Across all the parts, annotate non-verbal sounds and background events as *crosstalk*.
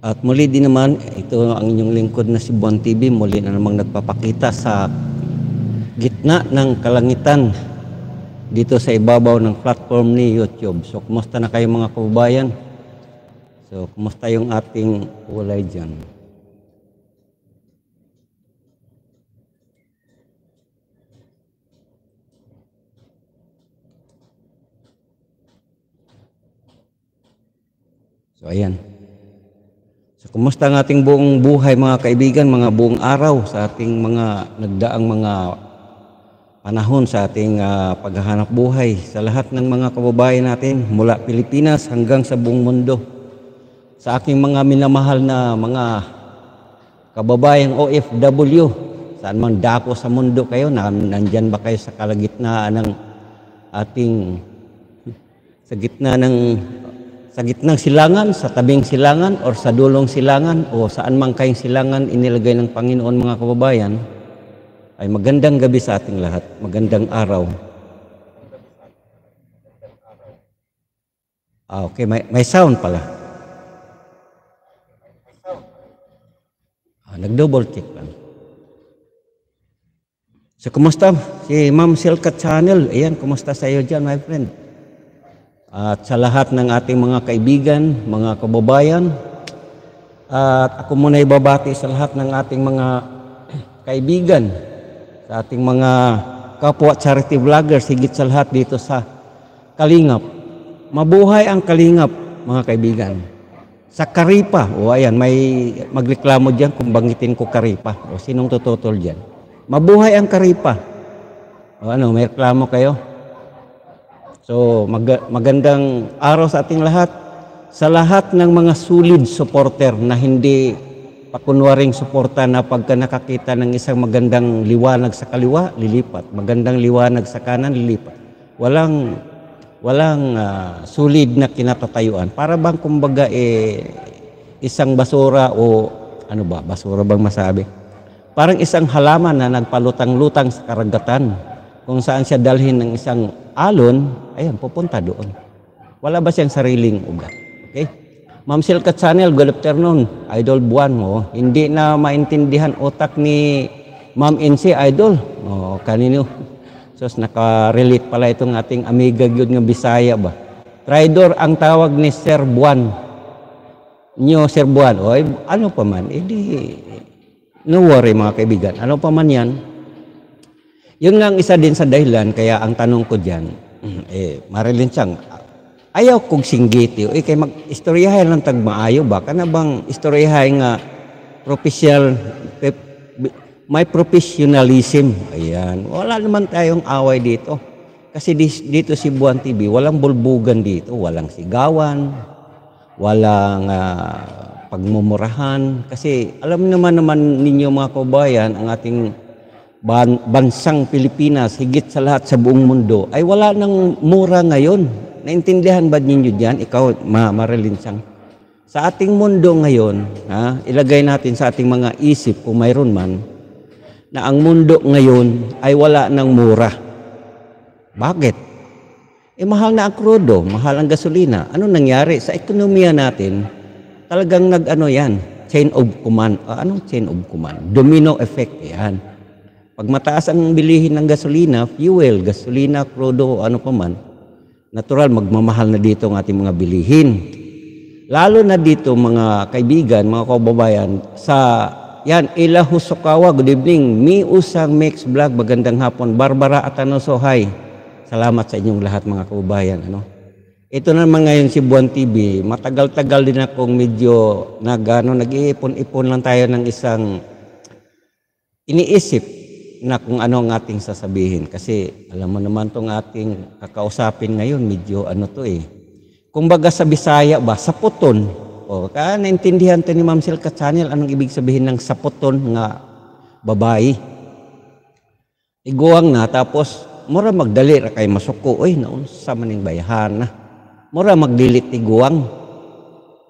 At muli din naman, ito ang inyong lingkod na si Buwan TV, muli na namang nagpapakita sa gitna ng kalangitan dito sa ibabaw ng platform ni YouTube. So, kumusta na kayo mga kababayan? So, kumusta yung ating ulay dyan? So, ayan. Kumusta ang ating buong buhay mga kaibigan, mga buong araw sa ating mga nagdaang mga panahon sa ating uh, paghahanap buhay sa lahat ng mga kababayan natin mula Pilipinas hanggang sa buong mundo. Sa aking mga minamahal na mga kababayan OFW, saan man dako sa mundo kayo, na, nandyan ba kayo sa kalagitnaan ng ating sa gitna ng sa gitnang silangan, sa tabing silangan, or sa dulong silangan, o saan man kayong silangan inilagay ng Panginoon mga kababayan, ay magandang gabi sa ating lahat, magandang araw. Ah, okay, may, may sound pala. Ah, nag-double check lang. So, kumusta? Si Ma'am Silkat Channel, ayan, kumusta sa iyo dyan, my friend? at sa lahat ng ating mga kaibigan, mga kababayan. At ako muna ibabati sa lahat ng ating mga *clears throat* kaibigan, sa ating mga kapwa charity vloggers, higit sa lahat dito sa Kalingap. Mabuhay ang Kalingap, mga kaibigan. Sa Karipa, o ayan, may magliklamo diyan kung banggitin ko Karipa. O sinong tututol diyan? Mabuhay ang Karipa. O ano, may reklamo kayo? So mag- magandang araw sa ating lahat. Sa lahat ng mga solid supporter na hindi pakunwaring suporta na pagka nakakita ng isang magandang liwanag sa kaliwa, lilipat. Magandang liwanag sa kanan, lilipat. Walang walang uh, solid na kinatatayuan. Para bang kumbaga eh, isang basura o ano ba, basura bang masabi? Parang isang halaman na nagpalutang-lutang sa karagatan kung saan siya dalhin ng isang alon, ayan, pupunta doon. Wala ba siyang sariling ugat? Okay? Ma'am Silka Channel, good afternoon. Idol buwan mo, hindi na maintindihan utak ni Ma'am NC Idol. O, oh, kanino? Sos, nakarelate pala itong ating amiga yun nga Bisaya ba? Traidor ang tawag ni Sir Buwan. Nyo, Sir Buwan. O, ano pa man, edi, eh no worry mga kaibigan. Ano pa man yan, yun nga isa din sa dahilan, kaya ang tanong ko dyan, mm, eh, Marilyn Chang, ayaw kong singgiti, eh, kay mag-istoryahay ng tagmaayo ba? Kana bang istoryahay nga professional, eh, may professionalism. Ayan, wala naman tayong away dito. Kasi dito si Buwan TV, walang bulbugan dito, walang sigawan, walang uh, pagmumurahan. Kasi alam naman naman ninyo mga kabayan, ang ating bansang Pilipinas, higit sa lahat sa buong mundo, ay wala nang mura ngayon. Naintindihan ba ninyo diyan? Ikaw, ma marilinsang. Sa ating mundo ngayon, ha, ilagay natin sa ating mga isip kung mayroon man, na ang mundo ngayon ay wala nang mura. Bakit? Eh mahal na ang krudo, mahal ang gasolina. Ano nangyari? Sa ekonomiya natin, talagang nag-ano yan, chain of command. Uh, anong chain of command? Domino effect yan pag mataas ang bilihin ng gasolina, fuel, gasolina, crudo, ano pa man, natural magmamahal na dito ang ating mga bilihin. Lalo na dito mga kaibigan, mga kababayan, sa yan, Ila Husokawa, good evening. Mi Usang Mix Black, magandang hapon. Barbara Atanoso, hi. Salamat sa inyong lahat mga kababayan. Ano? Ito na naman ngayon si Buwan TV. Matagal-tagal din akong medyo nag, ano, nag-iipon-ipon lang tayo ng isang iniisip na kung ano ang ating sasabihin. Kasi alam mo naman tong ating kakausapin ngayon, medyo ano to eh. Kung baga sa Bisaya ba, sa puton. O, kaya naintindihan to ni Ma'am Silka Channel, anong ibig sabihin ng sa puton nga babae. Iguang na, tapos mura magdali ra kay masuko. Uy, naon sa maning bayahan na. Mura magdilit tiguang.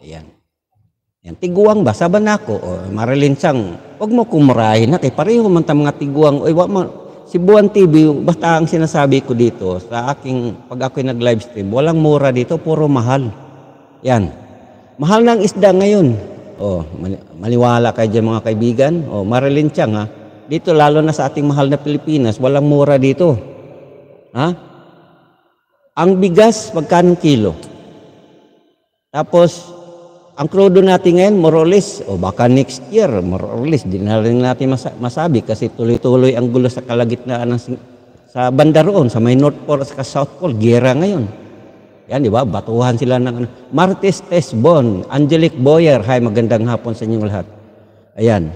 Ayan. Ayan, tiguang ba? Saban ako. O, maralin Huwag mo kumurahin na kay pareho man ta mga tiguang oy wa man si Buwan TV basta ang sinasabi ko dito sa aking pag ako'y nag live stream walang mura dito puro mahal. Yan. Mahal ng isda ngayon. Oh, maliwala kayo dyan mga kaibigan. Oh, Marilyn Chang ha. Dito lalo na sa ating mahal na Pilipinas, walang mura dito. Ha? Ang bigas, magkano kilo? Tapos, ang crudo natin ngayon, more or less, o baka next year, more or less, di na rin natin masabi kasi tuloy-tuloy ang gulo sa kalagitnaan ng, sa banda roon, sa may North Pole at sa South Pole, gera ngayon. Yan, di ba? Batuhan sila ng... Ano. Martis Tesbon, Angelic Boyer, hi, magandang hapon sa inyong lahat. Ayan.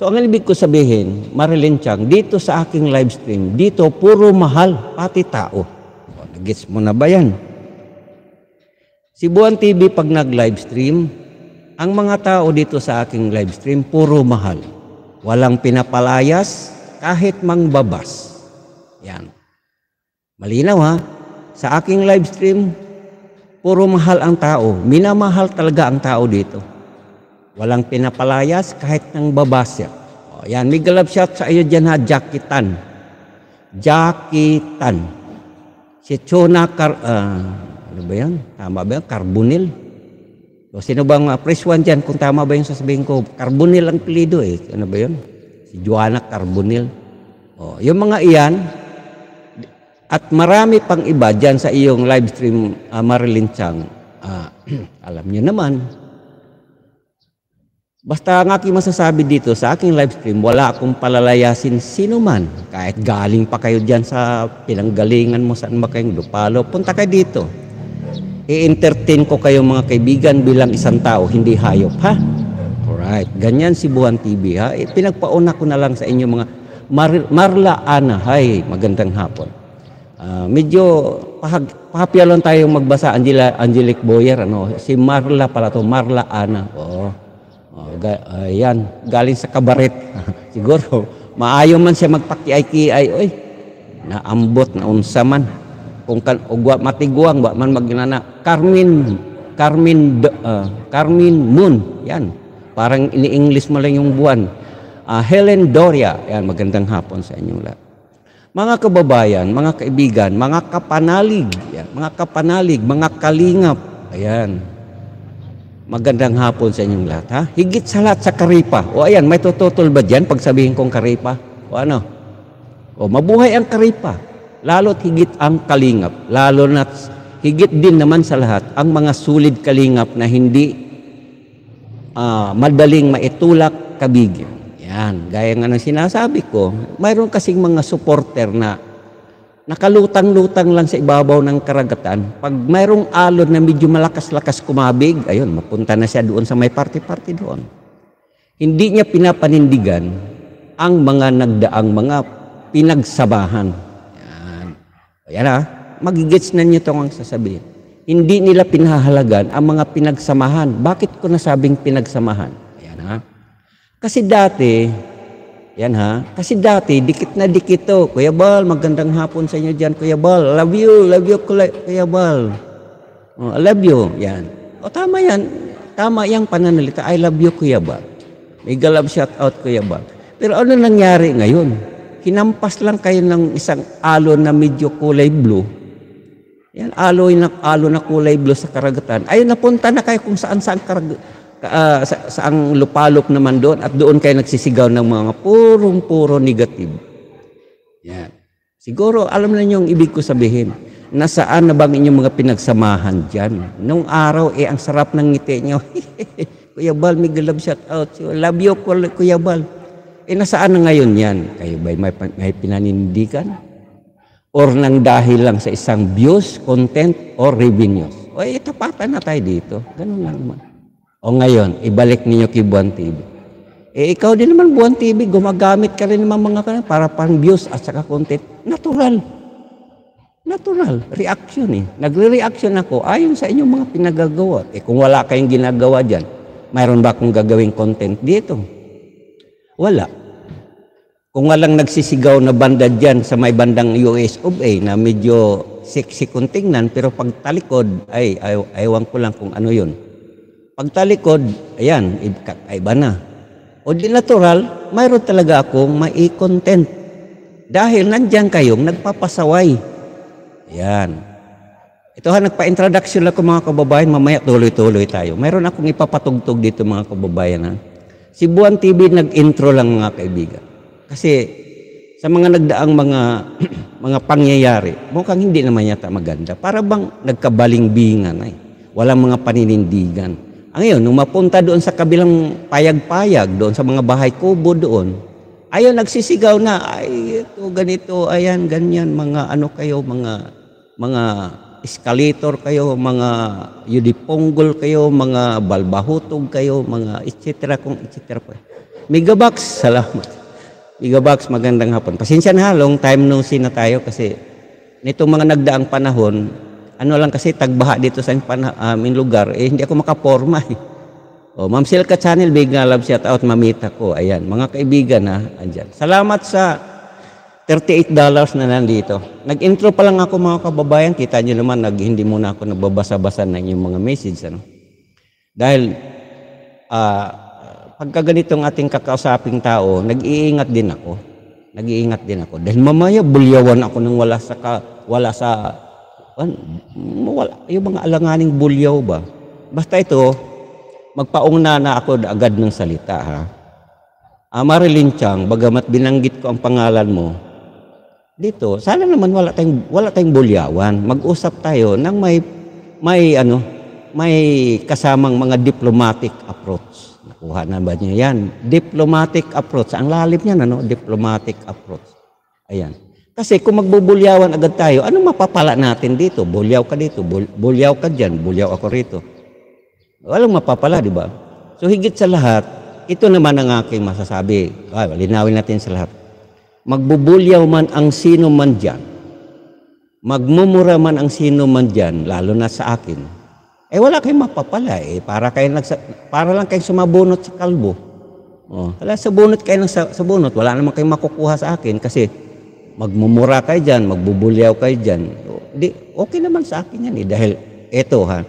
So, ang ibig ko sabihin, Marilyn Chang, dito sa aking live stream, dito puro mahal, pati tao. O, nagets mo na ba yan? Si Buwan TV, pag nag-live stream, ang mga tao dito sa aking live stream, puro mahal. Walang pinapalayas, kahit mangbabas. Yan. Malinaw ha? Sa aking live stream, puro mahal ang tao. Minamahal talaga ang tao dito. Walang pinapalayas, kahit nang babas yan. O, yan, may galap shot sa iyo dyan ha, Jackie Tan. Jackie Tan. Si Chona Car... Uh, ano ba yan? Tama ba yan? Carbonil. So, sino bang uh, ah, press one dyan? Kung tama ba yung sasabihin ko, Carbonil ang pilido eh. Ano ba yun? Si Joanna Carbonil. Oh, yung mga iyan, at marami pang iba dyan sa iyong live stream, uh, Marilyn Chang. Uh, *clears throat* alam niyo naman. Basta ang aking masasabi dito sa aking live stream, wala akong palalayasin sino man. Kahit galing pa kayo dyan sa pinanggalingan mo, saan ba kayong lupalo, punta kayo dito i-entertain ko kayo mga kaibigan bilang isang tao, hindi hayop, ha? Alright, ganyan si Buwan TV, ha? Eh, pinagpauna ko na lang sa inyo mga Mar- Marla Ana, hay, magandang hapon. Uh, medyo pahag, pahapya lang tayong magbasa, Angela, Angelic Boyer, ano? Si Marla pala to, Marla Ana, oo. Oh. oh, ga, uh, galing sa kabaret. *laughs* Siguro, maayo man siya magpakiay-kiay, oy, naambot na unsa man kung kan ugwa matiguang ba man maginana Carmen Carmen uh, Carmen Moon yan parang ini-English mo lang yung buwan uh, Helen Doria yan magandang hapon sa inyo lahat mga kababayan mga kaibigan mga kapanalig yan, mga kapanalig mga kalingap ayan magandang hapon sa inyong lahat ha higit sa lahat sa karipa o ayan may tututol ba diyan pag sabihin kong karipa o ano o mabuhay ang karipa lalo't higit ang kalingap, lalo na higit din naman sa lahat ang mga sulid kalingap na hindi uh, madaling maitulak kabigyan. Yan, gaya nga ng sinasabi ko, mayroon kasing mga supporter na nakalutang-lutang lang sa ibabaw ng karagatan. Pag mayroong alon na medyo malakas-lakas kumabig, ayun, mapunta na siya doon sa may party-party doon. Hindi niya pinapanindigan ang mga nagdaang mga pinagsabahan Ayan ha, magigets na niyo itong ang sasabihin. Hindi nila pinahahalagan ang mga pinagsamahan. Bakit ko nasabing pinagsamahan? Ayan ha. Kasi dati, yan ha. Kasi dati, dikit na dikit to. Kuya Bal, magandang hapon sa inyo dyan, Kuya Bal. Love you, love you, Kuya Bal. Oh, I love you. Yan. O tama yan. Tama yung pananalita. I love you, Kuya Bal. May galab shout out, Kuya Bal. Pero ano nangyari ngayon? kinampas lang kayo ng isang alon na medyo kulay blue. Yan, aloy na, alo na kulay blue sa karagatan. ayun, napunta na kayo kung saan saan karag, uh, sa, saang lupalop naman doon at doon kayo nagsisigaw ng mga purong-puro negative. Yan. Siguro, alam na niyo ang ibig ko sabihin. Nasaan na bang inyong mga pinagsamahan dyan? Nung araw, eh, ang sarap ng ngiti niyo. *laughs* Kuya Bal, may galab shout out. Love you, Kuya Bal eh nasaan na ngayon yan? Kayo ba may, may pinanindigan? Or nang dahil lang sa isang views, content, or revenues? O eh, tapatan na tayo dito. Ganun lang naman. O ngayon, ibalik ninyo kay Buwan TV. Eh, ikaw din naman, Buwan TV, gumagamit ka rin naman mga kanal para pang views at saka content. Natural. Natural. Reaction eh. Nagre-reaction ako ayon sa inyong mga pinagagawa. Eh, kung wala kayong ginagawa dyan, mayroon ba akong gagawing content dito? Wala. Kung walang nagsisigaw na banda dyan sa may bandang US of A na medyo sexy kung tingnan, pero pagtalikod, ay, ay aywan ko lang kung ano yun. Pagtalikod, ayan, iba na. O di natural, mayroon talaga akong mai-content. Dahil nandyan kayong nagpapasaway. Ayan. Ito ha, nagpa-introduction lang ko mga kababayan. Mamaya tuloy-tuloy tayo. Mayroon akong ipapatugtog dito mga kababayan ha. Si Buwan TV nag-intro lang mga kaibigan. Kasi sa mga nagdaang mga *clears throat* mga pangyayari, mukhang hindi naman yata maganda. Para bang nagkabalingbingan ay. Eh. Walang mga paninindigan. Ang ngayon, nung mapunta doon sa kabilang payag-payag, doon sa mga bahay kubo doon, ayun, nagsisigaw na, ay, ito, ganito, ayan, ganyan, mga ano kayo, mga, mga escalator kayo, mga yudiponggol kayo, mga balbahutog kayo, mga etc. kung etc. po. Megabox, salamat. Megabox, magandang hapon. Pasensya na long time no see na tayo kasi nitong mga nagdaang panahon, ano lang kasi tagbaha dito sa amin ah, uh, lugar, eh hindi ako makaporma eh. O, oh, Ma'am Silka Channel, big na love shout out, mamita ko. Ayan, mga kaibigan ha, andyan. Salamat sa $38 dollars na nandito. Nag-intro pa lang ako mga kababayan, kita niyo naman, nag, hindi muna ako nababasa-basa na inyong mga message. Ano? Dahil, uh, pagka ganitong ating kakausaping tao, nag-iingat din ako. Nag-iingat din ako. Dahil mamaya bulyawan ako nang wala sa, ka, wala sa, wala, yung mga alanganing bulyaw ba? Basta ito, magpaungna na ako agad ng salita ha. Ah, Chang, bagamat binanggit ko ang pangalan mo, dito, sana naman wala tayong wala tayong bulyawan. Mag-usap tayo ng may may ano, may kasamang mga diplomatic approach. Nakuha na ba niya yan? Diplomatic approach. Ang lalim niyan, ano? Diplomatic approach. Ayan. Kasi kung magbubulyawan agad tayo, ano mapapala natin dito? Bulyaw ka dito, bulyaw ka diyan, bulyaw ako rito. Walang mapapala, di ba? So higit sa lahat, ito naman ang aking masasabi. Ay, ah, linawin natin sa lahat magbubulyaw man ang sino man dyan, magmumura man ang sino man dyan, lalo na sa akin, eh wala kayong mapapala eh. Para, kayo nagsa- para lang kayong sumabunot sa kalbo. Oh, wala sa bunot kayo ng sa, sa bunot. Wala naman kayong makukuha sa akin kasi magmumura kayo dyan, magbubulyaw kayo dyan. Oh, di, okay naman sa akin yan eh. Dahil eto ha,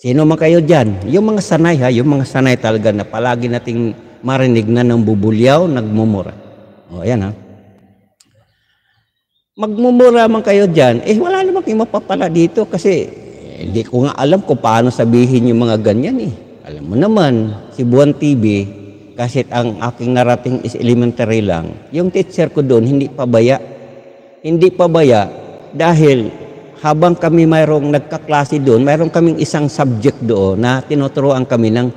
sino man kayo dyan, yung mga sanay ha, yung mga sanay talaga na palagi nating marinig na nang bubulyaw, nagmumura. O, oh, ayan ha. Magmumura man kayo dyan, eh wala namang kayo mapapala dito kasi eh, hindi ko nga alam kung paano sabihin yung mga ganyan eh. Alam mo naman, si Buwan TV, kasi ang aking narating is elementary lang, yung teacher ko doon hindi pabaya. Hindi pabaya dahil habang kami mayroong nagkaklase doon, mayroong kaming isang subject doon na tinuturoan kami ng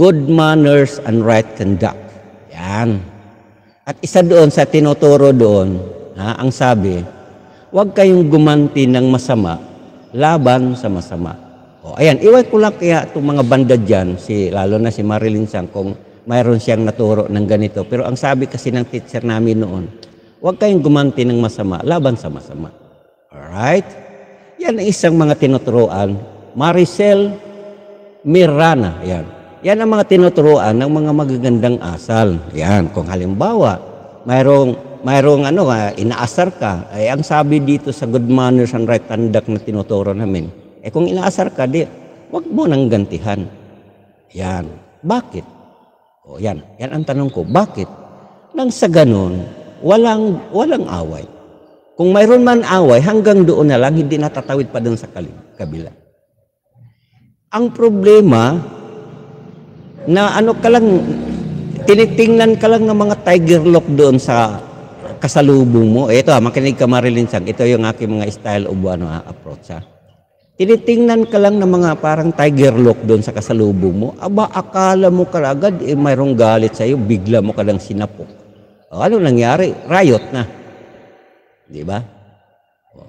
good manners and right conduct. Yan. At isa doon sa tinuturo doon, ha, ang sabi, huwag kayong gumanti ng masama laban sa masama. O, ayan, iwan ko lang kaya itong mga banda dyan, si, lalo na si Marilyn Sang, kung mayroon siyang naturo ng ganito. Pero ang sabi kasi ng teacher namin noon, huwag kayong gumanti ng masama laban sa masama. Alright? Yan ang isang mga tinuturoan. Maricel Mirana, yan. Yan ang mga tinuturuan ng mga magagandang asal. Yan, kung halimbawa, mayroong, mayroong ano, ah, inaasar ka, ay eh, ang sabi dito sa good manners and right conduct na tinuturo namin, eh kung inaasar ka, di, wag mo nang gantihan. Yan. Bakit? O yan, yan ang tanong ko, bakit? Nang sa ganun, walang, walang away. Kung mayroon man away, hanggang doon na lang, hindi natatawid pa doon sa kabila. Ang problema, na ano ka lang, tinitingnan ka lang ng mga tiger lock doon sa kasalubong mo. Eh, ito ha, ah, makinig ka Marilyn Sang. Ito yung aking mga style of ano, ha, ah, approach ha. Ah. Tinitingnan ka lang ng mga parang tiger lock doon sa kasalubong mo. Aba, akala mo kalagad, eh, mayroong galit sa iyo, bigla mo ka lang sinapok. O, ano nangyari? Riot na. Di ba?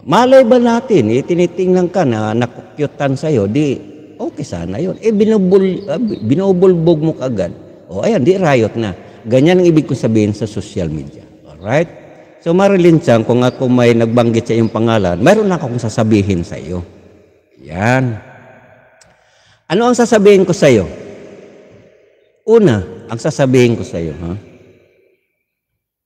Malay ba natin, eh, tinitingnan ka na nakukyutan iyo, di okay sana yon. Eh, binubul, ah, binubulbog mo kagad. O, oh, ayan, di riot na. Ganyan ang ibig ko sabihin sa social media. Alright? So, Marilyn Chang, kung ako may nagbanggit sa iyong pangalan, mayroon lang akong sasabihin sa iyo. Yan. Ano ang sasabihin ko sa iyo? Una, ang sasabihin ko sa iyo, ha? Huh?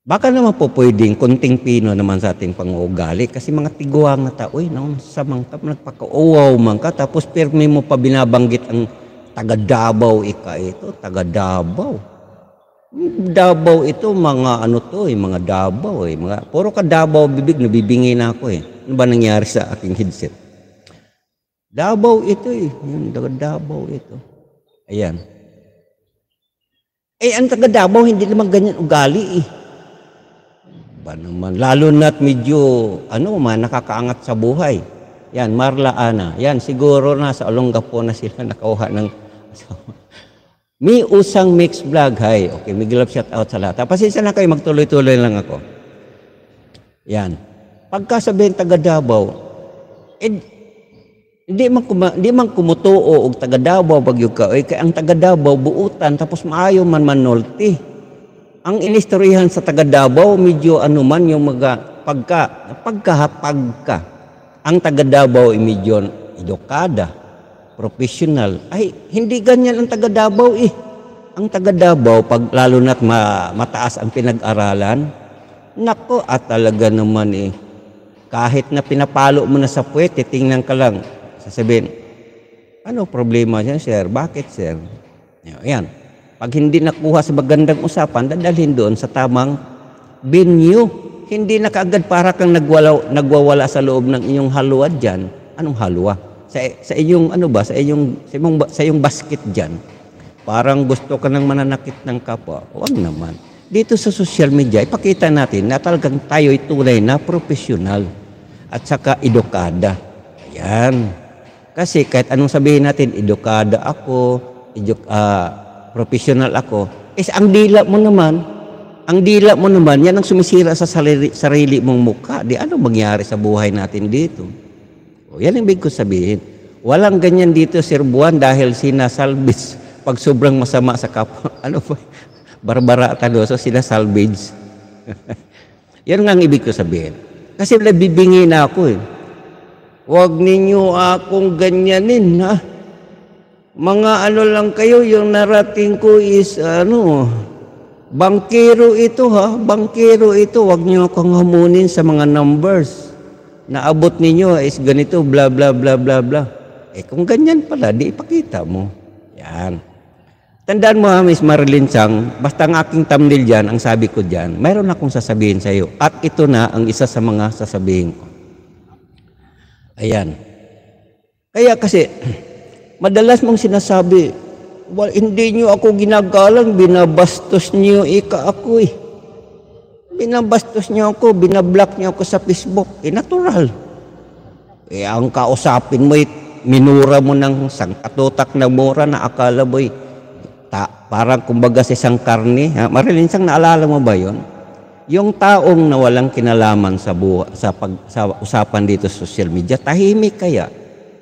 Baka naman po pwedeng kunting pino naman sa ating pangugali kasi mga tiguang na tao, eh, naon sa mga tap, nagpakauwaw man ka, tapos pirmi mo pa binabanggit ang taga Davao ika ito, taga Davao. Davao ito, mga ano to, eh, mga Davao. Eh, mga, puro ka Davao bibig, nabibingi na ako eh. Ano ba nangyari sa aking headset? Davao ito eh. Yung taga Davao ito. Ayan. Eh, ang taga Davao, hindi naman ganyan ugali eh. Ba naman, lalo na't medyo, ano man, nakakaangat sa buhay. Yan, Marla Ana. Yan, siguro na sa Olonga po na sila *laughs* nakauha ng asawa. Mi usang mixed vlog, hi. Okay, may glove shout out sa lahat. Pasensya na kayo, magtuloy-tuloy lang ako. Yan. Pagka sabihin taga Davao, eh, hindi man, kuma, hindi man kumutuo og taga Davao bagyo ka, eh, kay ang taga Davao buutan tapos maayo man manulti ang inistoryahan sa taga Davao, medyo anuman yung mga pagka, pagkahapagka. Ang taga Davao ay medyo edukada, professional. Ay, hindi ganyan ang taga Davao eh. Ang taga Davao, pag lalo na't ma, mataas ang pinag-aralan, nako at ah, talaga naman eh, kahit na pinapalo mo na sa puwete, tingnan ka lang, sasabihin, ano problema niya, sir? Bakit, sir? yan pag hindi nakuha sa magandang usapan, dadalhin doon sa tamang venue. Hindi na kaagad para kang nagwala, nagwawala sa loob ng inyong haluwa dyan. Anong haluwa? Sa, sa inyong, ano ba? Sa inyong, sa iyong, sa iyong basket dyan. Parang gusto ka ng mananakit ng kapwa. Huwag naman. Dito sa social media, ipakita natin na talagang tayo'y tunay na profesional at saka edukada. Ayan. Kasi kahit anong sabihin natin, edukada ako, eduk, uh, ah, professional ako, is ang dila mo naman, ang dila mo naman, yan ang sumisira sa sarili, sarili mong mukha. Di ano mangyari sa buhay natin dito? O, yan ang big ko sabihin. Walang ganyan dito, Sir Buwan, dahil sinasalbis pag sobrang masama sa kapwa. *laughs* Ano ba? Barbara Taloso, sinasalvage. *laughs* yan nga ang ibig ko sabihin. Kasi nabibingi na ako eh. Huwag ninyo akong ganyanin ha mga ano lang kayo, yung narating ko is ano, bangkero ito ha, bangkero ito, wag niyo akong hamunin sa mga numbers. Naabot ninyo is ganito, bla bla bla bla bla. Eh kung ganyan pala, di ipakita mo. Yan. Tandaan mo ha, Miss Marilyn Chang, basta ang aking thumbnail dyan, ang sabi ko dyan, mayroon akong sasabihin sa iyo. At ito na ang isa sa mga sasabihin ko. Ayan. Kaya kasi, Madalas mong sinasabi, well, hindi nyo ako ginagalang, binabastos nyo ika ako eh. Binabastos nyo ako, binablock nyo ako sa Facebook. Eh, natural. Eh, ang kausapin mo eh, minura mo ng sangkatutak na mura na akala mo ta, parang kumbaga sa isang karne. Ha? Marilinsang naalala mo ba yon? Yung taong na walang kinalaman sa, buha, sa, pag, sa usapan dito sa social media, tahimik kaya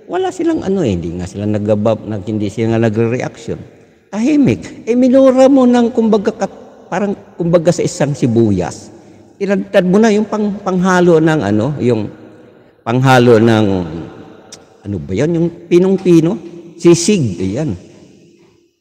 wala silang ano eh, hindi nga sila nagabab, nag, hindi sila nagre-reaction. Tahimik. Eh minura mo ng kumbaga, parang kumbaga sa isang sibuyas. Tinagtad mo na yung pang, panghalo ng ano, yung panghalo ng ano ba yan, yung pinong-pino, sisig, ayan.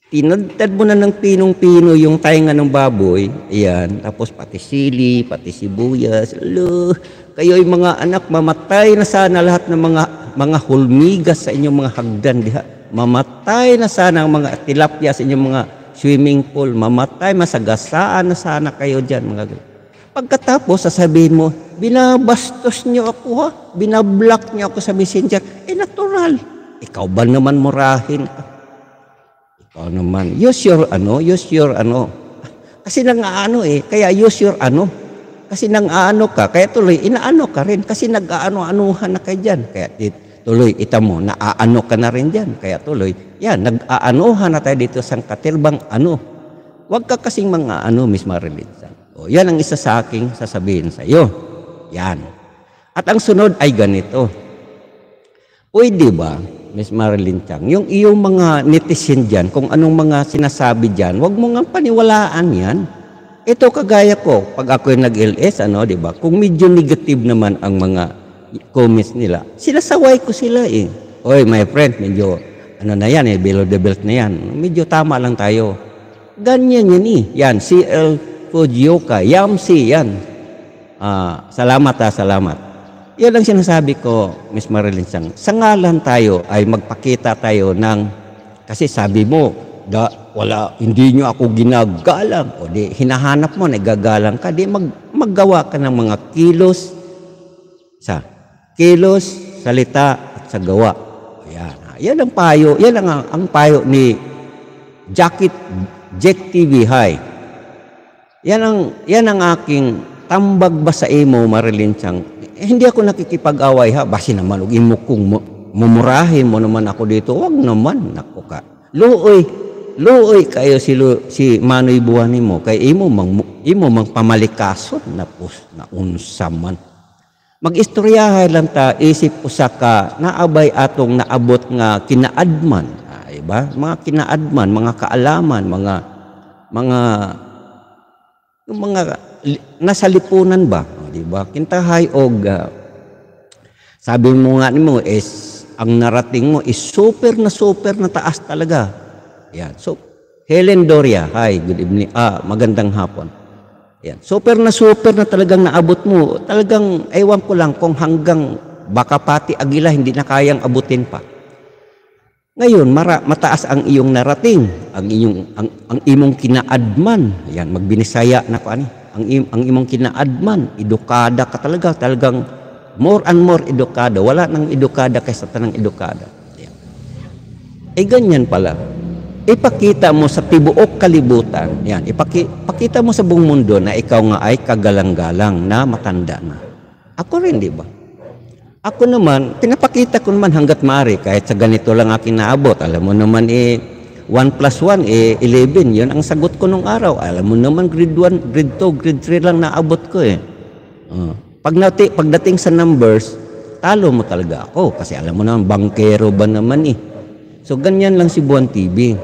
Tinagtad mo na ng pinong-pino yung tainga ng baboy, ayan, tapos pati sili, pati sibuyas, lo, kayo'y mga anak, mamatay na sana lahat ng mga mga hulmigas sa inyong mga hagdan diha. Mamatay na sana ang mga tilapia sa inyong mga swimming pool. Mamatay, masagasaan na sana kayo dyan mga ganyan. Pagkatapos, sasabihin mo, binabastos niyo ako ha, binablock niyo ako sa messenger. Eh natural, ikaw ba naman murahin Ikaw naman, use your ano, use your ano. Kasi nang ano eh, kaya use your ano. Kasi nang ano ka, kaya tuloy, inaano ka rin. Kasi nag-ano-anuhan na kayo dyan. Kaya dito, Tuloy, kita mo, naaano ka na rin dyan. Kaya tuloy, yan, nag-aanohan na tayo dito sa katilbang ano. Huwag ka kasing mga ano, Miss Marilyn. O, yan ang isa sa aking sasabihin sa iyo. Yan. At ang sunod ay ganito. Pwede ba, Miss Marilyn Chang, yung iyong mga netizen dyan, kung anong mga sinasabi dyan, huwag mo nga paniwalaan yan. Ito kagaya ko, pag ako'y nag-LS, ano, di ba? Kung medyo negative naman ang mga comments nila, sila saway ko sila eh. Oy, my friend, medyo ano na yan eh, below the belt na yan. Medyo tama lang tayo. Ganyan yan eh. Yan, CL Fujioka, Yamsi, yan. Ah, salamat ha, ah, salamat. Yan ang sinasabi ko, Miss Marilyn Sang. Sa ngalan tayo ay magpakita tayo ng, kasi sabi mo, da, wala, hindi nyo ako ginagalang. O di, hinahanap mo, nagagalang ka. Di, mag, maggawa ka ng mga kilos. Sa, kilos, salita, at sa gawa. Ayan. Yan ang payo, yan ang, ang payo ni Jacket Jack TV High. Yan ang, yan ang aking tambag ba sa imo, Marilyn Chang. Eh, hindi ako nakikipag-away ha. Basi naman, huwag imo kung mumurahin mo naman ako dito. Wag naman, nako ka. Luoy, luoy kayo si, Lu, si Manoy Buwan mo. Kay imo, mang, imo mang pamalikason na, pus, na unsa man. Magistoryahay lang ta isip usa ka naabay atong naabot nga kinaadman, ay ah, ba? Mga kinaadman, mga kaalaman, mga mga yung mga nasa lipunan ba, di ba? Kintahay og uh, sabi mo nga nimo is ang narating mo is super na super na taas talaga. Yan. So Helen Doria, hi, good evening. Ah, magandang hapon. Yan. Super na super na talagang naabot mo. Talagang, ewan ko lang kung hanggang baka pati agila hindi na kayang abutin pa. Ngayon, mara, mataas ang iyong narating, ang iyong ang, ang imong kinaadman. Yan, magbinisaya na ko ani. Ang im, ang imong kinaadman, edukada ka talaga, talagang more and more edukada. Wala nang edukada kaysa tanang edukada. Yan. Ay eh, ganyan pala ipakita mo sa tibuok kalibutan, yan, ipakita mo sa buong mundo na ikaw nga ay kagalang-galang na matanda na. Ako rin, di ba? Ako naman, pinapakita ko naman hanggat maaari kahit sa ganito lang akin naabot. Alam mo naman eh, 1 plus 1, eh, 11. Yun ang sagot ko nung araw. Alam mo naman, grade 1, grade 2, grade 3 lang naabot ko eh. Uh, pag nati, pagdating sa numbers, talo mo talaga ako. Kasi alam mo naman, bankero ba naman eh. So, ganyan lang si Buwan TV.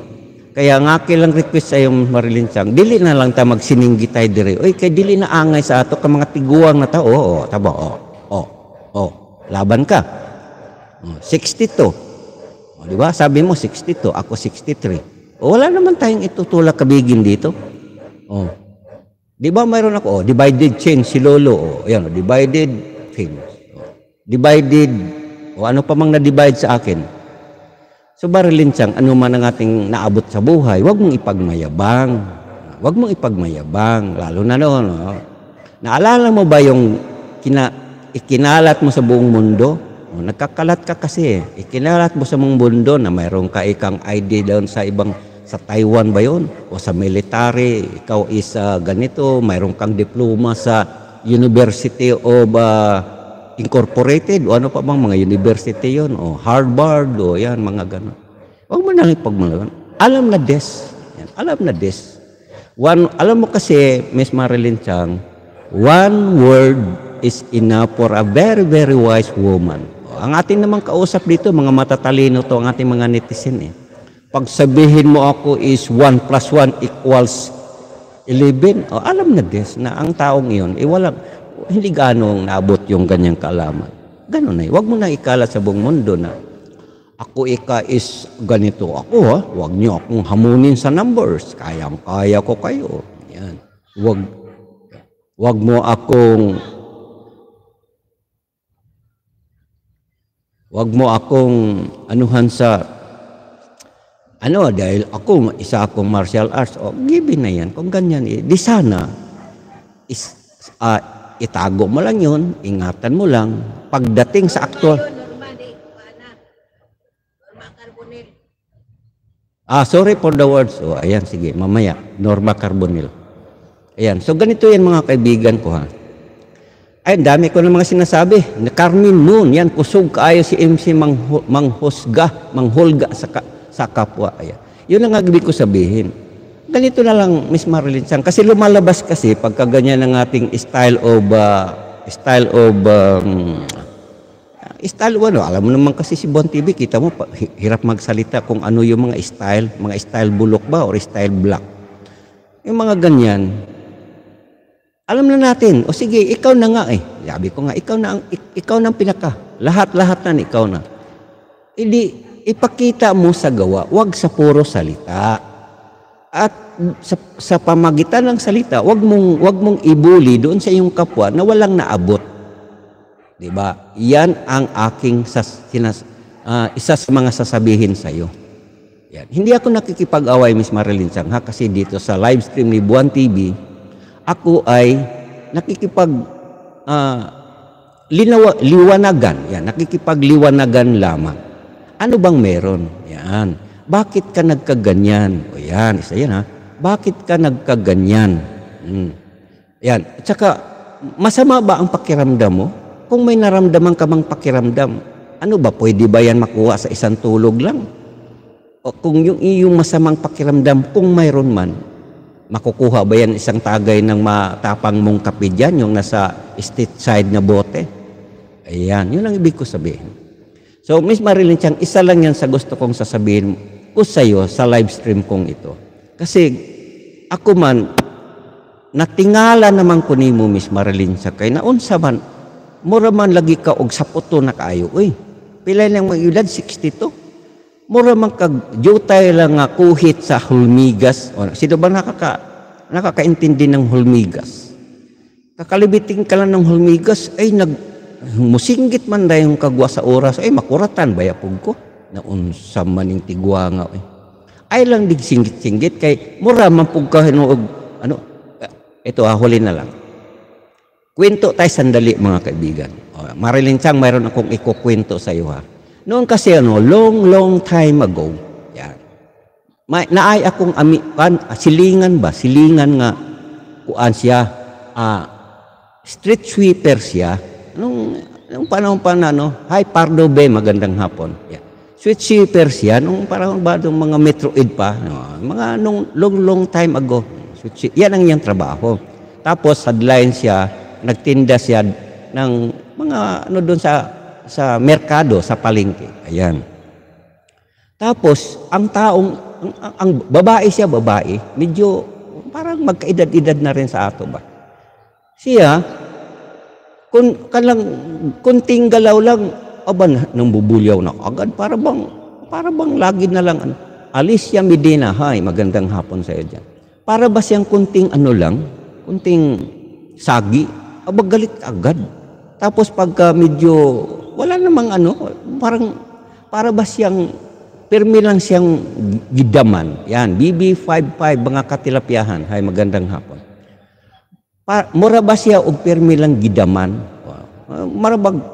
Kaya nga kilang request sa yung Marilyn Chang, dili na lang ta magsininggi tay dire. Oy, kay dili na angay sa ato ka mga tiguang na tao. Oo, tabo. Oo. oh, Oo. Laban ka. 62. Hmm, o, di ba? Sabi mo 62, ako 63. O, wala naman tayong itutulak kabigin dito. Oh. Di ba mayroon ako? O, divided chain si Lolo. O, yan, divided chain. O, divided. O, ano pa mang na-divide sa akin? So barilin siyang ano man ang ating naabot sa buhay, huwag mong ipagmayabang. Huwag mong ipagmayabang, lalo na noon. No? Oh. Naalala mo ba yung kina, ikinalat mo sa buong mundo? O, oh, nagkakalat ka kasi. Ikinalat mo sa buong mundo na mayroon ka ikang ID doon sa ibang sa Taiwan ba yon o sa military ikaw is uh, ganito mayroon kang diploma sa University of uh, Incorporated o ano pa bang mga university yon o Harvard o yan mga ganun. Huwag mo nang ipagmalagan. Alam na des. Yan, alam na des. One, alam mo kasi, Miss Marilyn Chang, one word is enough for a very, very wise woman. O, ang ating namang kausap dito, mga matatalino to, ang ating mga netizen eh. Pag sabihin mo ako is 1 plus 1 equals 11. O, alam na des na ang taong iyon, eh walang, hindi ganong nabot yung ganyang kaalaman. Ganun na. Huwag mo na ikalat sa buong mundo na ako ika is ganito ako ha. Huwag niyo akong hamunin sa numbers. Kayang-kaya ko kayo. Yan. Huwag, huwag mo akong huwag mo akong anuhan sa ano dahil ako isa akong martial arts o oh, given na yan kung ganyan eh, di sana is uh, itago mo lang yun, ingatan mo lang. Pagdating sa actual... Ah, sorry for the words. Oh, ayan, sige, mamaya. Norma Carbonil. Ayan, so ganito yan mga kaibigan ko ha. Ay, dami ko ng mga sinasabi. Na Carmen Moon, yan, kusog kaayo si MC Manghusga, Manghulga sa, ka, sa kapwa. Ayan. Yun ang ibig ko sabihin ganito na lang, Miss Marilyn Chang. Kasi lumalabas kasi pagka ganyan ang ating style of, uh, style of, um, style ano, alam mo naman kasi si Bon TV, kita mo, hirap magsalita kung ano yung mga style, mga style bulok ba or style black. Yung mga ganyan, alam na natin, o sige, ikaw na nga eh. Sabi ko nga, ikaw na ang, ikaw na ang pinaka. Lahat-lahat na ikaw na. Hindi, ipakita mo sa gawa, wag sa puro salita. At sa, sa pamagitan ng salita, wag mong wag mong ibuli doon sa iyong kapwa na walang naabot. 'Di ba? Yan ang aking sas, sinas, uh, isa sa mga sasabihin sa iyo. Yan. Hindi ako nakikipag-away, Miss Marilyn Chang, ha? kasi dito sa live stream ni Buwan TV, ako ay nakikipag uh, linawa, liwanagan. Yan, nakikipagliwanagan lamang. Ano bang meron? Yan. Bakit ka nagkaganyan? O yan, isa yan ha. Bakit ka nagkaganyan? Hmm. Yan. At saka, masama ba ang pakiramdam mo? Kung may naramdaman ka mang pakiramdam, ano ba, pwede ba yan makuha sa isang tulog lang? O kung yung iyong masamang pakiramdam, kung mayroon man, makukuha ba yan isang tagay ng matapang mong kape dyan, yung nasa state side na bote? Ayan, yun ang ibig ko sabihin. So, Miss Marilyn Chang, isa lang yan sa gusto kong sasabihin ko sa iyo sa live stream kong ito. Kasi ako man natingala naman ko nimo Miss Marilyn sa kay naunsa man mura man lagi ka og saputo na kaayo uy pila lang mga iulad 62 mura man kag jutay lang nga kuhit sa hulmigas o sino ba nakaka nakakaintindi ng hulmigas kakalibiting ka lang ng hulmigas ay nag musinggit man dayong kagwa sa oras ay makuratan bayapog ko na unsa man ning tigwanga oy. Eh. Ay lang dig singgit-singgit kay mura man pug ka ano eh, ito ha ah, huli na lang. Kwento tay sandali mga kaibigan. O, oh, Marilyn Chang, mayroon akong ikukwento sa iyo ha. Noon kasi ano, long long time ago, yan. May, naay akong ami, pan, ah, silingan ba? Silingan nga kuan siya uh, street sweeper siya nung nung panahon pa na no hi Pardo Bay magandang hapon yeah. Sweet shippers yan, nung parang ba, nung mga Metroid pa, no? mga nung long, long time ago. Sweet yan ang iyang trabaho. Tapos, headline siya, nagtinda siya ng mga ano doon sa sa merkado, sa palengke. Ayan. Tapos, ang taong, ang, ang, ang babae siya, babae, medyo parang magkaedad-edad na rin sa ato ba. Siya, kun, kalang, kunting galaw lang, aba nang bubulyaw na agad para bang para bang lagi na lang ano Alicia Medina hi magandang hapon sa iyo diyan para ba siyang kunting ano lang kunting sagi abagalit agad tapos pagka medyo wala namang ano parang para ba siyang pirmi lang siyang gidaman yan BB55 mga katilapyahan hi magandang hapon para, mura ba siya og permi lang gidaman ah, marabag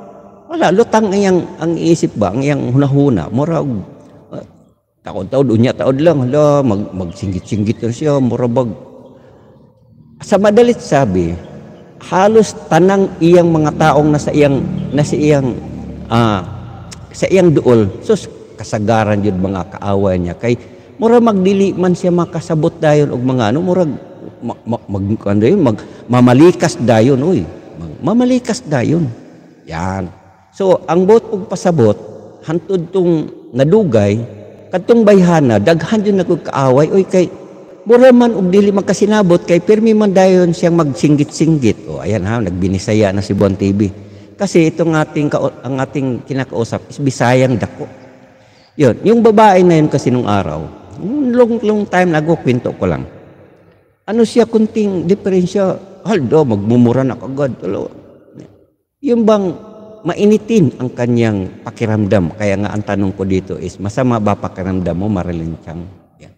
wala lutang iyang ang isip ba ang iyang hunahuna mura uh, ah, taon taon unya taon lang hala mag singit singgit siya mura bag sa madalit sabi halos tanang iyang mga taong nasa iyang nasa iyang uh, sa iyang duol so kasagaran jud mga kaaway niya kay mura magdili man siya makasabot dayon og mga ano mura mag, mag, mag, ano yun, mag mamalikas dayon oy mamalikas dayon yan So, ang bot og pasabot, hantud tong nadugay, katong bayhana, daghan yun nagkakaaway, oy kay, mura man og dili magkasinabot, kay pirmi man dayon siyang magsinggit-singgit. O, ayan ha, nagbinisaya na si Bon TV. Kasi itong ating, ang ating kinakausap is Bisayang dako. Yun, yung babae na yun kasi nung araw, long, long time nago, kwento ko lang. Ano siya kunting diferensya, Aldo, magmumura na kagad. Yung bang mainitin ang kanyang pakiramdam. Kaya nga ang tanong ko dito is, masama ba pakiramdam mo, Marilyn Chang? Yan.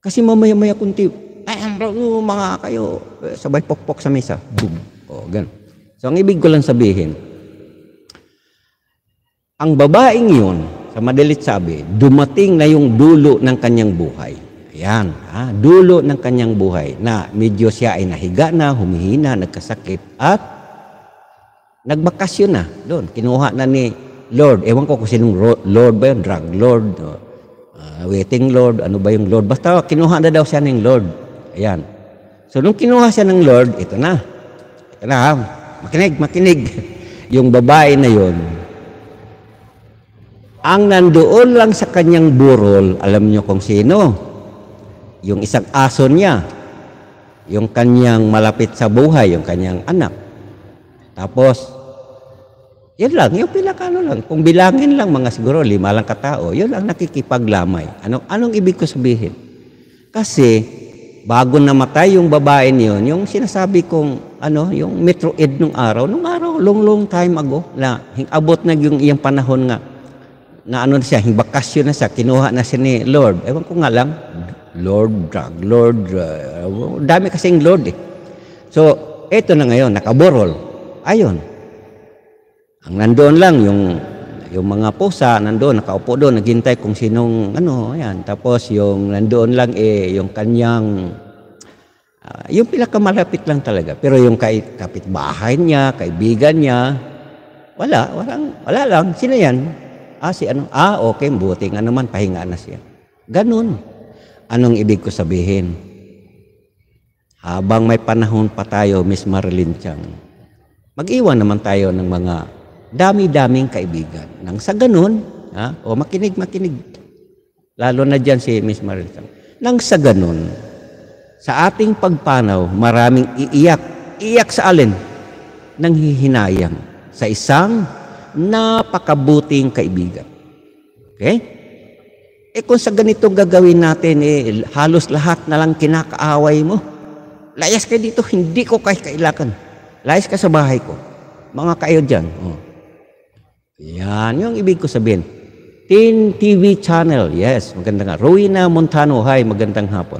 Kasi mamaya-maya kunti, ay, oh, mga kayo, eh, sabay pokpok sa mesa. Boom. O, oh, gan. So, ang ibig ko lang sabihin, ang babaeng yun, sa madalit sabi, dumating na yung dulo ng kanyang buhay. Ayan, ha? dulo ng kanyang buhay na medyo siya ay nahiga na, humihina, nagkasakit at nagbakasyon na doon. Kinuha na ni Lord. Ewan ko kung sinong Lord ba yun, drug Lord, uh, waiting Lord, ano ba yung Lord. Basta kinuha na daw siya ng Lord. Ayan. So nung kinuha siya ng Lord, ito na. Ito na, ah. makinig, makinig. *laughs* yung babae na yon ang nandoon lang sa kanyang burol, alam niyo kung sino? Yung isang aso niya, yung kanyang malapit sa buhay, yung kanyang anak. Tapos, yun lang, yung pinakano lang. Kung bilangin lang mga siguro lima lang katao, yun ang nakikipaglamay. Anong, anong ibig ko sabihin? Kasi, bago namatay yung babae niyon, yung sinasabi kong, ano, yung metro ed nung araw, nung araw, long long time ago, na abot na yung iyang panahon nga, na ano na siya, bakasyon na siya, kinuha na siya ni Lord. Ewan ko nga lang, Lord, drug, Lord, uh, dami kasing Lord eh. So, eto na ngayon, nakaborol Ayun. Ang nandoon lang yung yung mga pusa nandoon nakaupo doon naghintay kung sinong ano ayan tapos yung nandoon lang eh yung kanyang uh, yung pinakamalapit lang talaga pero yung kay, kapitbahay niya kaibigan niya wala walang wala lang sino yan ah si ano ah okay buti nga naman pahinga na siya ganun anong ibig ko sabihin habang may panahon pa tayo Miss Marilyn Chang mag-iwan naman tayo ng mga dami-daming kaibigan. Nang sa ganun, ha, o makinig, makinig. Lalo na dyan si Miss Marita. Nang sa ganun, sa ating pagpanaw, maraming iiyak. Iyak sa alin? Nang hihinayang sa isang napakabuting kaibigan. Okay? Eh kung sa ganito gagawin natin, eh, halos lahat na lang kinakaaway mo. Layas ka dito, hindi ko kay kailangan. Layas ka sa bahay ko. Mga kayo dyan. Oh. Yan, yung ibig ko sabihin. Tin TV channel. Yes, magandang hapon. Rowena Montano, hi, magandang hapon.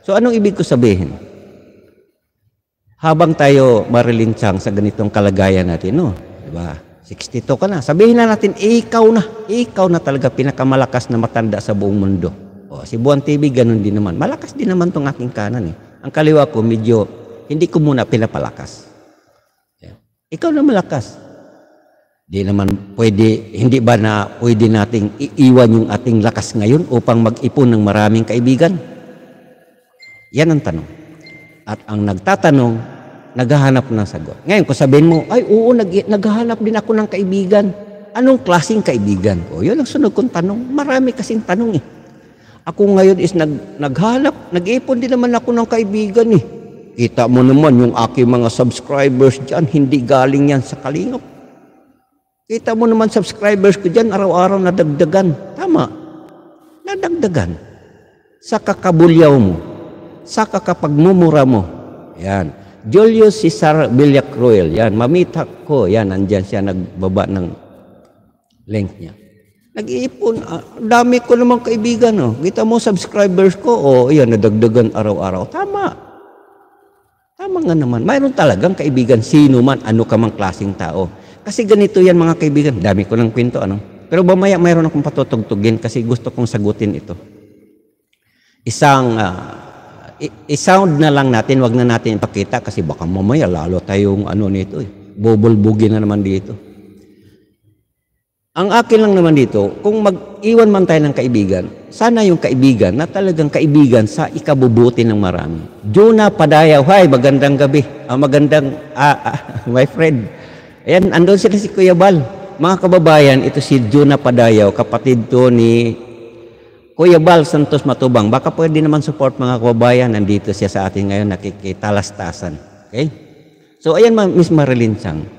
So, anong ibig ko sabihin? Habang tayo marilinchang sa ganitong kalagayan natin, no? Diba? 62 ka na. Sabihin na natin, ikaw na. Ikaw na talaga pinakamalakas na matanda sa buong mundo. O, oh, si Buwan TV, ganun din naman. Malakas din naman tong aking kanan eh. Ang kaliwa ko, medyo, hindi ko muna pinapalakas. Ikaw na malakas. Di naman pwede, hindi ba na pwede nating iiwan yung ating lakas ngayon upang mag-ipon ng maraming kaibigan? Yan ang tanong. At ang nagtatanong, naghahanap ng sagot. Ngayon, kung sabihin mo, ay oo, nag naghahanap din ako ng kaibigan. Anong klaseng kaibigan? O, yun ang sunod kong tanong. Marami kasing tanong eh. Ako ngayon is nag, naghanap, nag-ipon din naman ako ng kaibigan eh. Kita mo naman yung aking mga subscribers dyan, hindi galing yan sa kalingap. Kita mo naman subscribers ko dyan, araw-araw nadagdagan. Tama, nadagdagan. Sa kakabulyaw mo, sa kakapagmumura mo. Yan. Julius Cesar Villacruel, yan, mamita ko, yan, andyan siya nagbaba ng link niya. Nag-iipon, ah, dami ko namang kaibigan, oh. Kita mo subscribers ko, oh, yan, nadagdagan araw-araw. Tama. Tama nga naman. Mayroon talagang kaibigan, sino man, ano ka mang klaseng tao. Kasi ganito yan mga kaibigan. Dami ko ng kwento, ano? Pero mamaya mayroon akong patutugtugin kasi gusto kong sagutin ito. Isang, uh, isound na lang natin, wag na natin ipakita kasi baka mamaya lalo tayong ano nito eh. Bubulbugi na naman dito. Ang akin lang naman dito, kung mag-iwan man tayo ng kaibigan, sana yung kaibigan na talagang kaibigan sa ikabubuti ng marami. Juna Padayaw, hi, magandang gabi. Ah, magandang, ah, ah, *laughs* my friend. Ayan, andun sila si Kuya Bal. Mga kababayan, ito si Juna Padayaw, kapatid to ni Kuya Bal Santos Matubang. Baka pwede naman support mga kababayan. Nandito siya sa atin ngayon, nakikitalastasan. Okay? So, ayan, Miss Marilyn Chang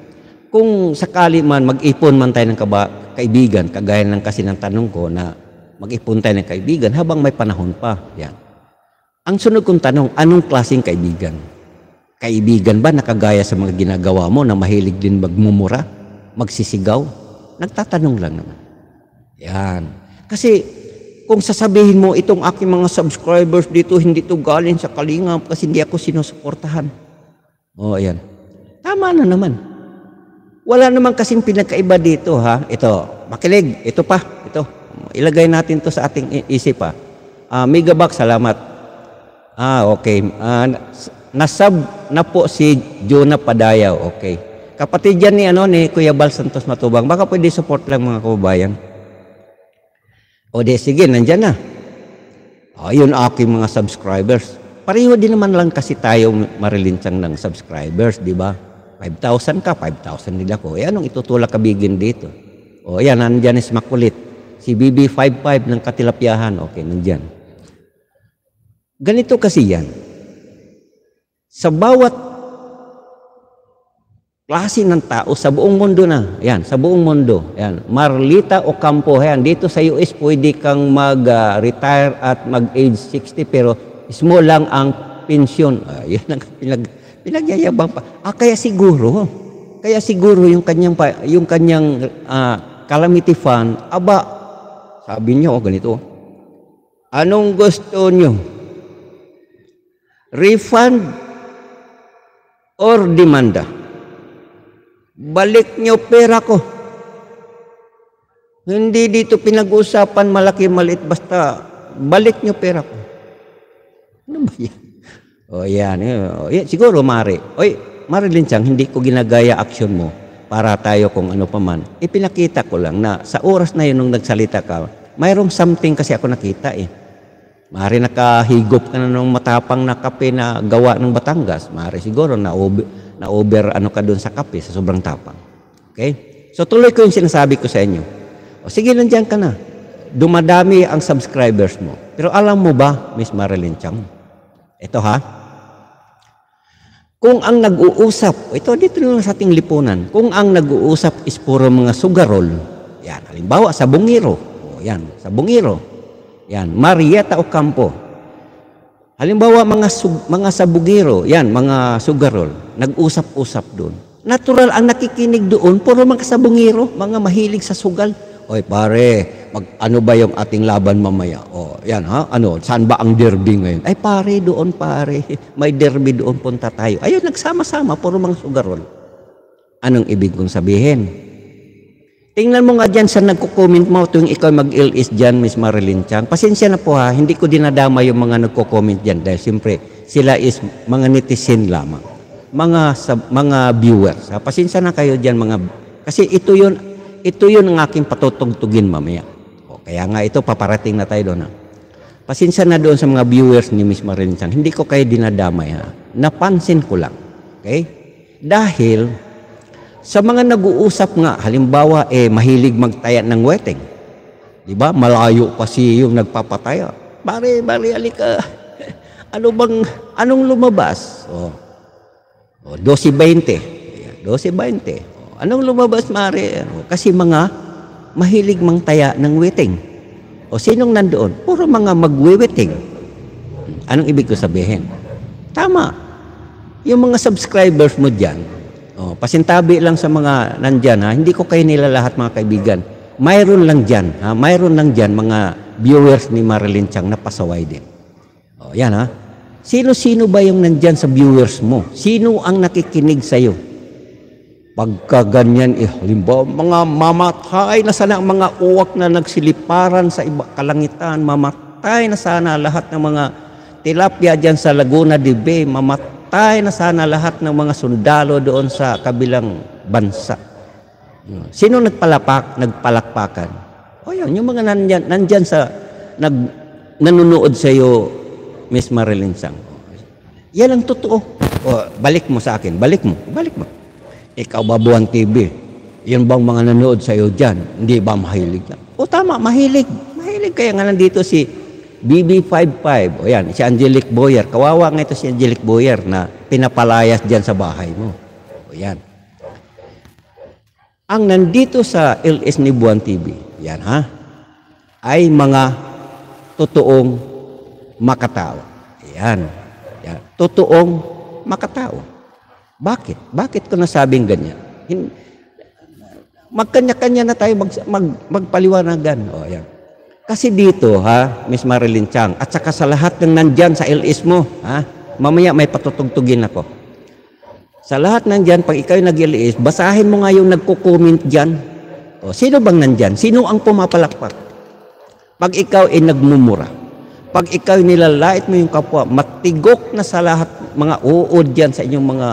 kung sakali man mag-ipon man tayo ng kaba, kaibigan, kagaya ng kasi ng tanong ko na mag-ipon tayo ng kaibigan habang may panahon pa. Yan. Ang sunod kong tanong, anong klaseng kaibigan? Kaibigan ba na kagaya sa mga ginagawa mo na mahilig din magmumura, magsisigaw? Nagtatanong lang naman. Yan. Kasi kung sasabihin mo itong aking mga subscribers dito hindi to galing sa kalinga kasi hindi ako sinusuportahan. Oh, ayan. Tama na naman. Wala naman kasing pinagkaiba dito ha. Ito, makilig. Ito pa, ito. Ilagay natin to sa ating isip ha. Uh, Box, salamat. Ah, okay. Uh, nasab na po si Jonah Padayaw. Okay. Kapatid yan ni, ano, ni Kuya Bal Santos Matubang. Baka pwede support lang mga kababayan. O de, sige, nandyan na. Ayun ah, yun aking mga subscribers. Pareho din naman lang kasi tayo marilinsang ng subscribers, di ba? 5,000 ka, 5,000 nila ko. Eh, anong itutulak kabigin dito? O, yan, nandyan is makulit. Si BB 55 ng katilapyahan, okay, nandyan. Ganito kasi yan. Sa bawat klase ng tao sa buong mundo na. Yan, sa buong mundo. Yan, Marlita o Campo. Yan, dito sa US pwede kang mag-retire uh, at mag-age 60 pero small lang ang pension. Uh, ah, yan ang pinag Pinagyayabang pa. Ah, kaya siguro, kaya siguro yung kanyang, yung kanyang uh, calamity fund, aba, sabi niyo, oh, ganito, oh. anong gusto niyo? Refund or demanda? Balik niyo pera ko. Hindi dito pinag-uusapan malaki, malit basta balik niyo pera ko. Ano ba yan? Oh, yan. Eh. O, oh, yan. Siguro, Mari. Oy, Mari Linchang, hindi ko ginagaya action mo para tayo kung ano pa man. Ipinakita ko lang na sa oras na yun nung nagsalita ka, mayroong something kasi ako nakita eh. Mari nakahigop ka na ng matapang na kape na gawa ng Batangas. Mari siguro na over, na over ano ka doon sa kape sa sobrang tapang. Okay? So tuloy ko yung sinasabi ko sa inyo. O sige, nandiyan ka na. Dumadami ang subscribers mo. Pero alam mo ba, Miss Marilyn Chang? Ito ha, kung ang nag-uusap, ito dito lang sa ating lipunan, kung ang nag-uusap is puro mga sugarol, yan, halimbawa sa bungiro, o yan, sa bungiro, yan, Marieta Ocampo. Halimbawa mga sug, mga sa bungiro, yan, mga sugarol, nag-usap-usap doon. Natural ang nakikinig doon, puro mga sa bungiro, mga mahilig sa sugal. Oy pare, mag, ano ba yung ating laban mamaya? O, yan ha, ano, saan ba ang derby ngayon? Ay pare, doon pare, *laughs* may derby doon, punta tayo. Ayun, nagsama-sama, puro mga sugarol. Anong ibig kong sabihin? Tingnan mo nga dyan sa nagko-comment mo tuwing ikaw mag-LS dyan, Miss Marilyn Chan. Pasensya na po ha, hindi ko dinadama yung mga nagko-comment dyan dahil siyempre sila is mga netizen lamang. Mga sub, mga viewers. Ha? Pasensya na kayo dyan mga kasi ito yun ito yun ang aking patutugtugin mamaya. Kaya nga ito, paparating na tayo doon. Ha? Pasensya na doon sa mga viewers ni Miss Marinsang. Hindi ko kayo dinadamay ha. Napansin ko lang. Okay? Dahil sa mga nag-uusap nga, halimbawa eh mahilig magtaya ng wedding. 'Di ba? Malayo pa si yung nagpapataya. Pare, pare alika. *laughs* ano bang anong lumabas? Oh. Oh, 12.20. 12.20. Oh, anong lumabas, mare? Oh, kasi mga mahilig mang taya ng witing. O sinong nandoon? Puro mga magwiwiting. Anong ibig ko sabihin? Tama. Yung mga subscribers mo dyan, o, pasintabi lang sa mga nandyan, ha? hindi ko kayo nila lahat mga kaibigan. Mayroon lang dyan, ha? mayroon lang dyan mga viewers ni Marilyn Chang na pasaway din. O, yan ha. Sino-sino ba yung nandyan sa viewers mo? Sino ang nakikinig sa'yo? Pagkaganyan, eh, halimbawa, mga mamatay na sana ang mga uwak na nagsiliparan sa iba kalangitan, mamatay na sana lahat ng mga tilapia dyan sa Laguna de Bay, mamatay na sana lahat ng mga sundalo doon sa kabilang bansa. Hmm. Sino nagpalapak, nagpalakpakan? O yun, yung mga nandyan, nandyan sa, nag, nanunood sa iyo, Miss Marilyn Sang. Yan ang totoo. O, balik mo sa akin, balik mo, balik mo. Ikaw ba buwan TV? Yan bang mga nanood sa iyo dyan? Hindi ba mahilig yan? O tama, mahilig. Mahilig kaya nga nandito si BB55. O yan, si Angelic Boyer. Kawawa nga ito si Angelic Boyer na pinapalayas dyan sa bahay mo. O yan. Ang nandito sa LS ni Buwan TV, yan ha, ay mga totoong makatao. Yan. yan. Totoong makatao. Bakit? Bakit ko nasabing ganyan? Hin- Magkanya-kanya na tayo mag, mag, magpaliwanagan. O, ayan. Kasi dito, ha, Miss Marilyn Chang, at saka sa lahat ng nandyan sa LS mo, ha, mamaya may patutugtugin ako. Sa lahat ng nandyan, pag ikaw nag-LS, basahin mo nga yung nagko-comment dyan. O, sino bang nandyan? Sino ang pumapalakpak? Pag ikaw ay nagmumura, pag ikaw nilalait mo yung kapwa, matigok na sa lahat mga uod dyan sa inyong mga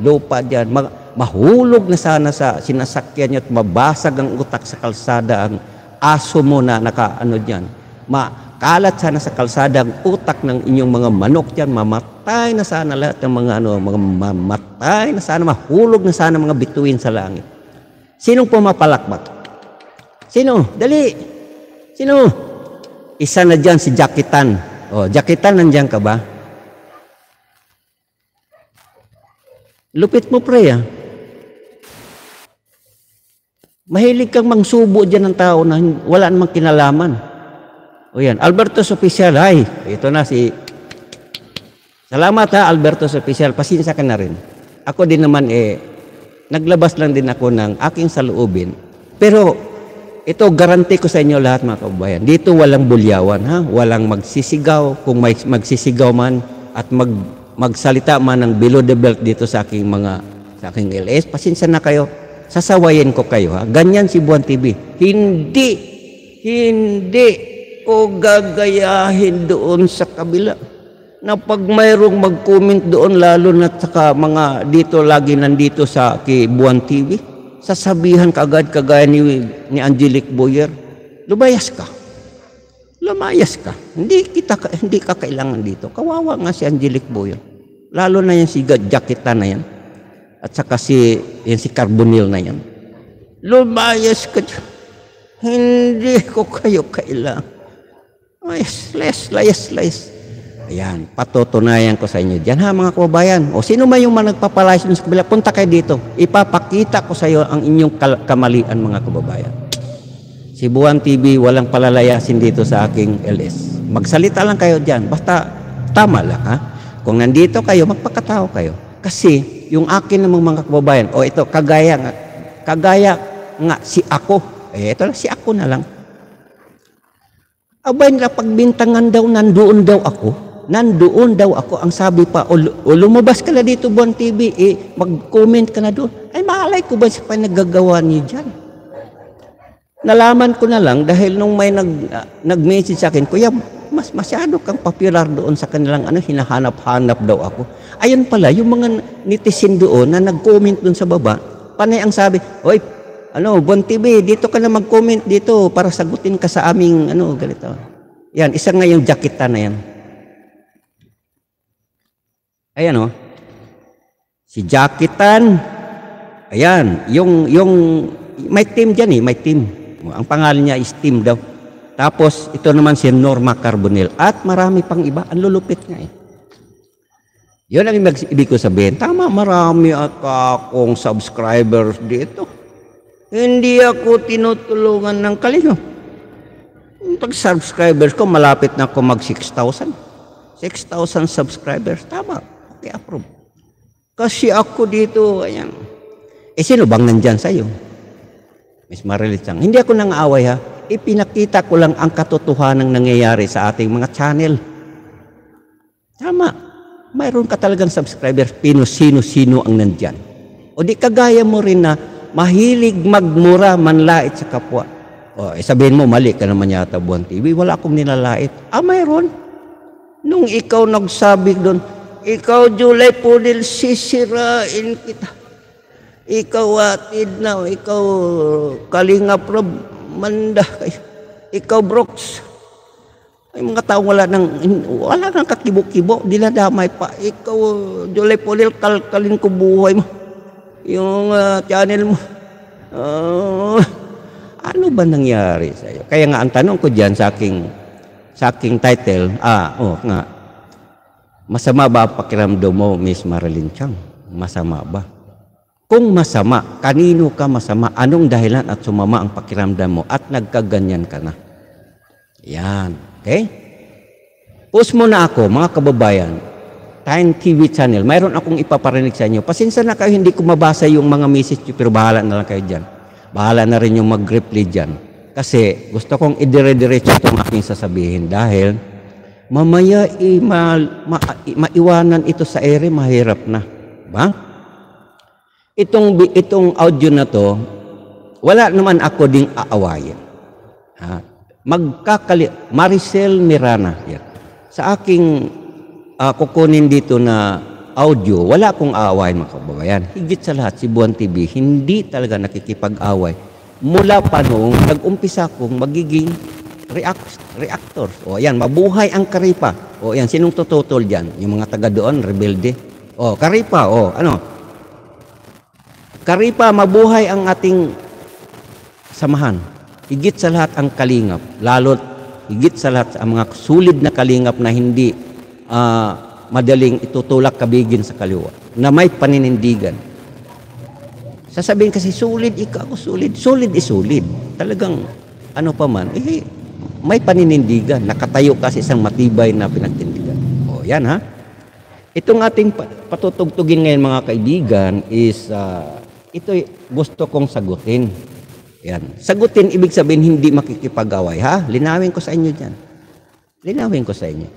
lupa diyan. mahulog na sana sa sinasakyan niya at mabasag ang utak sa kalsada ang aso mo na nakaano diyan. Makalat sana sa kalsada ang utak ng inyong mga manok diyan. Mamatay na sana lahat ng mga ano, mga mamatay na sana, mahulog na sana mga bituin sa langit. Sinong pumapalakbak? Sino? Dali. Sino? Isa na diyan si Jakitan. Oh, Jakitan nandiyan ka ba? Lupit mo, pre, ah. Mahilig kang mangsubo dyan ng tao na wala namang kinalaman. O yan, Alberto's Official, ay, ito na si... Salamat ha, Alberto's Official, pasinsa ka na rin. Ako din naman, eh, naglabas lang din ako ng aking saloobin. Pero, ito, garanti ko sa inyo lahat, mga kababayan. Dito walang bulyawan, ha? Walang magsisigaw. Kung may magsisigaw man at mag magsalita man ng below the belt dito sa aking mga sa aking LS, pasensya na kayo. Sasawayin ko kayo ha. Ganyan si Buwan TV. Hindi hindi ko gagayahin doon sa kabila. Na pag mayroong mag-comment doon lalo na sa mga dito lagi nandito sa kay Buwan TV, sasabihan agad kagaya ni, ni Angelic Boyer, lumayas ka lumayas ka. Hindi kita hindi ka kailangan dito. Kawawa nga si Angelic Boyer Lalo na yung si Jakita na yan. At saka si, yung si Carbonil na yan. Lumayas ka dyan. Hindi ko kayo kailangan. Layas, layas, layas, layas. Ayan, patutunayan ko sa inyo Diyan ha mga kababayan. O sino man yung managpapalayas sa kabila, punta kayo dito. Ipapakita ko sa iyo ang inyong kamalian mga kababayan. Si Buwan TV, walang palalayasin dito sa aking LS. Magsalita lang kayo diyan. Basta tama lang ha. Kung nandito kayo, magpakatao kayo. Kasi yung akin ng mga kababayan, o oh, ito, kagaya nga, kagaya nga si ako. Eh, ito lang, si ako na lang. Abay nila, pagbintangan daw, nandoon daw ako. Nandoon daw ako. Ang sabi pa, o, o lumabas ka na dito, Buwan TV, eh, mag-comment ka na doon. Ay, mahalay ko ba sa pinaggagawa niyo dyan? Nalaman ko na lang dahil nung may nag, uh, nag-message sa akin, Kuya, mas masyado kang popular doon sa kanilang ano, hinahanap-hanap daw ako. Ayun pala, yung mga netizen doon na nag-comment doon sa baba, panay ang sabi, Hoy, ano, Bon TV, dito ka na mag-comment dito para sagutin ka sa aming, ano, ganito. Yan, isa nga yung jakita na yan. Ayan, oh. Si Jakitan. Ayan, yung, yung, may team dyan eh, may team. Ang pangalan niya is team daw. Tapos, ito naman si Norma Carbonell. At marami pang iba. Ang lulupit nga eh. Yun ang ibig ko sabihin. Tama, marami at akong subscribers dito. Hindi ako tinutulungan ng kalino. Pag subscribers ko, malapit na ako mag 6,000. 6,000 subscribers. Tama. Okay, approve. Kasi ako dito, ayan. Eh, sino bang nandyan sa'yo? Miss Marilit Chang, hindi ako nang aaway ha. Ipinakita ko lang ang katotohanan ng nangyayari sa ating mga channel. Tama. Mayroon ka talagang subscriber pino sino-sino ang nandyan. O di kagaya mo rin na mahilig magmura, manlait sa kapwa. O, eh, sabihin mo, mali ka naman yata buwan TV. Wala akong nilalait. Ah, mayroon. Nung ikaw nagsabi doon, ikaw, July Pudil, sisirain kita. Ikaw atid na, ikaw kalinga prob, manda kayo. Ikaw Brooks. Ay mga tao wala nang wala nang kakibo-kibo, dinadamay pa. Ikaw Jolay Polil kalkalin ko buhay mo. Yung uh, channel mo. Uh, ano ba nangyari sa iyo? Kaya nga ang tanong ko diyan sa aking sa aking title, ah, oh nga. Masama ba pakiramdam mo, Miss Marilyn Chang? Masama ba? Kung masama, kanino ka masama? Anong dahilan at sumama ang pakiramdam mo at nagkaganyan ka na? Yan. Okay? Post mo na ako, mga kababayan, Time TV channel. Mayroon akong ipaparinig sa inyo. Pasensya na kayo, hindi ko mabasa yung mga message nyo, pero bahala na lang kayo dyan. Bahala na rin yung mag-reply dyan. Kasi gusto kong idire-diretso itong aking sasabihin dahil mamaya i- eh, ma- ma- maiwanan ito sa ere, mahirap na. Ba? Diba? itong itong audio na to, wala naman ako ding aawayin Ha? Magkakali Maricel Mirana yan. Sa aking uh, kukunin dito na audio, wala akong aawayan mga kababayan. Higit sa lahat, si Buwan TV, hindi talaga nakikipag-away. Mula pa noong nag-umpisa kong magiging react, reactor. O ayan, mabuhay ang karipa. O ayan, sinong tututol diyan Yung mga taga doon, rebelde. O, karipa, o ano, Karipa, mabuhay ang ating samahan. Higit sa lahat ang kalingap, lalo't higit sa lahat ang mga sulid na kalingap na hindi uh, madaling itutulak kabigin sa kaliwa, na may paninindigan. Sasabihin kasi, sulid, ikaw ako sulid. Sulid is sulid. Talagang ano pa man, eh, may paninindigan. Nakatayo kasi isang matibay na pinagtindigan. O, oh, yan ha. Itong ating patutugtugin ngayon mga kaibigan is uh, ito gusto kong sagutin. Yan. Sagutin, ibig sabihin, hindi makikipagaway, ha? Linawin ko sa inyo dyan. Linawin ko sa inyo.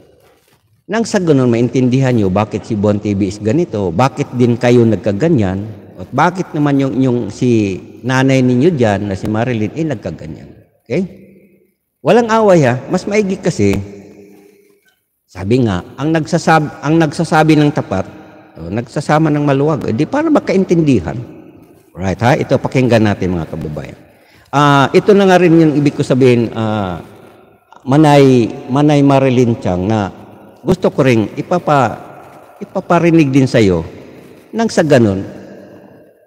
Nang sa ganun, maintindihan nyo bakit si Bon TV is ganito, bakit din kayo nagkaganyan, at bakit naman yung, yung si nanay ninyo dyan na si Marilyn, eh, nagkaganyan. Okay? Walang away, ha? Mas maigi kasi, sabi nga, ang nagsasabi, ang nagsasabi ng tapat, oh, nagsasama ng maluwag, eh, para magkaintindihan. Right, ha? Ito, pakinggan natin mga kababayan. Uh, ito na nga rin yung ibig ko sabihin, uh, Manay, Manay Marilyn Chang, na gusto ko rin ipapa, ipaparinig din sa iyo nang sa ganun,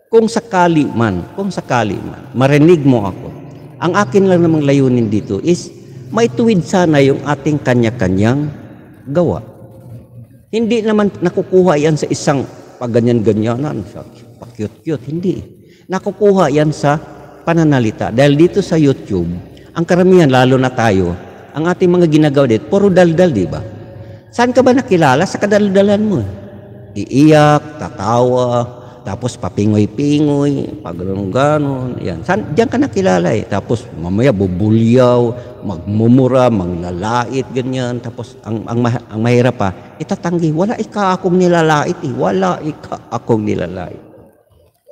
kung sakali man, kung sakali man, marinig mo ako. Ang akin lang namang layunin dito is maituwid sana yung ating kanya-kanyang gawa. Hindi naman nakukuha yan sa isang paganyan-ganyanan, pakiyot cute hindi. Hindi. Nakukuha yan sa pananalita. Dahil dito sa YouTube, ang karamihan, lalo na tayo, ang ating mga ginagawa dito, puro daldal, di ba? Saan ka ba nakilala? Sa kadaldalan mo. Iiyak, tatawa, tapos papingoy-pingoy, pag ganon, yan. Saan, diyan ka nakilala eh. Tapos mamaya bubulyaw, magmumura, manglalait, ganyan. Tapos ang, ang, ang mahirap pa, itatanggi, wala ika akong nilalait eh. Wala ika akong nilalait.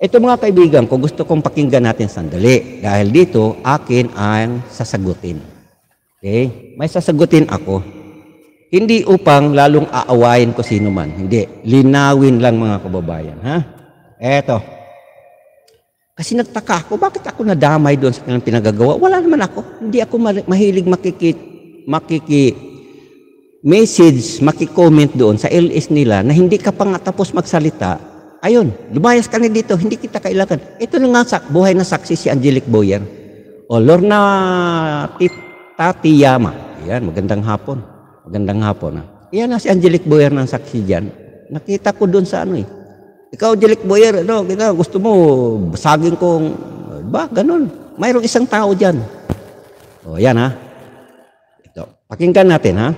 Ito mga kaibigan ko, gusto kong pakinggan natin sandali. Dahil dito, akin ang sasagutin. Okay? May sasagutin ako. Hindi upang lalong aawayin ko sino man. Hindi. Linawin lang mga kababayan. Ha? Eto. Kasi nagtaka ako, bakit ako nadamay doon sa kanilang pinagagawa? Wala naman ako. Hindi ako mahilig makikit, makiki message, makicomment doon sa LS nila na hindi ka pa nga tapos magsalita Ayun, lumayas ka na dito, hindi kita kailangan. Ito na nga, buhay na saksi si Angelic Boyer. O Lorna Tatiyama. Yan, magandang hapon. Magandang hapon. Ha? Yan na si Angelic Boyer ng saksi dyan. Nakita ko doon sa ano eh. Ikaw, Angelic Boyer, ano, kita, gusto mo, basagin kong, ba, ganun. Mayroong isang tao dyan. O, yan ha. Ito, pakinggan natin ha.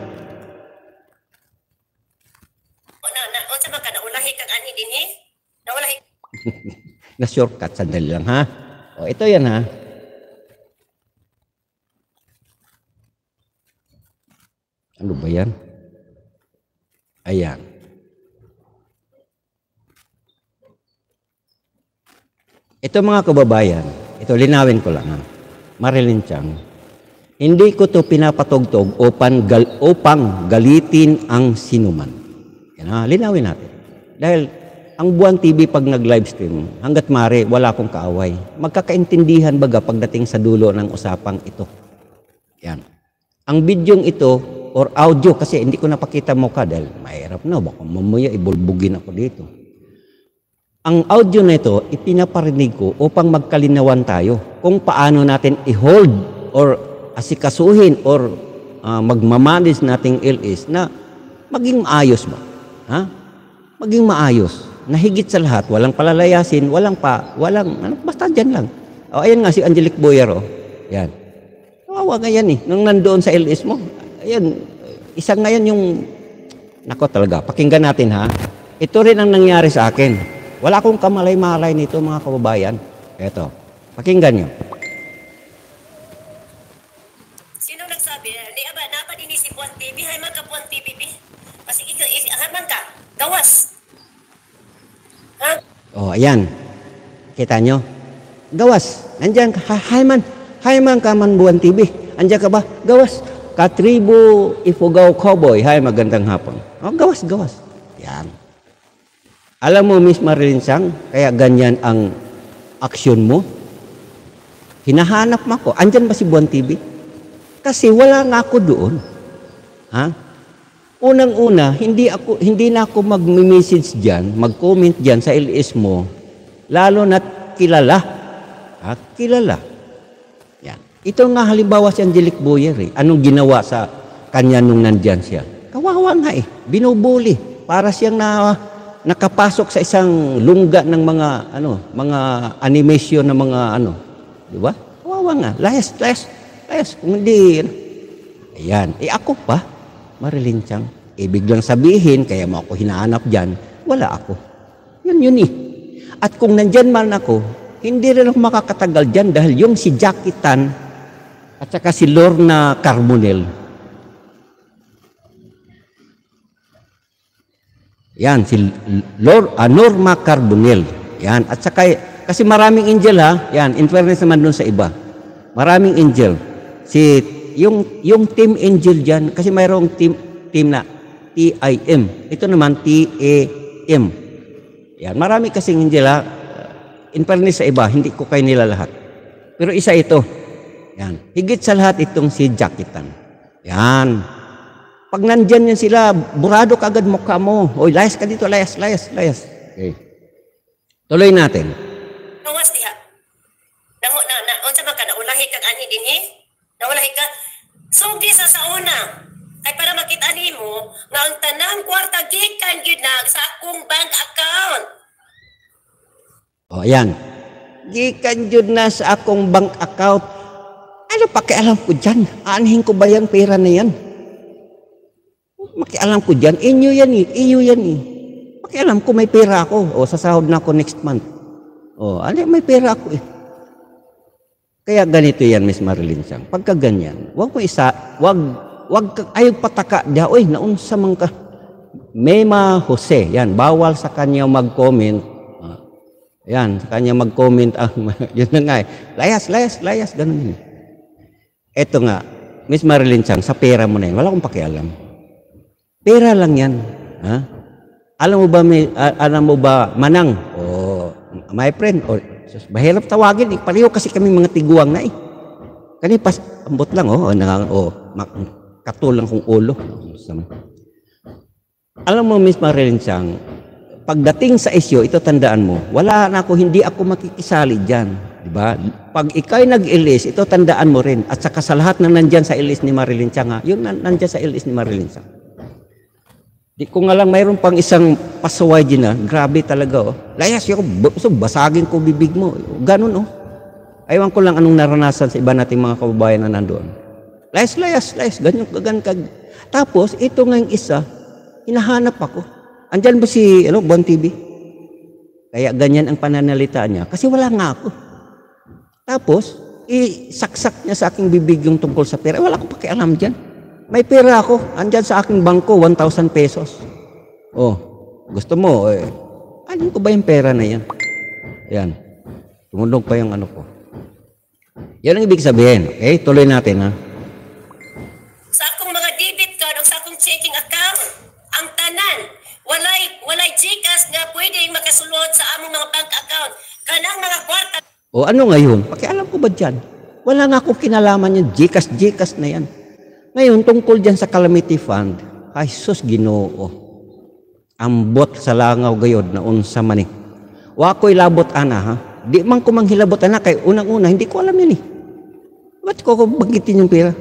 *laughs* na shortcut. Sandali lang ha. O, ito yan ha. Ano ba yan? Ayan. Ito mga kababayan, ito linawin ko lang ha. Marilyn Chang, hindi ko to pinapatugtog upang, gal, upang galitin ang sinuman. Yan ha, linawin natin. Dahil ang Buwan TV pag nag-livestream, hanggat mare, wala akong kaaway. Magkakaintindihan baga pagdating sa dulo ng usapang ito. Yan. Ang bidyong ito, or audio, kasi hindi ko napakita mo ka dahil mahirap na, baka mamaya ibulbugin ako dito. Ang audio na ito, ipinaparinig ko upang magkalinawan tayo kung paano natin i-hold or asikasuhin or uh, magmamanage nating LS na maging maayos ba? Ha? Maging maayos na higit sa lahat, walang palalayasin, walang pa, walang, ano, basta dyan lang. O, oh, ayan nga si Angelic Boyer, o. Oh. Yan. Kawawa nga yan eh. Nung nandoon sa LS mo, ayan, isa ngayon yung, nako talaga, pakinggan natin ha. Ito rin ang nangyari sa akin. Wala akong kamalay-malay nito mga kababayan. Eto, pakinggan nyo. Sino nagsabi? Di ba, dapat inisip 1 TV, hay magka 1 TV, Kasi ikaw, ikaw, eh, ka, gawas oh, ayan. Kita nyo? Gawas. Andiyan, Hayman. Hayman ka man buwan TV. Andiyan ka ba? Gawas. Katribo Ifugao Cowboy. Hay, magandang hapon. oh, gawas, gawas. Yan. Alam mo, Miss Marilyn Sang, kaya ganyan ang aksyon mo. Hinahanap mo ako. Andiyan ba si Buwan TV? Kasi wala nga ako doon. Ha? Unang-una, hindi ako hindi na ako magme-message diyan, mag-comment diyan sa LS mo, lalo na kilala. Ha? Kilala. Yan. Ito nga halimbawa si Angelic Boyer eh. Anong ginawa sa kanya nung nandyan siya? Kawawa nga eh. Binubuli. Para siyang na, nakapasok sa isang lungga ng mga ano, mga animation ng mga ano, di ba? Kawawa nga. Layas, layas, layas. Kung hindi, ano. ayan. Eh ako pa, Marilyn Chang. Ibig eh, lang sabihin, kaya mo ako hinahanap dyan, wala ako. Yan yun eh. At kung nandyan man ako, hindi rin ako makakatagal dyan dahil yung si Jackie Tan at saka si Lorna Carmonel. Yan, si Lor, uh, Norma Carbonel. Yan, at saka, kasi maraming angel ha. Yan, in fairness naman dun sa iba. Maraming angel. Si yung yung team angel diyan kasi mayroong team team na TIM. Ito naman TAM. Yan, marami kasi angel ha. In fairness sa iba, hindi ko kay nila lahat. Pero isa ito. Yan. Higit sa lahat itong si Jackitan. Yan. Pag nandyan yan sila, burado kagad mukha mo. Oy, layas ka dito, layas, layas, layas. Okay. Tuloy natin. Bawas di So gisa sa una, ay para makita nimo nga ang tanang kwarta gikan gyud na sa akong bank account. Oh, ayan. Gikan gyud na sa akong bank account. Ano pa alam ko diyan? Aanhin ko ba yang pera na yan? Makialam ko diyan, inyo yan eh, inyo yan eh. Makialam ko may pera ako. O, sasahod na ako next month. O, ano may pera ako eh. Kaya ganito yan, Miss Marilyn Chang. Pagka ganyan, wag ko isa, wag, wag, ayaw pataka diya, uy, naunsa man ka. Mema Jose, yan, bawal sa kanya mag-comment. Uh, yan, sa kanya mag-comment ang, *laughs* yun na nga eh. Layas, layas, layas, ganun yun. Eto nga, Miss Marilyn Chang, sa pera mo na yan, wala akong pakialam. Pera lang yan. Ha? Alam mo ba, may, alam mo ba, manang? O, oh, my friend, o, oh, Sus, mahirap tawagin eh. Pareho kasi kami mga tiguang na eh. Kani pas ambot lang oh, nang oh, katulang kong ulo. Alam mo Miss Marilyn Chang, pagdating sa isyo, ito tandaan mo, wala na ako, hindi ako makikisali diyan, di ba? Pag ikay nag-ilis, ito tandaan mo rin at saka sa lahat na nandiyan sa ilis ni Marilyn Chang, ha, yun nandiyan sa ilis ni Marilyn Chang. Di ko nga lang mayroon pang isang pasaway din na, grabe talaga oh. Layas yun, so basagin ko bibig mo. Ganun oh. Aywan ko lang anong naranasan sa iba nating mga kababayan na nandoon. Layas, layas, layas, ganyan, ganyan kag. Tapos, ito ngayong isa, hinahanap ako. Andyan ba si, ano, Bon TV? Kaya ganyan ang pananalita niya. Kasi wala nga ako. Tapos, isaksak niya sa aking bibig yung tungkol sa pera. Wala akong pakialam dyan may pera ako. Andyan sa aking bangko, 1,000 pesos. Oh, gusto mo, eh. Alin ko ba yung pera na yan? Yan. Tumunog pa yung ano ko. Yan ang ibig sabihin. Okay? Tuloy natin, ha? Sa akong mga debit card o sa akong checking account, ang tanan, walay, walay Gcash nga pwede makasulod sa among mga bank account. Kanang mga kwarta. O ano ngayon? Pakialam ko ba dyan? Wala nga akong kinalaman yung Gcash, Gcash na yan. Ngayon, tungkol dyan sa calamity fund, ay sus ginoo. Ambot sa langaw gayod na unsa man eh. Wa ko'y labot ana ha. Di man ko manghilabot ana kay unang-una hindi ko alam yun eh. Ba't ko bagitin yung pera?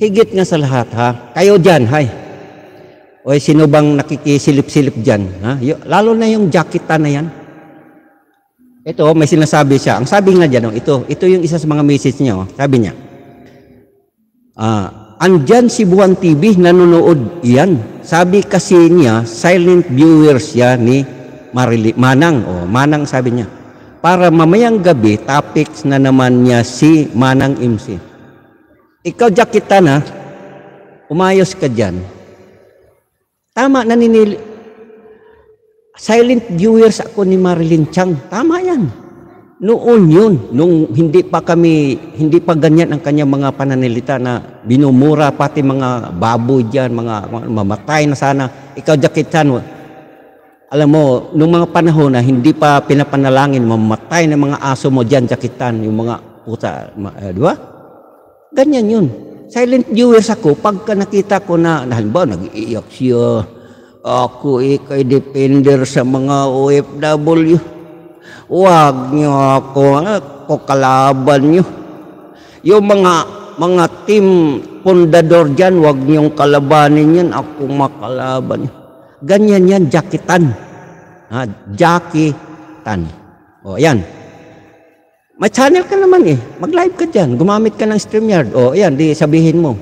Higit nga sa lahat ha. Kayo dyan, hay. O sino bang nakikisilip-silip dyan? Ha? Lalo na yung jacketan na yan. Ito, may sinasabi siya. Ang sabi nga dyan, oh, ito, ito yung isa sa mga message niya. Oh. Sabi niya, ah, andyan si Buwan TV nanonood yan. Sabi kasi niya, silent viewers siya ni Marili, Manang. O, Manang sabi niya. Para mamayang gabi, topics na naman niya si Manang MC. Ikaw, Jakita na, umayos ka dyan. Tama, naninili. Silent viewers ako ni Marilyn Chang. Tama yan. Noon yun, nung hindi pa kami, hindi pa ganyan ang kanyang mga pananalita na binumura pati mga baboy dyan, mga, mga mamatay na sana. Ikaw, Jakitan, alam mo, nung mga panahon na hindi pa pinapanalangin, mamatay ng mga aso mo dyan, Jakitan, yung mga puta, uh, di ba? Ganyan yun. Silent viewers ako, pagka nakita ko na, halimbawa, nag-iiyak siya, ako ikay depender sa mga OFW Huwag niyo ako, ko ano, kalaban niyo. Yung mga, mga team pundador diyan, huwag niyong kalabanin yan, ako makalaban niyo. Ganyan yan, jakitan. Ha, jakitan. Oh, yan. May channel ka naman eh. Mag-live ka diyan, Gumamit ka ng StreamYard. Oh, yan, di sabihin mo.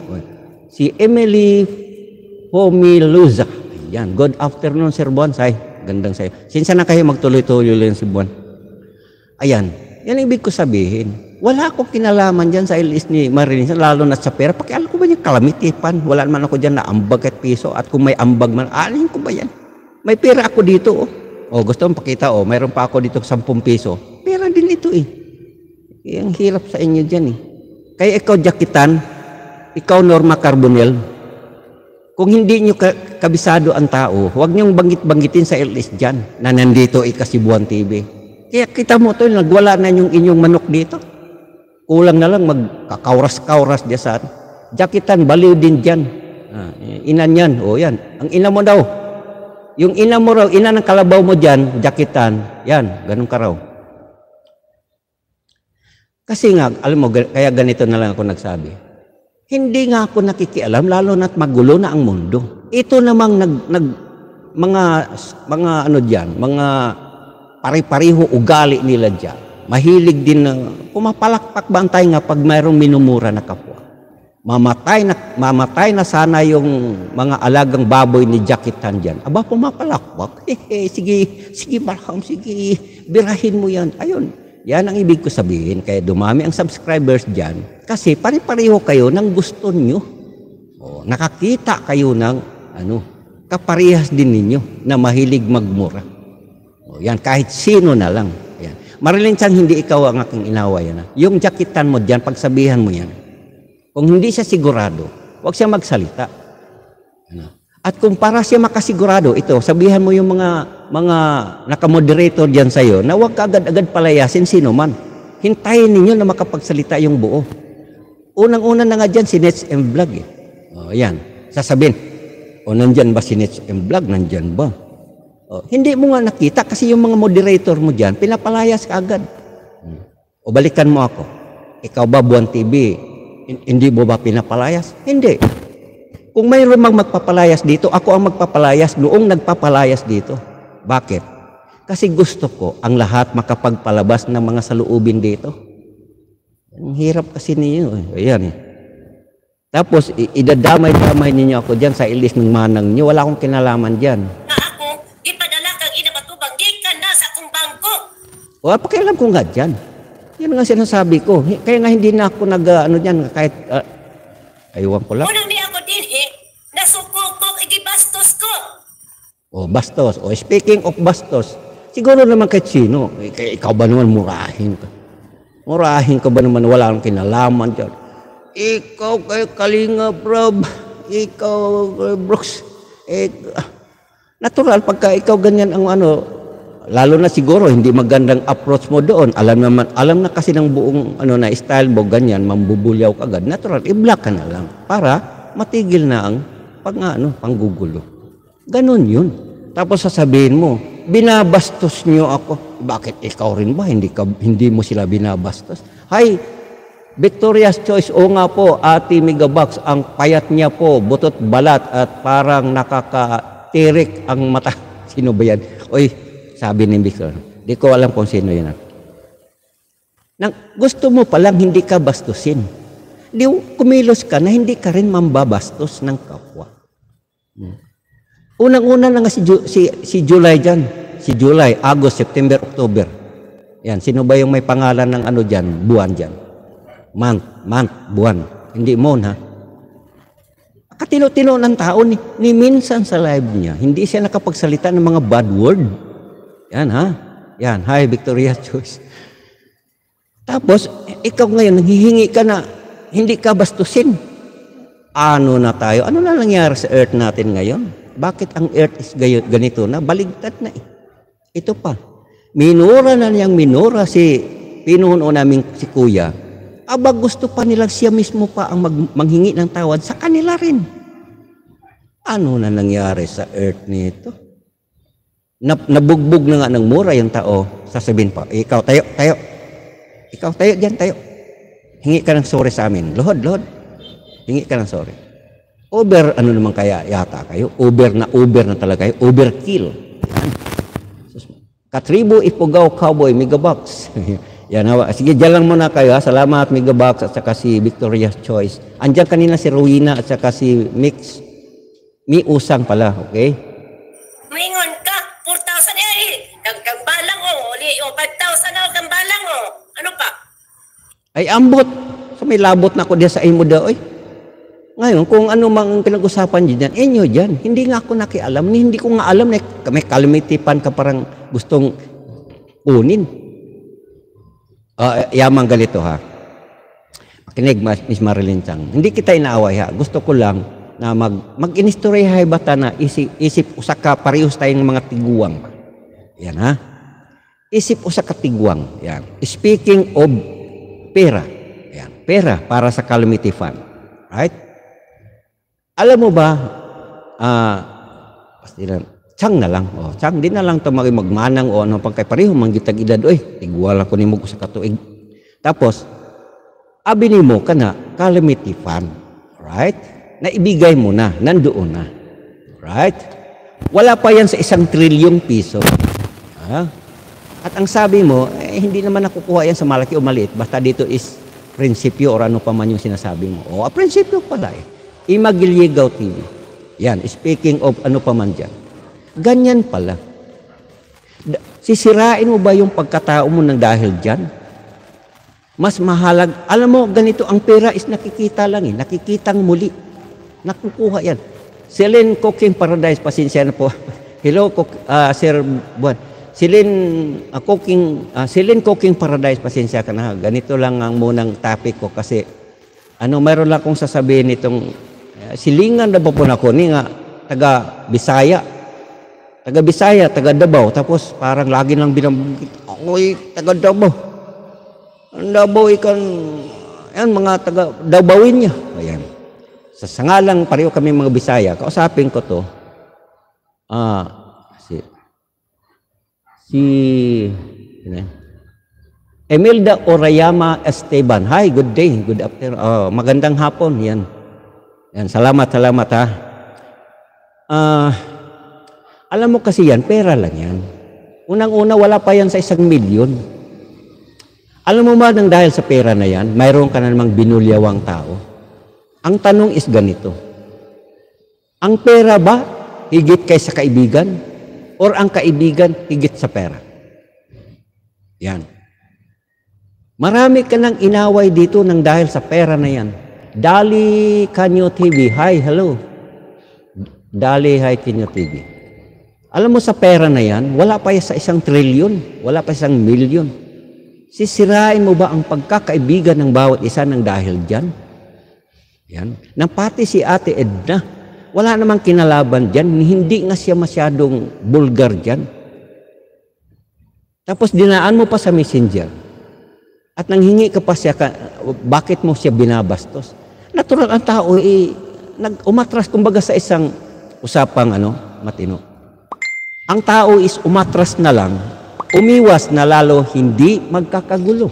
si Emily Pomiluza. Yan. Good afternoon, Sir Bonsai. Gandang sa'yo. Sinsa na kayo magtuloy-tuloy lang si Bonsai. Ayan. Yan ang ibig ko sabihin. Wala akong kinalaman dyan sa LS ni Marilyn, lalo na sa pera. Pakialam ko ba yung kalamitipan? Wala man ako dyan na ambag at piso. At kung may ambag man, alin ko ba yan? May pera ako dito. Oh. oh, gusto mong pakita, oh, mayroon pa ako dito 10 piso. Pera din ito eh. Yan ang hirap sa inyo dyan eh. Kaya ikaw, Jakitan, ikaw, Norma Carbonell, kung hindi nyo kabisado ang tao, huwag nyong banggit-banggitin sa LS dyan na nandito ikasibuan TV. Kaya eh, kita mo to, nagwala na yung inyong manok dito. Kulang na lang magkakauras-kauras diyan sa Jakitan, baliw din dyan. Ah, eh, inan yan, o oh, yan. Ang ina mo daw. Yung ina mo raw, ina ng kalabaw mo diyan, jakitan, yan, ganun ka raw. Kasi nga, alam mo, kaya ganito na lang ako nagsabi. Hindi nga ako nakikialam, lalo na't magulo na ang mundo. Ito namang nag, nag, mga, mga ano diyan, mga pare-pareho ugali nila dyan. Mahilig din na pumapalakpak ba tayo nga pag mayroong minumura na kapwa. Mamatay na, mamatay na sana yung mga alagang baboy ni Jakitan dyan. Aba, pumapalakpak. Hehe, eh, sige, sige Malcolm, sige, birahin mo yan. Ayun, yan ang ibig ko sabihin. Kaya dumami ang subscribers dyan. Kasi pare-pareho kayo ng gusto nyo. O, nakakita kayo ng ano, kaparehas din ninyo na mahilig magmura. Yan, kahit sino na lang. Yan. Marilyn Chan, hindi ikaw ang aking inawa yan. Yung jakitan mo dyan, pagsabihan mo yan. Kung hindi siya sigurado, huwag siya magsalita. Ano? At kung para siya makasigurado, ito, sabihan mo yung mga mga nakamoderator diyan sa'yo na huwag ka agad-agad palayasin sino man. Hintayin ninyo na makapagsalita yung buo. Unang-una na nga diyan si Nets M. Vlog. Eh. O, oh, yan. Sasabihin, o nandyan ba si Nets M. Vlog? Nandyan ba? Oh, hindi mo nga nakita kasi yung mga moderator mo dyan, pinapalayas ka agad. Hmm. O balikan mo ako. Ikaw ba buwan TV? Hindi mo ba pinapalayas? Hindi. Kung mayroon mang magpapalayas dito, ako ang magpapalayas noong nagpapalayas dito. Bakit? Kasi gusto ko ang lahat makapagpalabas ng mga saluubin dito. Ang hirap kasi ninyo. Eh. Ayan eh. Tapos, idadamay-damay ninyo ako dyan sa ilis ng manang nyo. Wala akong kinalaman dyan. O, pakialam ko nga dyan. Yan nga sinasabi ko. Kaya nga hindi na ako nag, ah, ano dyan, kahit, uh, aywan ko lang. Unang ni ako din, eh, nasuko ko, eh, igibastos ko. O, bastos. O, speaking of bastos, siguro naman kay Chino, eh, ikaw ba naman murahin ka? Murahin ka ba naman, wala kang kinalaman dyan. Ikaw kay Kalinga, bro. Ikaw, eh, Brooks. Eh, ah, natural, pagka ikaw ganyan ang ano, lalo na siguro hindi magandang approach mo doon. Alam naman, alam na kasi ng buong ano na style mo ganyan, mambubulyaw ka agad. Natural, i-block ka na lang para matigil na ang pag ano, panggugulo. Ganon yun. Tapos sasabihin mo, binabastos niyo ako. Bakit ikaw rin ba? Hindi, ka, hindi mo sila binabastos. Hay, Victoria's Choice, o nga po, Ate Megabox, ang payat niya po, butot balat at parang nakakatirik ang mata. *laughs* Sino ba yan? Oy, sabi ni Victor. Di ko alam kung sino yun. Ah. Nang gusto mo palang hindi ka bastusin. Di kumilos ka na hindi ka rin mambabastos ng kapwa. Unang-una na nga si, Ju, si, si July dyan. Si July, August, September, October. Yan, sino ba yung may pangalan ng ano dyan, buwan dyan? Month, month, buwan. Hindi mo ha. Katino-tino ng tao ni, ni minsan sa live niya, hindi siya nakapagsalita ng mga bad word. Yan ha? Yan. Hi, Victoria Choice. Tapos, ikaw ngayon, nanghihingi ka na, hindi ka bastusin. Ano na tayo? Ano na nangyari sa earth natin ngayon? Bakit ang earth is ganito na? Baligtad na eh. Ito pa. Minura na niyang minura si pinuno namin si kuya. Aba gusto pa nila siya mismo pa ang mag, manghingi ng tawad sa kanila rin. Ano na nangyari sa earth nito? nabugbog na nga ng mura yung tao, sasabihin pa, ikaw tayo, tayo. Ikaw tayo diyan, tayo. Hingi ka ng sorry sa amin. Lord, Lord. Hingi ka ng sorry. Over, ano naman kaya yata kayo? Over na over na talaga kayo. Overkill. Katribo Ipugaw Cowboy Megabox. *laughs* Yan hawa. Sige, dyan lang muna kayo. Ha? Salamat Megabox at saka si Victoria's Choice. Andiyan kanina si Rowena at saka si Mix. Mi usang pala, okay? Maingay! ay ambot. So may labot na ako diya sa imo daoy. Ngayon, kung ano mang pinag-usapan niyo dyan, inyo dyan. Hindi nga ako nakialam. Hindi ko nga alam na may pan ka parang gustong kunin. Uh, yamang galito ha. Kinig, Miss Marilyn Chang. Hindi kita inaaway ha. Gusto ko lang na mag, mag-inistorya hay bata na isip, isip usa parehos parehas tayong mga tiguang. Yan ha. Isip usa ka tiguang. Yan. Speaking of pera. Ayan, pera para sa calamity fund. Right? Alam mo ba, ah, uh, chang na lang. Oh, chang di na lang ito magmanang o ano pang kay pareho, manggitag edad, oy, tigwala ko ni mo sa katuig. Tapos, abini mo kana na calamity fund. Right? Na ibigay mo na, nandoon na. Right? Wala pa yan sa isang trilyong piso. Ha? At ang sabi mo, eh, hindi naman nakukuha yan sa malaki o maliit. Basta dito is prinsipyo or ano pa man yung sinasabi mo. O, ah, prinsipyo pala eh. Imagiligaw tayo. Yan, speaking of ano pa man dyan. Ganyan pala. Sisirain mo ba yung pagkatao mo ng dahil dyan? Mas mahalag. Alam mo, ganito, ang pera is nakikita lang eh. Nakikitang muli. Nakukuha yan. Celine Cooking Paradise, pasensya na po. *laughs* Hello, cook, uh, Sir Buwan Silin uh, cooking uh, Silin cooking paradise pasensya ka na. Ganito lang ang munang topic ko kasi ano meron lang akong sasabihin nitong uh, silingan na po na ko ni nga taga Bisaya. Taga Bisaya, taga Davao tapos parang lagi nang binabanggit ako'y taga Davao. Ang Davao ikan ayan mga taga Davawin niya. Ayan. Sa sangalang pareho kami mga Bisaya, kausapin ko to. Ah, si yun, eh. Emilda Orayama Esteban. Hi, good day, good afternoon. Oh, magandang hapon, yan. Yan, salamat, salamat ha. Uh, alam mo kasi yan, pera lang yan. Unang-una, wala pa yan sa isang milyon. Alam mo ba nang dahil sa pera na yan, mayroon ka na namang binulyawang tao? Ang tanong is ganito, ang pera ba higit kaysa kaibigan? or ang kaibigan higit sa pera. Yan. Marami ka nang inaway dito ng dahil sa pera na yan. Dali Kanyo TV. Hi, hello. Dali, hi Kanyo TV. Alam mo sa pera na yan, wala pa sa isang trilyon, wala pa isang milyon. Sisirain mo ba ang pagkakaibigan ng bawat isa ng dahil dyan? Yan. Nang pati si Ate Edna, wala namang kinalaban dyan. Hindi nga siya masyadong vulgar dyan. Tapos dinaan mo pa sa messenger. At nanghingi ka pa siya, ka, bakit mo siya binabastos? Natural ang tao, eh, nag, umatras kumbaga sa isang usapang ano, matino. Ang tao is umatras na lang, umiwas na lalo hindi magkakagulo.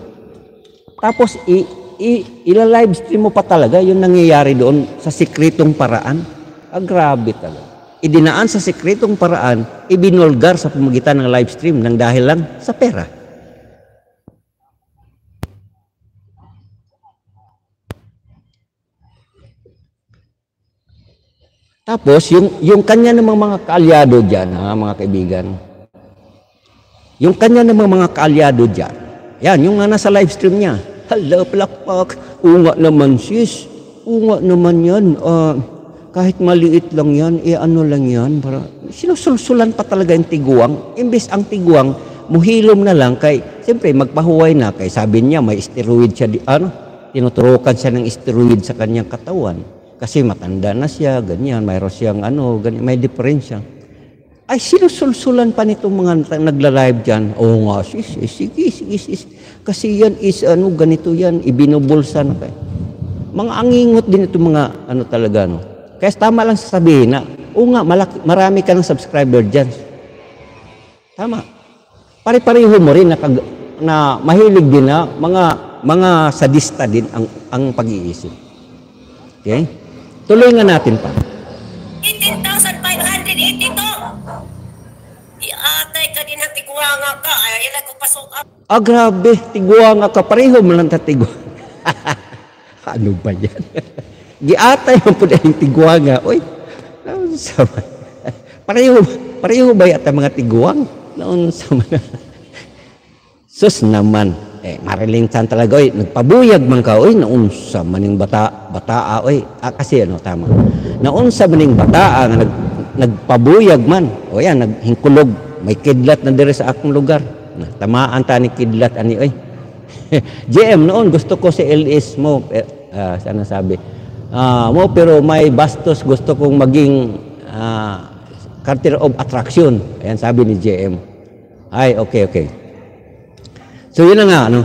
Tapos i, i, ila mo pa talaga yung nangyayari doon sa sikretong paraan. Ang ah, grabe talaga. Idinaan sa sikretong paraan, ibinulgar sa pamagitan ng live stream ng dahil lang sa pera. Tapos, yung, yung kanya namang mga kaalyado dyan, ha, mga kaibigan, yung kanya namang mga kaalyado dyan, yan, yung nga nasa live stream niya, hala, palakpak, unga naman sis, unga naman yan, ah, uh, kahit maliit lang yan, e ano lang yan, para, sinusulsulan pa talaga yung tiguang. Imbes ang tiguang, muhilom na lang kay, siyempre magpahuway na kay sabi niya may steroid siya, di, ano, tinuturukan siya ng steroid sa kanyang katawan. Kasi matanda na siya, ganyan, mayroon siyang ano, ganyan, may diferensya. Ay, sinusulsulan pa nitong mga nagla-live dyan. Oo nga, sis, eh, sige, sige, sis. Kasi yan is, ano, ganito yan, ibinubulsa na kayo. Mga angingot din itong mga, ano talaga, no, kaya tama lang sasabihin na, o nga, malaki, marami ka ng subscriber dyan. Tama. Pare-pareho mo rin na, na mahilig din na mga mga sadista din ang, ang pag-iisip. Okay? Tuloy nga natin pa. 18,582. Iatay ka din ang tiguanga ka. Ay, ilag ko pasok up. Ah, grabe. Tiguanga ka. Pareho mo lang tatigwa. *laughs* ano ba yan? *laughs* giatay man pud ang tigwanga oy sa pareho pareho ba yata mga tiguang noon sa mga sus naman eh mariling san talaga oy nagpabuyag man ka oy naunsa maning bata bataa oy ah, kasi ano tama naunsa maning bataa ah, nga nag, nagpabuyag man o yan naghingkulog may kidlat na dire sa akong lugar na tamaan ta ni kidlat ani oy GM *laughs* noon gusto ko si LS mo eh, uh, sana sabi uh, mo, pero may bastos gusto kong maging uh, ah, carter of attraction. Ayan sabi ni JM. Ay, okay, okay. So, yun na nga, ano.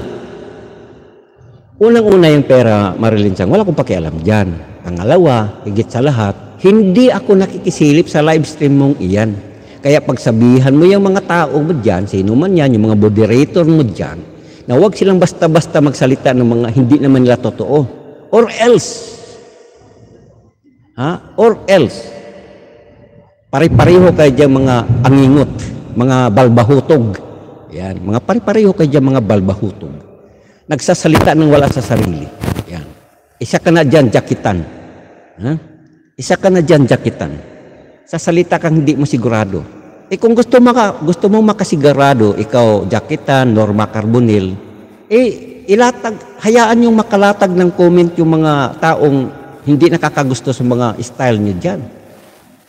Unang-una yung pera, Marilyn Chang, wala akong pakialam dyan. Pangalawa, higit sa lahat, hindi ako nakikisilip sa live stream mong iyan. Kaya pagsabihan mo yung mga tao mo dyan, sino man yan, yung mga moderator mo dyan, na huwag silang basta-basta magsalita ng mga hindi naman nila totoo. Or else, Ha? Or else, pare-pareho kay dyan mga angingot, mga balbahutog. Yan, mga pare-pareho kay dyan mga balbahutog. Nagsasalita ng wala sa sarili. Yan. Isa ka na dyan, jakitan. Ha? Isa ka na dyan, jakitan. Sasalita kang hindi mo sigurado. Eh kung gusto, maka, gusto mo makasigurado, ikaw, jakitan, Norma Carbonil, eh, ilatag, hayaan yung makalatag ng comment yung mga taong hindi nakakagusto sa mga style niyo diyan.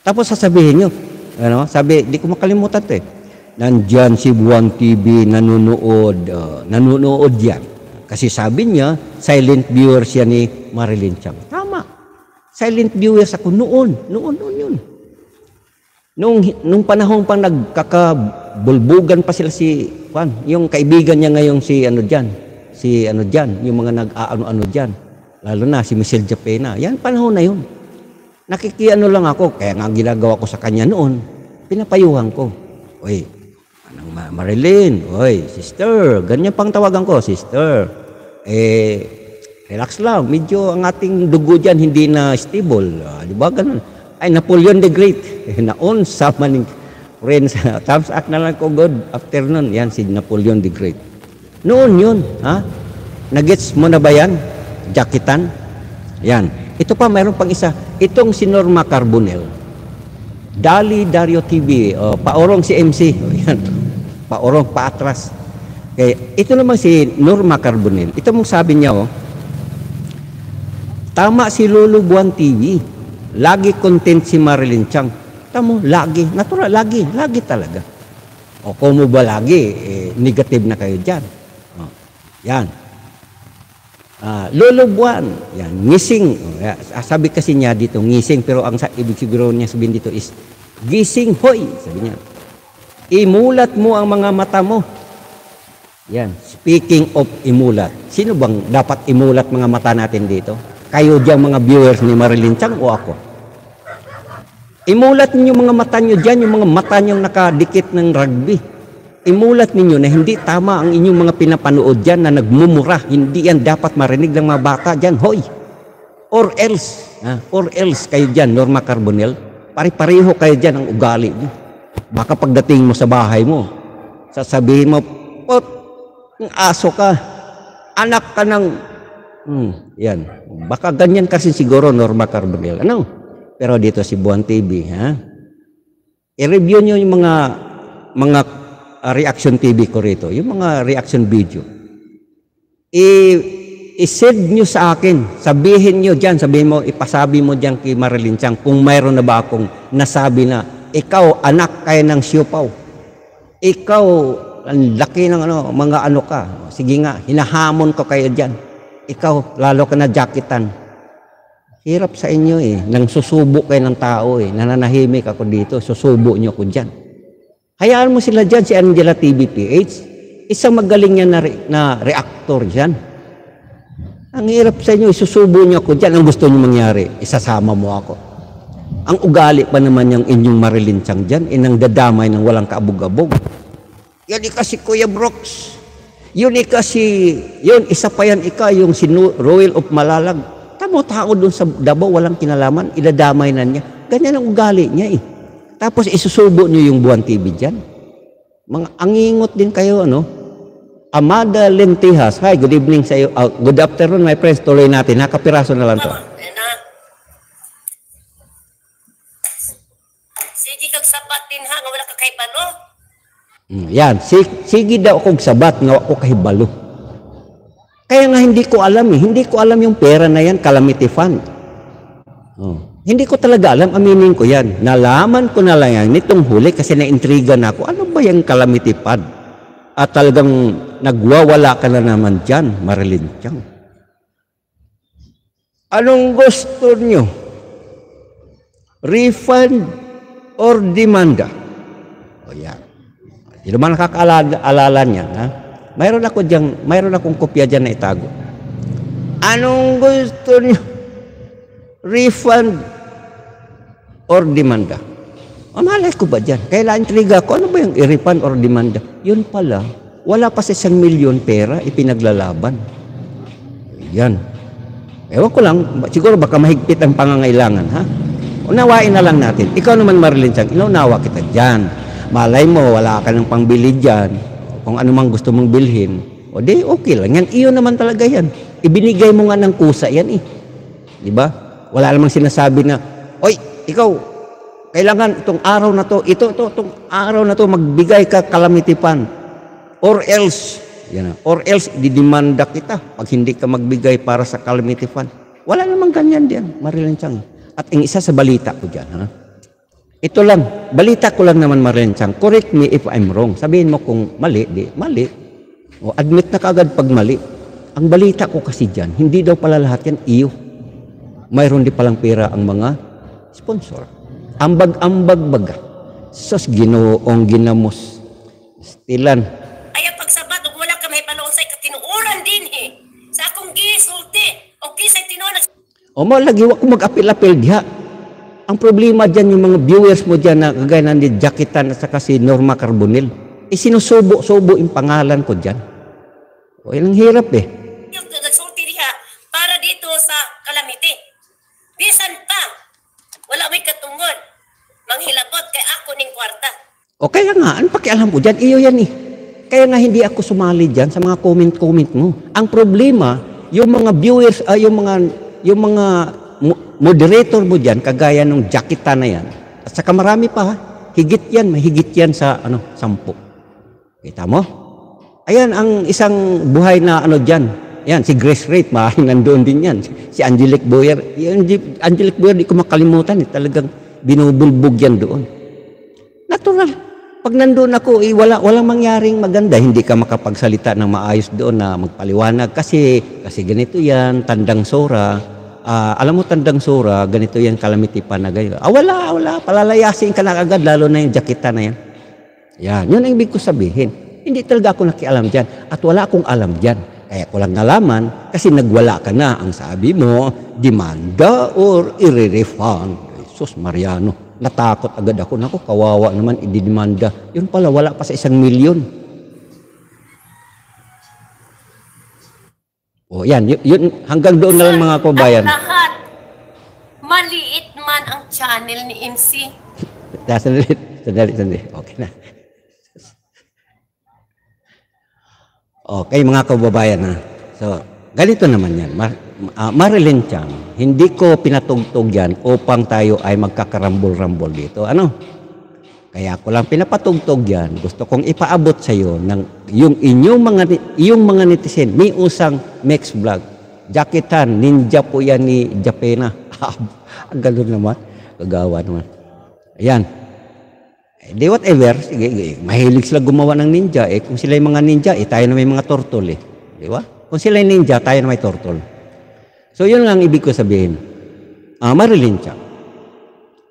Tapos sasabihin niyo, ano, sabi, di ko makalimutan 'to eh. Nandiyan si Buwan TV nanonood, uh, nanonood diyan. Kasi sabi niya, silent viewer siya ni Marilyn Chang. Tama. Silent viewers ako noon, noon, noon yun. Nung, nung panahon pang nagkakabulbugan pa sila si Juan, yung kaibigan niya ngayon si ano diyan, si ano diyan, yung mga nag-aano-ano diyan lalo na si Michelle Japena, yan panahon na yun. Nakikiano lang ako, kaya nga ginagawa ko sa kanya noon, pinapayuhan ko. Oy, anong ma Marilyn, oy, sister, ganyan pang tawagan ko, sister. Eh, relax lang, medyo ang ating dugo dyan hindi na stable, ah, di ba ganun? Ay, Napoleon the Great, eh, naon sa maning friends, *laughs* thumbs up na lang ko, good afternoon, yan si Napoleon the Great. Noon yun, ha? Nagets mo na ba yan? jakitan. Yan. Ito pa, mayroon pang isa. Itong si Norma Carbonell. Dali Dario TV. O, paorong si MC. yan. Paorong, paatras. Okay. Ito naman si Norma Carbonell. Ito mong sabi niya, oh. Tama si Lulu Buwan TV. Lagi content si Marilyn Chang. Tama, lagi. Natural, lagi. Lagi talaga. O, mo ba lagi? Eh, negative na kayo dyan. O, yan. Ah, Lolo yan, ngising. Oh, ah, Sabi kasi niya dito, ngising, pero ang sa, ibig siguro niya sabihin dito is, gising, hoy, sabi niya. Imulat mo ang mga mata mo. Yan, speaking of imulat. Sino bang dapat imulat mga mata natin dito? Kayo dyan mga viewers ni Marilyn Chang o ako? Imulat niyo mga mata niyo diyan, yung mga mata niyo nakadikit ng rugby imulat ninyo na hindi tama ang inyong mga pinapanood dyan na nagmumura. Hindi yan dapat marinig ng mga bata dyan, hoy. Or else, ha? or else kayo dyan, Norma Carbonell, pare-pareho kayo dyan ang ugali Baka pagdating mo sa bahay mo, sasabihin mo, pot, aso ka, anak ka ng, hmm, yan. Baka ganyan kasi siguro Norma Carbonell. Ano? Pero dito si Buwan TV, ha? I-review nyo yung mga mga Ah, reaction TV ko rito, yung mga reaction video. I- i-send nyo sa akin, sabihin nyo dyan, sabihin mo, ipasabi mo dyan kay Marilyn Chang kung mayroon na ba akong nasabi na, ikaw, anak kaya ng siupaw. Ikaw, ang laki ng ano, mga ano ka. Sige nga, hinahamon ko kayo dyan. Ikaw, lalo ka na jacketan. Hirap sa inyo eh. Nang susubo kayo ng tao eh. Nananahimik ako dito, susubo nyo ako dyan. Hayaan mo sila dyan, si Angela TBPH. Isang magaling yan na, re- na reactor dyan. Ang hirap sa inyo, isusubo niyo ako dyan. Ang gusto niyo mangyari, isasama mo ako. Ang ugali pa naman yung inyong marilinchang dyan, inang dadamay ng walang kaabog-abog. Yan kasi Kuya Brooks. Yun kasi, yun, isa pa yan ika, yung si Royal of Malalag. Tamo tao doon sa Davao, walang kinalaman, idadamay na niya. Ganyan ang ugali niya eh. Tapos isusubo niyo yung buwan TV diyan. Mga angingot din kayo, ano? Amada Lentihas. Hi, good evening sa iyo. Uh, good afternoon, my friends. Tuloy natin. Nakapiraso na lang to. Sige kag sabat din ha, nga wala ka kay balo. Hmm, yan, sige daw kog sabat nga ako kay balo. Kaya nga hindi ko alam eh. Hindi ko alam yung pera na yan, calamity fund. Oh. Hindi ko talaga alam, aminin ko yan. Nalaman ko na lang yan nitong huli kasi naintriga na ako. Ano ba yung calamity pad? At talagang nagwawala ka na naman dyan, Marilyn Chang. Anong gusto nyo? Refund or demanda? O yan. Hindi naman nakakaalala niyan. Ha? Mayroon ako dyan, mayroon akong kopya dyan na itago. Anong gusto nyo? Refund or demanda. Amalay ah, ko ba dyan? Kailan triga ko? Ano ba yung iripan or demanda? Yun pala, wala pa sa isang milyon pera ipinaglalaban. Yan. Ewan ko lang, siguro baka mahigpit ang pangangailangan, ha? Unawain na lang natin. Ikaw naman, Marilyn Chang, inunawa kita dyan. Malay mo, wala ka ng pangbili dyan. Kung anumang gusto mong bilhin. O di, okay lang yan. iyon naman talaga yan. Ibinigay mo nga ng kusa yan eh. Di ba? Wala namang sinasabi na, Oy, ikaw, kailangan itong araw na to, ito, ito, itong araw na to, magbigay ka kalamitipan. Or else, yan, or else, didimanda kita pag hindi ka magbigay para sa kalamitipan. Wala namang ganyan diyan, Marilyn At ang isa sa balita ko diyan, ha? Ito lang, balita ko lang naman Marilyn Correct me if I'm wrong. Sabihin mo kung mali, di, mali. O admit na kagad pag mali. Ang balita ko kasi diyan, hindi daw pala lahat yan iyo. Mayroon di palang pera ang mga sponsor. Ambag-ambag baga. Sos ginoong ginamos. Stilan. Ay, pagsabat, ug wala ka may mahipanoon sa ikatinuuran din eh. Sa akong gisulti, o kisay tinuuran. O mo, lagi wak mag-apil-apil diha. Ang problema dyan, yung mga viewers mo dyan na kagaya ni Jackitan at saka si Norma eh sinusubo subo yung pangalan ko dyan. O, ilang hirap eh. O kaya nga, ano pakialam ko dyan? Iyo yan eh. Kaya nga hindi ako sumali dyan sa mga comment-comment mo. Ang problema, yung mga viewers, uh, yung mga, yung mga moderator mo dyan, kagaya nung jakita na yan, at saka marami pa, higit yan, mahigit yan sa ano, sampu. Kita mo? Ayan ang isang buhay na ano dyan. Yan, si Grace Rate, maaaring nandoon din yan. Si Angelic Boyer. Yung Angelic Boyer, di ko makalimutan. Eh. Talagang binubulbog yan doon. Natural. Pag nandun ako, eh, wala, walang mangyaring maganda. Hindi ka makapagsalita ng maayos doon na magpaliwanag. Kasi, kasi ganito yan, tandang sora. Uh, alam mo, tandang sora, ganito yan, kalamity pa na ganyan. Ah, wala, wala, palalayasin ka na agad, lalo na yung jakita na yan. Yan, yun ang ibig ko sabihin. Hindi talaga ako nakialam dyan. At wala akong alam dyan. Kaya ko lang nalaman kasi nagwala ka na ang sabi mo, demanda or irerefund. Jesus Mariano. Natakot agad ako. Naku, kawawa naman, ididimanda. Yun pala, wala pa sa isang milyon. O, oh, yan. Yun, yun, hanggang doon na lang mga kabayan. At lahat, maliit man ang channel ni MC. *laughs* Ah, sandali, sandali, sandali. Okay na. Okay, mga kababayan. Ha? So, ganito naman yan uh, Marilyn Chang, hindi ko pinatugtog yan upang tayo ay magkakarambol-rambol dito. Ano? Kaya ko lang pinapatugtog yan. Gusto kong ipaabot sa iyo ng yung inyong mga, yung mga netizen. May usang Mex Vlog. Jaketan, ninja po yan ni Japena. *laughs* Ang galon naman. Kagawa naman. Ayan. Eh, di whatever. Sige, mahilig sila gumawa ng ninja. Eh, kung sila yung mga ninja, eh, tayo na may mga turtle eh. Di ba? Kung sila yung ninja, tayo na may turtle. So, yun lang ang ibig ko sabihin. Uh, ah, marilin siya.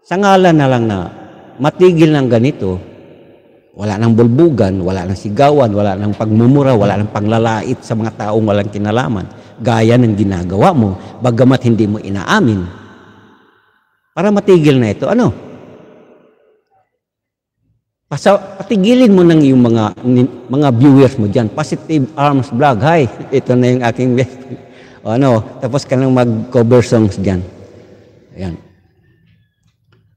Sa ngalan na lang na matigil ng ganito, wala nang bulbugan, wala nang sigawan, wala nang pagmumura, wala nang panglalait sa mga taong walang kinalaman. Gaya ng ginagawa mo, bagamat hindi mo inaamin. Para matigil na ito, ano? Pasa, patigilin mo ng yung mga, mga viewers mo dyan. Positive Arms Vlog. Hi, *laughs* ito na yung aking best o ano, tapos ka lang mag-cover songs dyan. Ayan.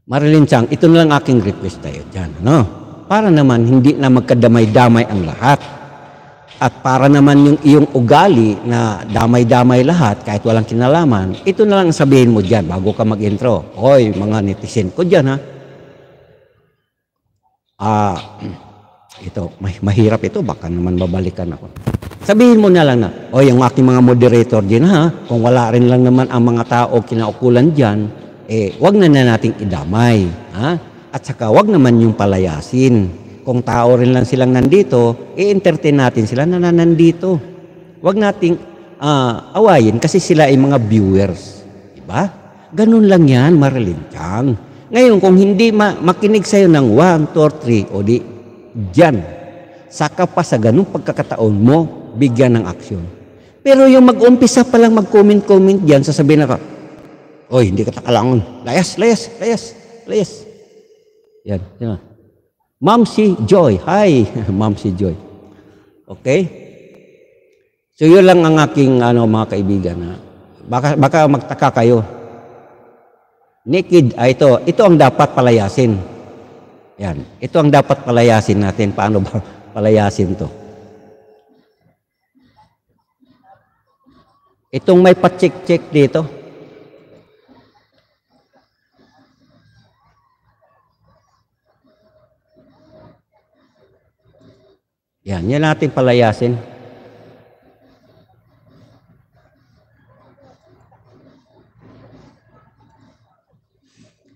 Marilyn Chang, ito na lang aking request tayo dyan. Ano? Para naman hindi na magkadamay-damay ang lahat. At para naman yung iyong ugali na damay-damay lahat kahit walang kinalaman, ito na lang sabihin mo dyan bago ka mag-intro. Hoy, mga netizen ko dyan ha. Ah, *clears throat* ito, mahirap ito, baka naman babalikan ako. Sabihin mo na lang na, o yung aking mga moderator din ha, kung wala rin lang naman ang mga tao kinaukulan dyan, eh, wag na na nating idamay. Ha? At saka wag naman yung palayasin. Kung tao rin lang silang nandito, i-entertain natin sila na nandito. Wag nating uh, awayin kasi sila ay mga viewers. Diba? Ganun lang yan, Marilyn Chang. Ngayon, kung hindi ma- makinig sa'yo ng 1, 2, 3, o di, dyan. Saka pa sa ganung pagkakataon mo, bigyan ng aksyon. Pero yung mag-umpisa pa lang mag-comment-comment diyan, sasabihin na ka, Oy, hindi ka takalangon. Layas, layas, layas, layas. Yan, yan. Ma'am si Joy. Hi, *laughs* Ma'am si Joy. Okay? So yun lang ang aking ano mga kaibigan ha. Baka baka magtaka kayo. Naked ay ah, ito, ito ang dapat palayasin. Yan, ito ang dapat palayasin natin. Paano ba *laughs* palayasin 'to? Itong may pa-check-check dito. Yan, yan natin palayasin.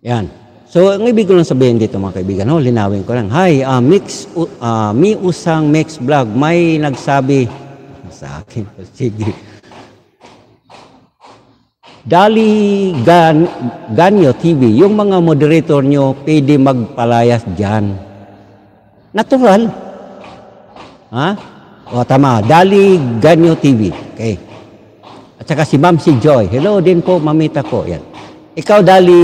Yan. So, ang ibig ko lang sabihin dito mga kaibigan, oh, linawin ko lang. Hi, uh, mix, uh, mi usang mix vlog. May nagsabi sa akin, *laughs* sige. Dali gan, Ganyo TV, yung mga moderator nyo, pwede magpalayas dyan. Natural. Ha? O, tama. Dali Ganyo TV. Okay. At saka si Ma'am si Joy. Hello din po, mamita ko. Yan. Ikaw, Dali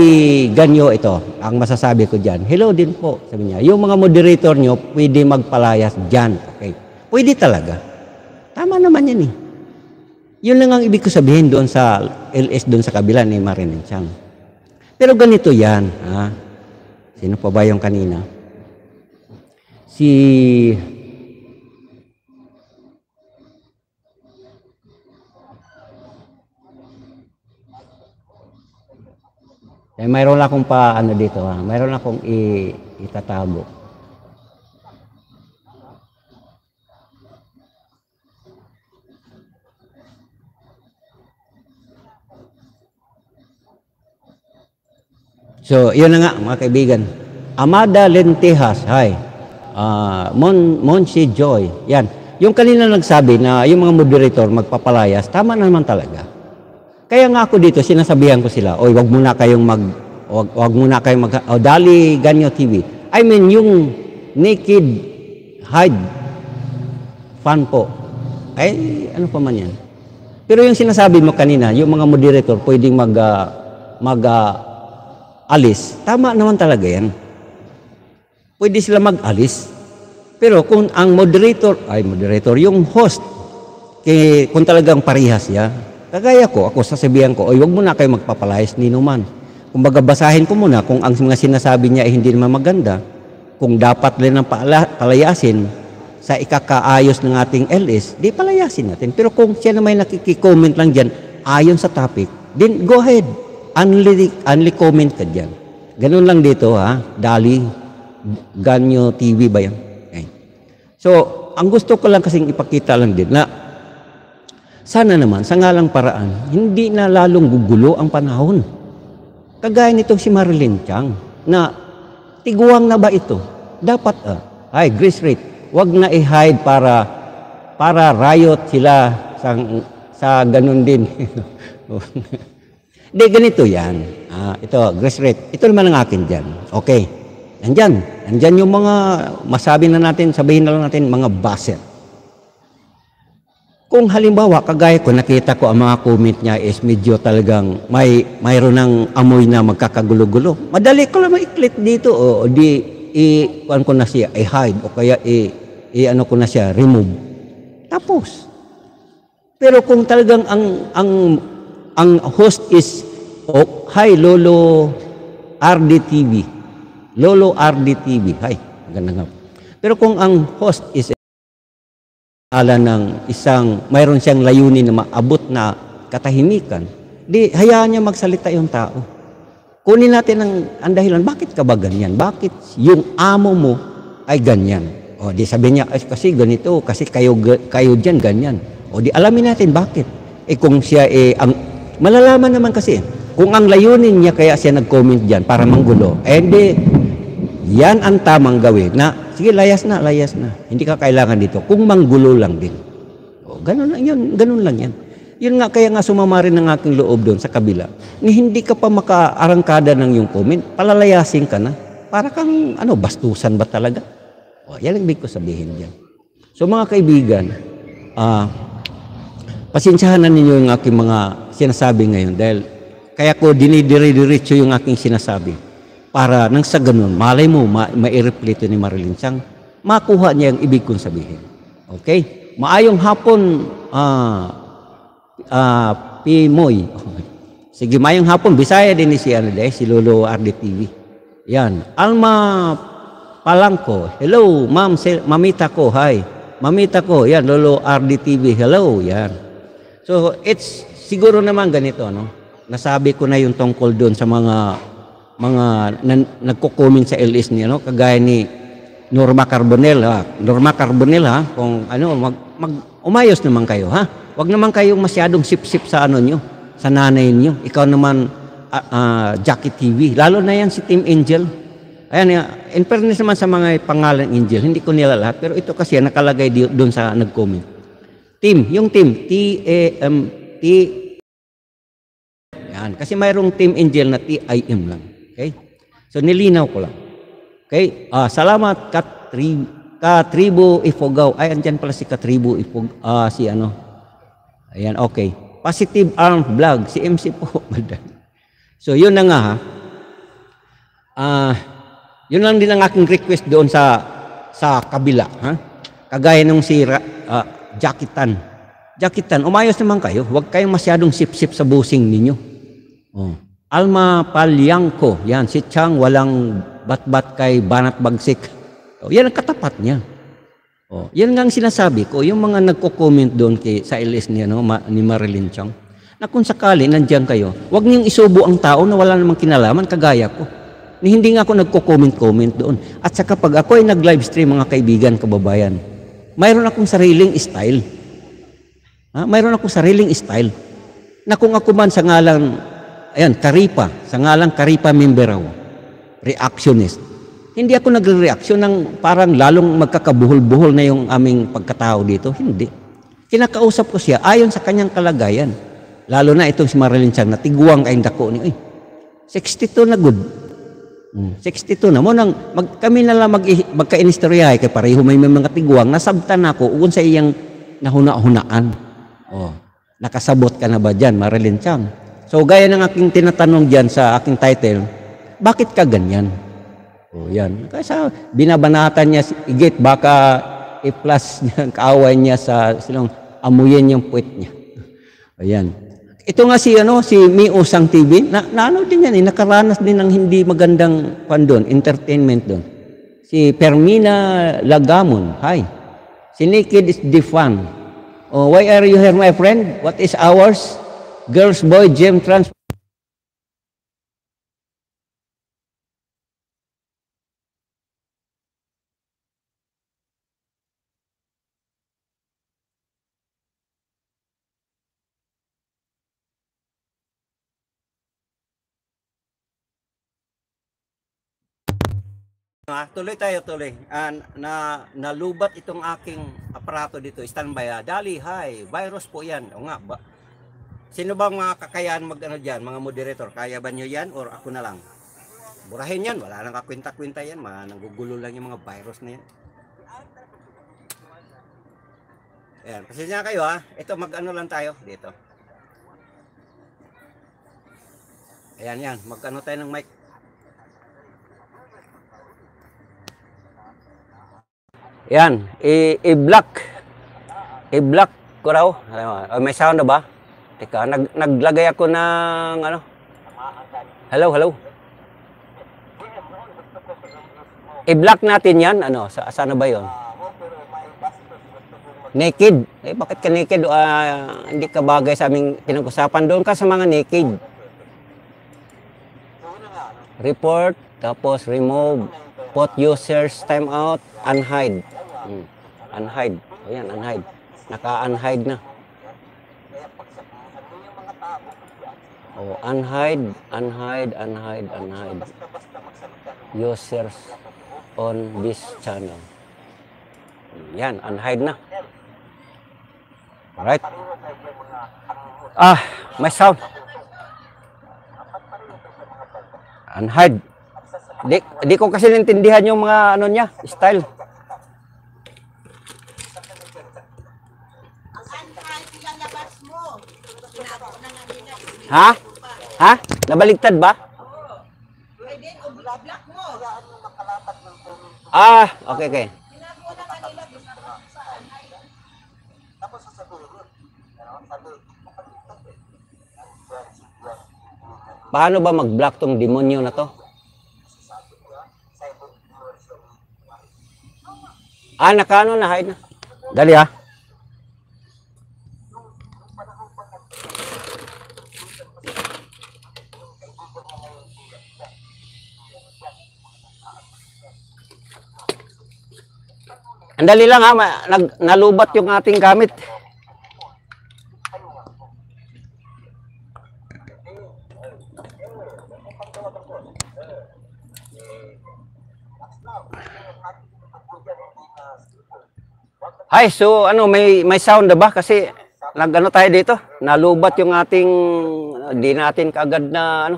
Ganyo, ito. Ang masasabi ko dyan. Hello din po, sabi niya. Yung mga moderator nyo, pwede magpalayas dyan. Okay. Pwede talaga. Tama naman yan eh. Yun lang ang ibig ko sabihin doon sa LS, doon sa kabila ni Marinin Chang. Pero ganito yan. Ha? Sino pa ba yung kanina? Si... Eh, mayroon akong pa ano dito ha. Mayroon akong i itatago. So, yun na nga mga kaibigan. Amada Lentejas, hi. Uh, Mon, Monsi Joy, yan. Yung kanina nagsabi na yung mga moderator magpapalayas, tama naman talaga. Kaya nga ako dito, sinasabihan ko sila, oy, wag muna kayong mag, wag, wag muna kayong mag, oh, dali ganyo TV. I mean, yung naked hide fan po. Ay, ano pa man yan. Pero yung sinasabi mo kanina, yung mga moderator pwedeng mag, uh, mag, uh, alis, tama naman talaga yan. Pwede sila mag-alis. Pero kung ang moderator, ay moderator, yung host, kay, kung talagang parihas ya, kagaya ko, ako sasabihan ko, ay wag mo na kayo magpapalayas ni Numan. Kung basahin ko muna kung ang mga sinasabi niya ay hindi naman maganda, kung dapat rin ang palayasin sa ikakaayos ng ating LS, di palayasin natin. Pero kung siya naman nakikicomment lang dyan, ayon sa topic, then go ahead. Only, only comment ka Ganun lang dito ha. Dali, Ganyo TV ba yan? Okay. So, ang gusto ko lang kasing ipakita lang din na sana naman sa ngalang paraan, hindi na lalong gugulo ang panahon. Kagaya nitong si Marilyn Chang na tiguang na ba ito? Dapat ah, ay grace rate, wag na i-hide para para riot sila sa sa ganun din. *laughs* Oh. Hindi, ganito yan. Ah, ito, grace rate. Ito naman ang akin dyan. Okay. Nandyan. Nandyan yung mga, masabi na natin, sabihin na lang natin, mga buzzer. Kung halimbawa, kagaya ko, nakita ko ang mga comment niya is medyo talagang may, mayroon ng amoy na magkakagulo-gulo. Madali ko lang maiklit dito o, o di, i, kuan ko na siya, i-hide o kaya i, i ano ko na siya, remove. Tapos. Pero kung talagang ang, ang ang host is oh, Hi Lolo RDTV. Lolo RDTV. Hi, maganda nga. Pero kung ang host is ala ng isang mayroon siyang layunin na maabot na katahimikan, di hayaan niya magsalita yung tao. Kunin natin ang, ang dahilan, bakit ka ba ganyan? Bakit yung amo mo ay ganyan? O di sabihin niya, kasi ganito, kasi kayo, kayo dyan ganyan. O di alamin natin bakit. Eh kung siya eh, ang Malalaman naman kasi kung ang layunin niya kaya siya nag-comment diyan para manggulo. Eh hindi yan ang tamang gawin na sige layas na, layas na. Hindi ka kailangan dito kung manggulo lang din. O, ganun lang yun, ganun lang yan. Yun nga, kaya nga sumama rin ang aking loob doon sa kabila. Ni hindi ka pa makaarangkada ng yung comment, palalayasin ka na. Para kang, ano, bastusan ba talaga? O, yan ang big ko sabihin diyan. So mga kaibigan, ah, uh, Pasensyahan na ninyo yung aking mga sinasabi ngayon dahil kaya ko dinidiri-diretso yung aking sinasabi para nang sa ganun, malay mo, ma mairepleto ni Marilyn Chang, makuha niya yung ibig kong sabihin. Okay? Maayong hapon, ah, ah, Pimoy. *laughs* Sige, maayong hapon, Bisaya din si ano dahil, si Lolo RD TV. Yan. Alma Palangko, hello, ma'am, mamita ko, hi. Mamita ko, yan, Lolo RD hello, yan. So, it's siguro naman ganito, no? Nasabi ko na yung tungkol doon sa mga mga na, nagko-comment sa LS niya, no? Kagaya ni Norma Carbonell, ha? Norma Carbonell, ha? Kung ano, mag, mag, umayos naman kayo, ha? Huwag naman kayong masyadong sip-sip sa ano niyo, sa nanay niyo. Ikaw naman, uh, uh, Jackie TV. Lalo na yan si Team Angel. Ayan, ah, in fairness naman sa mga pangalan angel, hindi ko nila lahat, pero ito kasi nakalagay doon sa nag-comment. Team, yung team, T-A-M, T, yan, kasi mayroong team angel na T-I-M lang. Okay? So, nilinaw ko lang. Okay? Ah, salamat, Katri, Katribu Ifogao. Ay, andyan pala si Katribu Ifog, ah, si ano. Ayan, okay. Positive Arm Vlog, si MC po, *laughs* madam. So, yun na nga, ha? Ah, yun lang din ang aking request doon sa sa kabila, ha? Kagaya nung si uh, jakitan. Jakitan, umayos naman kayo. Huwag kayong masyadong sip-sip sa busing ninyo. Oh. Alma Palyangko, yan, si Chang walang batbat kay Banat Bagsik. Oh, yan ang katapat niya. Oh, yan nga ang sinasabi ko, yung mga nagko-comment doon kay, sa LS niya, no, ma, ni Marilyn Chang, na kung sakali nandiyan kayo, huwag niyong isubo ang tao na wala namang kinalaman, kagaya ko. Ni hindi nga ako nagko-comment-comment doon. At sa kapag ako ay nag-livestream mga kaibigan, kababayan, mayroon akong sariling style. Ha? Mayroon akong sariling style. Na kung ako man sa ngalang, ayan, Karipa, sa ngalang Karipa Memberaw, reactionist. Hindi ako nagre-reaction ng parang lalong magkakabuhol-buhol na yung aming pagkatao dito. Hindi. Kinakausap ko siya ayon sa kanyang kalagayan. Lalo na itong si Marilyn Chang na tiguang kayong dako ni, 62 na good 62 na mo nang mag, kami na lang mag, inistorya eh, kay pareho may mga tigwang nasabtan ako ugon sa iyang nahuna-hunaan. Oh, nakasabot ka na ba diyan, Marilyn Chang? So gaya ng aking tinatanong diyan sa aking title, bakit ka ganyan? Oh, yan. Kasi binabanatan niya igit baka i-plus *laughs* niya kaaway niya sa silong amuyin yung puwet niya. Ayan. Ito nga si ano si Mi Usang TV, na, na din yan, eh, nakaranas din ng hindi magandang pan doon, entertainment doon. Si Permina Lagamon, hi. Si Naked is the fun. Oh, why are you here, my friend? What is ours? Girls, boy, gym, trans. Ah, tuloy tayo, tuloy. Ah, na, nalubat itong aking aparato dito. Standby. Ah. Dali, hi. Virus po yan. O nga, ba? Sino bang mga kakayaan mag ano dyan? Mga moderator, kaya ba niyo yan? Or ako na lang? Burahin yan. Wala nang kakwinta-kwinta yan. Mga nanggugulo lang yung mga virus na yan. Ayan, pasensya kayo ha. Ah. Ito, mag-ano lang tayo dito. Ayan yan, mag-ano tayo ng mic. Yan, i-block. I-block ko raw. Oh, may sound na ba? Teka, nag naglagay ako ng ano? Hello, hello. I-block natin 'yan. Ano, sa sana ba 'yon? Naked. Eh bakit ka naked? Uh, hindi ka bagay sa aming pinag-usapan doon ka sa mga naked. Report, tapos remove, put users timeout, unhide. Unhide. Ayan, unhide. Naka-unhide na. Oh, unhide, unhide, unhide, unhide. Users on this channel. Yan, unhide na. Alright. Ah, my sound. Unhide. Di, di ko kasi nintindihan yung mga ano niya, style. Ha? Ha? Nabaligtad ba? Ah, okay, okay. Paano ba mag-block tong demonyo na to? Ah, nakano na hide na. Dali ah. Andali lang ha, nag, nalubat yung ating gamit. Hi, so ano, may may sound ba kasi nagano tayo dito? Nalubat yung ating hindi natin kaagad na ano,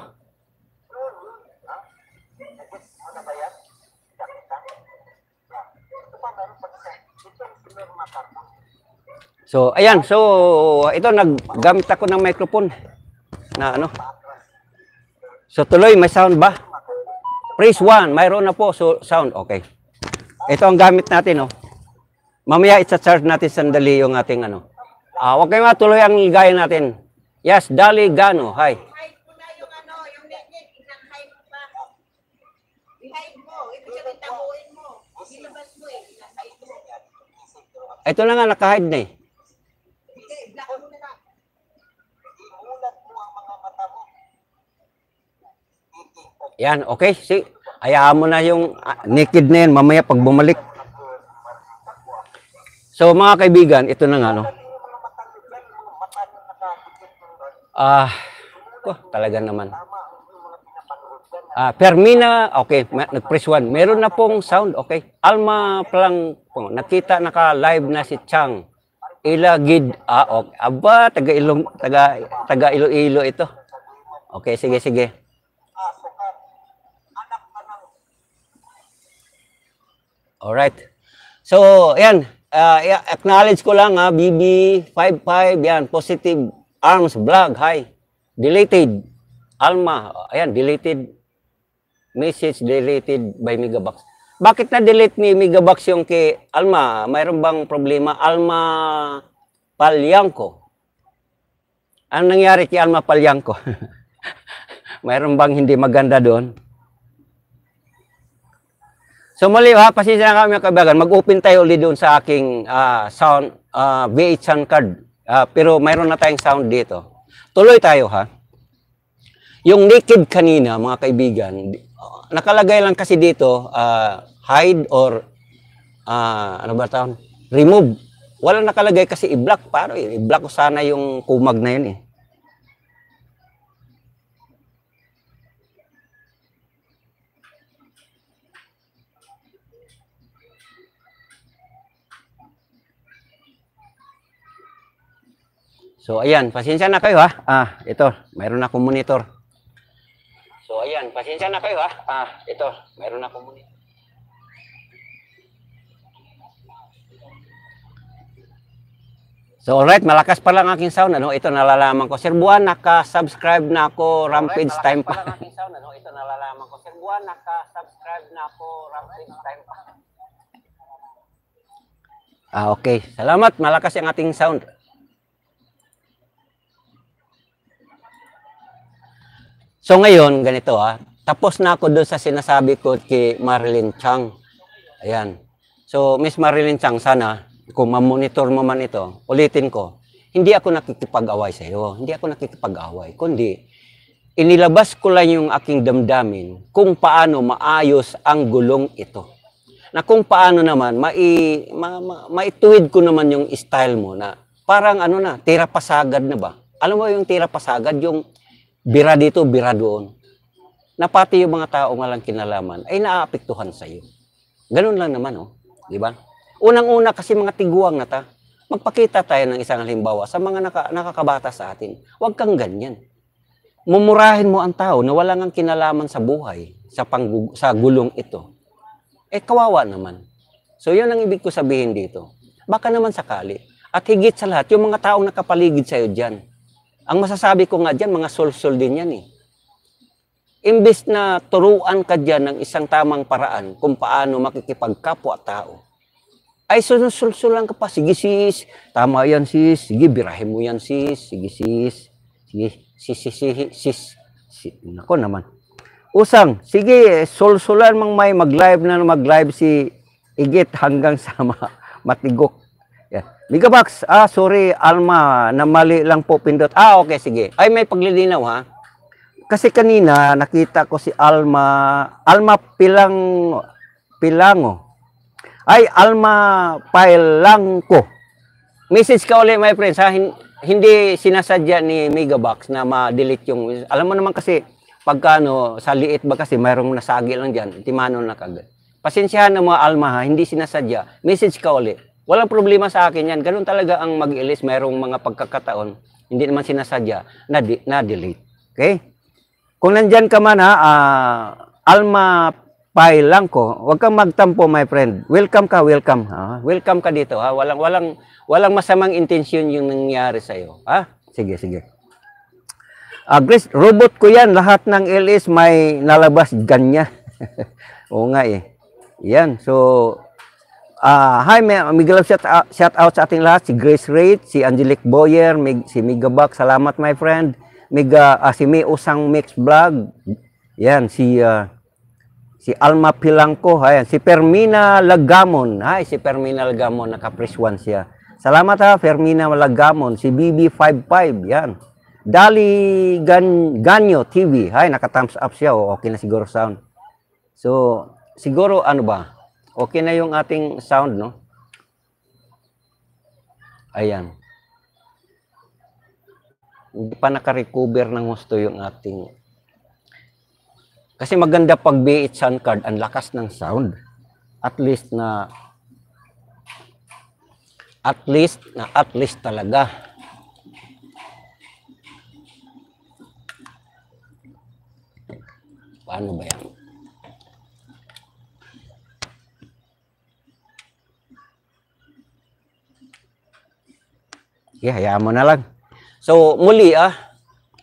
So, ayan. So, ito, naggamit ako ng microphone na ano. So, tuloy, may sound ba? Praise one. Mayroon na po. So, sound. Okay. Ito ang gamit natin, oh. Mamaya, itsa-charge natin sandali yung ating ano. Ah, uh, wag kayo matuloy ang gaya natin. Yes, Dali Gano. Hi. Ano, Hi. Eh. Ito na nga, nakahide na eh. Yan, okay. Si, ayahan mo na yung uh, naked na yan mamaya pag bumalik. So mga kaibigan, ito na nga no. Ah, uh, oh, talaga naman. Ah, Permina, okay, nag-press one. Meron na pong sound, okay. Alma palang po, nakita naka-live na si Chang. Ilagid, ah, okay. Aba, taga Ilong, taga taga Iloilo ito. Okay, sige sige. Alright. So, ayan. Uh, acknowledge ko lang ha, BB55, yan, positive arms vlog, hi. Deleted. Alma, ayan, deleted. Message deleted by Megabox. Bakit na-delete ni Megabox yung kay Alma? Mayroon bang problema? Alma Palyangko. Ang nangyari kay Alma Palyangko? *laughs* Mayroon bang hindi maganda doon? So muli ha, pasensya na kami mga kaibagan. Mag-open tayo ulit doon sa aking uh, sound, uh, v sound card. Uh, pero mayroon na tayong sound dito. Tuloy tayo ha. Yung naked kanina mga kaibigan, nakalagay lang kasi dito uh, hide or uh, ano ba tawag? Remove. Wala nakalagay kasi i-block. Paro, i-block ko sana yung kumag na yun eh. So, ayan. Pasensya na kayo, ha? Ah, ito. Mayroon akong monitor. So, ayan. Pasensya na kayo, ha? Ah, ito. Mayroon akong monitor. So alright, malakas pa lang aking sound ano, ito nalalaman ko. Sir Buwan, naka-subscribe na ako Rampage right, Time pa. Malakas pa lang aking sound ano, ito nalalaman ko. Sir Buwan, naka-subscribe na ako Rampage Time pa. Ah okay, salamat. Malakas ang ating sound. So ngayon, ganito ha. Ah. Tapos na ako doon sa sinasabi ko kay Marilyn Chang. Ayan. So, Miss Marilyn Chang, sana kung mamonitor mo man ito, ulitin ko, hindi ako nakikipag-away sa iyo. Hindi ako nakikipag-away. Kundi, inilabas ko lang yung aking damdamin kung paano maayos ang gulong ito. Na kung paano naman, mai, ma, ma, maituwid ko naman yung style mo na parang ano na, tira pasagad na ba? Alam mo yung tira pasagad, yung bira dito, bira doon, na pati yung mga tao nga lang kinalaman ay naaapektuhan sa iyo. Ganun lang naman, oh. Di ba? Unang-una kasi mga tiguang na ta, magpakita tayo ng isang halimbawa sa mga naka, nakakabata sa atin. Huwag kang ganyan. Mumurahin mo ang tao na wala ngang kinalaman sa buhay, sa, panggug- sa gulong ito. Eh, kawawa naman. So, yun ang ibig ko sabihin dito. Baka naman sakali. At higit sa lahat, yung mga taong nakapaligid sa iyo dyan, ang masasabi ko nga dyan, mga sol-sol din yan eh. Imbis na turuan ka dyan ng isang tamang paraan kung paano makikipagkapwa-tao, ay sunusulsul lang ka pa. Sige sis, tama yan sis. Sige, birahin mo yan sis. Sige sis. Sige, sis, sis, sis. sis. sis. Nako naman. Usang, sige, sulsulan mang may mag-live na mag-live si Igit hanggang sa *laughs* matigok. Megabox, ah, sorry, Alma, na mali lang po pindot. Ah, okay, sige. Ay, may paglilinaw ha. Kasi kanina, nakita ko si Alma, Alma Pilang, Pilango. Ay, Alma Pilangko. Message ka ulit, my friends, ha? Hindi sinasadya ni Megabox na ma-delete yung, alam mo naman kasi, pagka ano, sa liit ba kasi, mayroong nasagi lang dyan, timano na kagad. Pasensyahan na mga Alma, ha? Hindi sinasadya. Message ka ulit. Walang problema sa akin yan. Ganun talaga ang mag-ilis. Mayroong mga pagkakataon. Hindi naman sinasadya na, de- na delete. Okay? Kung nandyan ka man ha, uh, Alma Pai lang ko. Huwag kang magtampo, my friend. Welcome ka, welcome. Ha? Welcome ka dito ha. Walang walang walang masamang intensyon yung nangyari sa iyo, ha? Sige, sige. Uh, Grace, robot ko 'yan. Lahat ng LS may nalabas ganya. *laughs* Oo nga eh. Yan. So, Uh, hi, ma'am. Miguel, shout out, shout out sa ating lahat. Si Grace Reid, si Angelic Boyer, Mig, si Miga Bak. Salamat, my friend. Miga, uh, si May Usang Mix Vlog. Yan, si uh, si Alma Pilangco. Ayan, si Permina Lagamon. Hi, si Permina Lagamon. Naka-press one siya. Salamat ha, Fermina Lagamon. Si BB55. Yan. Dali Gan Ganyo TV. Hi, naka-thumbs up siya. O, oh, okay na siguro sound. So, siguro ano ba? Okay na yung ating sound, no? Ayan. Hindi pa nakarecover ng gusto yung ating... Kasi maganda pag BH sound card, ang lakas ng sound. At least na... At least na at least talaga. Paano ba yan? Sige, hayaan mo na lang. So, muli ah,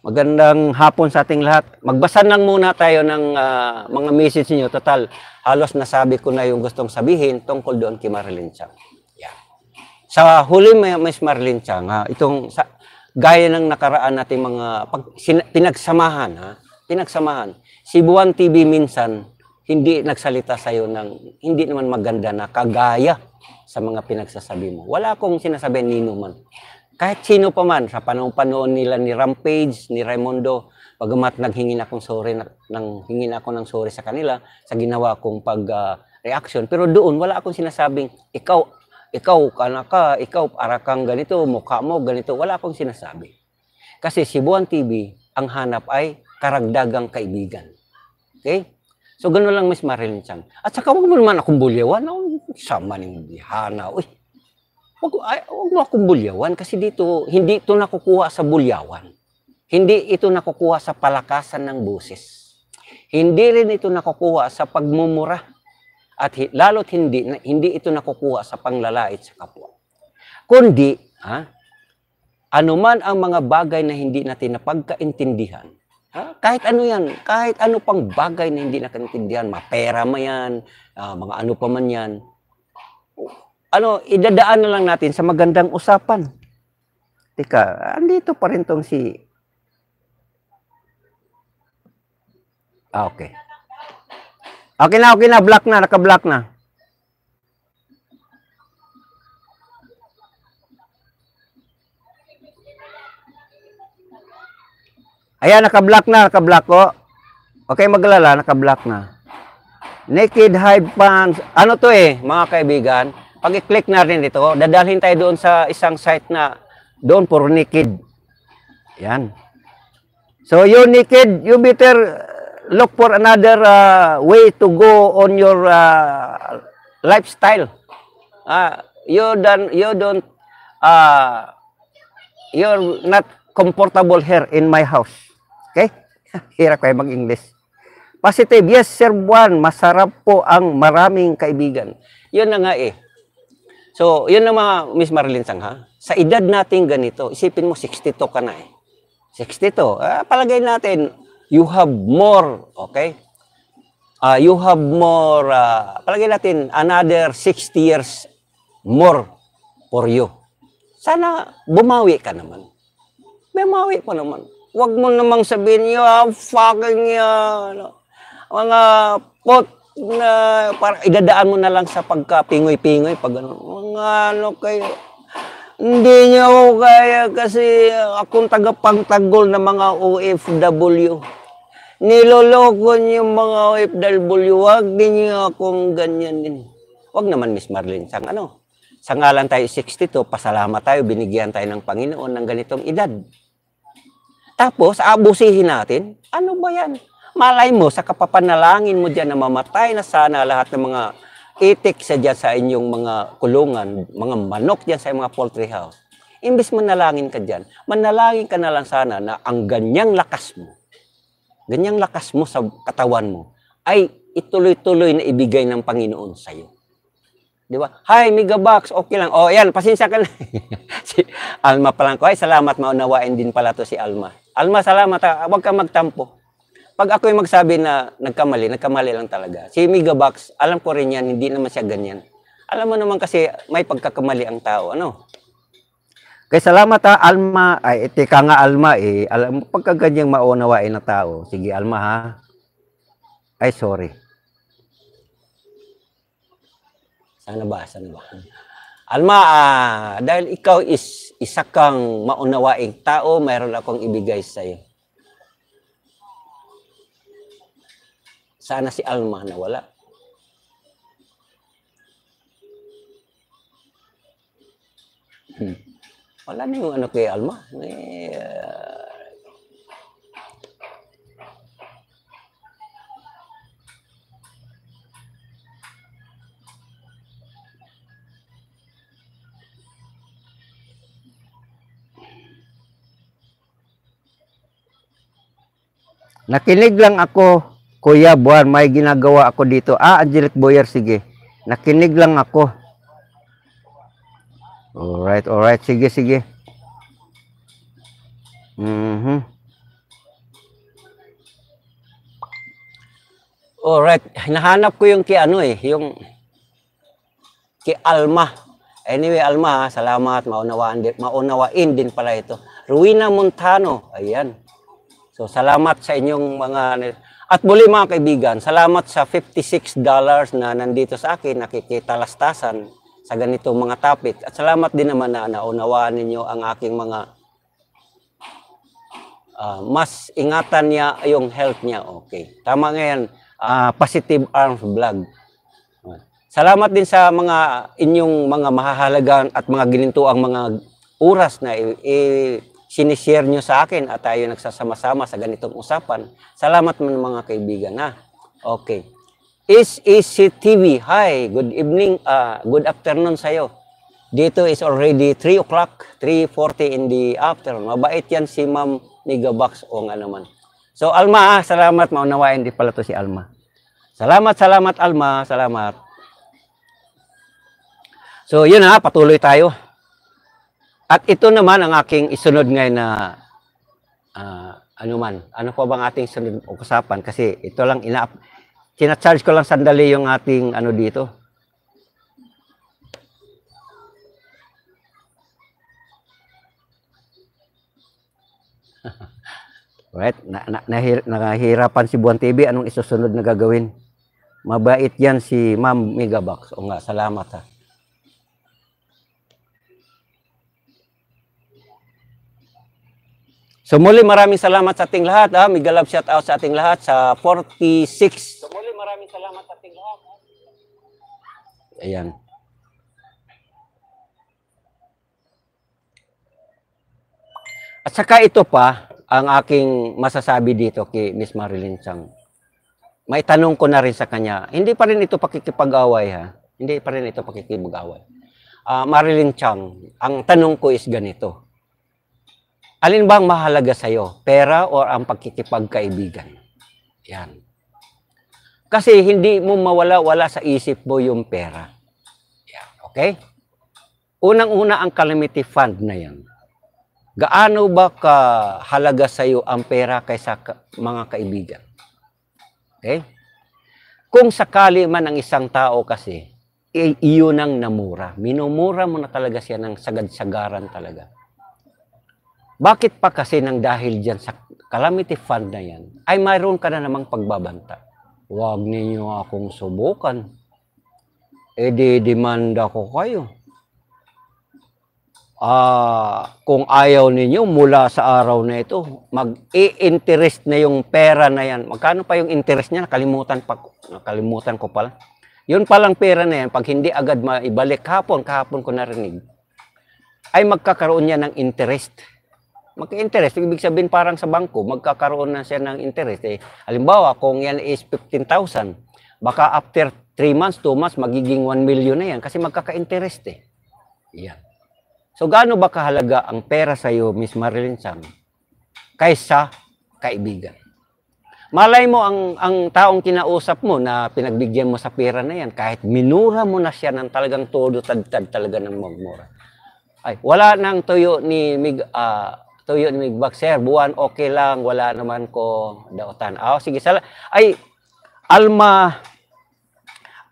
magandang hapon sa ating lahat. Magbasan lang muna tayo ng ah, mga message niyo. Total, halos nasabi ko na yung gustong sabihin tungkol doon kay Marilyn Chang. Yeah. Sa huli, may- Miss Marilyn Chang, ah, itong sa, gaya ng nakaraan nating mga pag, sin, pinagsamahan, ha? Ah, pinagsamahan. Si Buwan TV minsan, hindi nagsalita sa'yo ng hindi naman maganda na kagaya sa mga pinagsasabi mo. Wala akong sinasabi ni Numan kahit sino pa man, sa panahon-panahon nila ni Rampage, ni Raimondo, pagamat naghingi na akong sorry, nang hingin ako ng sorry sa kanila sa ginawa kong pag-reaction. Ah, uh, Pero doon, wala akong sinasabing, ikaw, ikaw, kanaka, ikaw, para ganito, mukha mo, ganito. Wala akong sinasabi. Kasi si Buwan TV, ang hanap ay karagdagang kaibigan. Okay? So, gano'n lang, Miss Marilyn Chang. At saka, huwag mo naman akong bulyawan. Oh, sama ni Hana. Uy, Huwag, ay, huwag mo akong bulyawan kasi dito, hindi ito nakukuha sa bulyawan. Hindi ito nakukuha sa palakasan ng buses. Hindi rin ito nakukuha sa pagmumura. At lalo't hindi, hindi ito nakukuha sa panglalait sa kapwa. Kundi, ha, anuman ang mga bagay na hindi natin napagkaintindihan, ha, kahit ano yan, kahit ano pang bagay na hindi natin natindihan, mapera ma yan, uh, mga ano pa man yan, ano, idadaan na lang natin sa magandang usapan. Teka, andito pa rin tong si... Ah, okay. Okay na, okay na. Black na, naka-black na. Ayan, naka-black na, naka-black ko. Oh. Okay, maglala, naka-black na. Naked hide pants. Ano to eh, mga kaibigan? pag i-click rin dito, dadalhin tayo doon sa isang site na doon for naked. Yan. So you naked, you better look for another uh, way to go on your uh, lifestyle. Uh, you don't, you don't, uh, you're not comfortable here in my house. Okay? *laughs* Hirap kayo mag-English. Positive, yes, Sir Juan, masarap po ang maraming kaibigan. Yun na nga eh. So, yun ang mga Miss Marilyn Sangha. Sa edad natin ganito, isipin mo 62 ka na eh. 62. Ah, palagay natin, you have more, okay? Uh, you have more, uh, palagay natin, another 60 years more for you. Sana bumawi ka naman. Bumawi pa naman. Huwag mo namang sabihin, you have fucking, uh, mga pot, na parang idadaan mo na lang sa pagka-pingoy-pingoy pag ano. Mga ano kayo, hindi niya ako kaya kasi akong tagapangtanggol ng mga OFW. Niloloko niyo mga OFW, wag niyo akong ganyan din. Wag naman Miss Marlene, sang ano, sangalan tayo 62, pasalamat tayo, binigyan tayo ng Panginoon ng ganitong edad. Tapos, abusihin natin, ano ba yan? malay mo, sa kapapanalangin mo diyan na mamatay na sana lahat ng mga itik sa diyan sa inyong mga kulungan, mga manok diyan sa mga poultry house. Imbis manalangin ka diyan, manalangin ka na lang sana na ang ganyang lakas mo, ganyang lakas mo sa katawan mo, ay ituloy-tuloy na ibigay ng Panginoon sa iyo. Di ba? Hi, Mega Box. okay lang. Oh, ayan, pasensya ka na. *laughs* si Alma pa lang ko. Ay, salamat, maunawain din pala to si Alma. Alma, salamat. Ha. Huwag kang magtampo pag ako'y magsabi na nagkamali, nagkamali lang talaga. Si Mega Box, alam ko rin yan, hindi naman siya ganyan. Alam mo naman kasi may pagkakamali ang tao, ano? Kay salamat ha, ah, Alma. Ay, tika nga, Alma eh. Alam mo, pagka maunawain na tao. Sige, Alma ha. Ay, sorry. Sana ba? Sana ba? Alma, ah, dahil ikaw is isa kang maunawaing tao, mayroon akong ibigay sa'yo. Sana si Alma nawala. wala. Hmm. Wala na yung ano kay Alma. May, uh, Nakinig lang ako Kuya Buwan, may ginagawa ako dito. Ah, Angelic Boyer, sige. Nakinig lang ako. Alright, alright. Sige, sige. Mm-hmm. Alright. Hinahanap ko yung kay ano eh. Yung kay Alma. Anyway, Alma, salamat. Maunawaan din, maunawain din pala ito. Ruina Montano. Ayan. So, salamat sa inyong mga at muli mga kaibigan, salamat sa $56 na nandito sa akin nakikitalastasan sa ganito mga topic. At salamat din naman na naunawaan ninyo ang aking mga uh, mas ingatan niya yung health niya. Okay. Tama nga yan, uh, positive arms vlog. Salamat din sa mga inyong mga mahahalagan at mga ginintuang mga oras na i- sinishare nyo sa akin at tayo nagsasama-sama sa ganitong usapan. Salamat man mga kaibigan na. Okay. Is e TV. Hi, good evening, uh, good afternoon sa'yo. Dito is already 3 o'clock, 3.40 in the afternoon. Mabait yan si Ma'am Nigabox o nga naman. So Alma, salamat. Maunawain di pala to si Alma. Salamat, salamat Alma. Salamat. So yun ha, patuloy tayo. At ito naman ang aking isunod ngayon na uh, ano man, ano pa bang ating sunod o kasapan kasi ito lang ina Tina-charge ko lang sandali yung ating ano dito. right? *laughs* Na, na, nahir, nakahirapan si Buwan TV. Anong isusunod na gagawin? Mabait yan si Ma'am Megabox. O nga, salamat ha. So muli maraming salamat sa ating lahat. Ah. Mega love shout out sa ating lahat sa 46. So muli maraming salamat sa ating lahat. Ha? Ah. Ayan. At saka ito pa ang aking masasabi dito kay Miss Marilyn Chang. May tanong ko na rin sa kanya. Hindi pa rin ito pakikipag-away ha. Hindi pa rin ito pakikipag-away. Uh, Marilyn Chang, ang tanong ko is ganito. Alin ba ang mahalaga iyo? Pera o ang pagkikipagkaibigan? Yan. Kasi hindi mo mawala-wala sa isip mo yung pera. Yan. Okay? Unang-una ang calamity fund na yan. Gaano ba kahalaga iyo ang pera kaysa ka, mga kaibigan? Okay? Kung sakali man ang isang tao kasi, iyon ang namura. Minumura mo na talaga siya ng sagad-sagaran talaga. Bakit pa kasi nang dahil dyan sa calamity fund na yan, ay mayroon ka na namang pagbabanta. Huwag ninyo akong subukan. E di demanda ko kayo. Ah, kung ayaw ninyo mula sa araw na ito, mag-i-interest na yung pera na yan. Magkano pa yung interest niya? Nakalimutan, pa, nakalimutan ko pala. Yun palang pera na yan, pag hindi agad maibalik, kahapon, kahapon ko narinig, ay magkakaroon niya ng interest magka-interest. Ibig sabihin parang sa bangko, magkakaroon na siya ng interest. Eh, halimbawa, kung yan is 15,000, baka after 3 months, 2 months, magiging 1 million na yan kasi magkaka-interest eh. Yeah. So, gaano ba kahalaga ang pera sa iyo, Miss Marilyn Sam, kaysa kaibigan? Malay mo ang, ang taong kinausap mo na pinagbigyan mo sa pera na yan, kahit minura mo na siya ng talagang todo, tad-tad talaga ng magmura. Ay, wala nang tuyo ni Mig, uh, Sakto yun, migbak sir. Buwan, okay lang. Wala naman ko daotan. Ah, oh, sige, sala. Ay, Alma,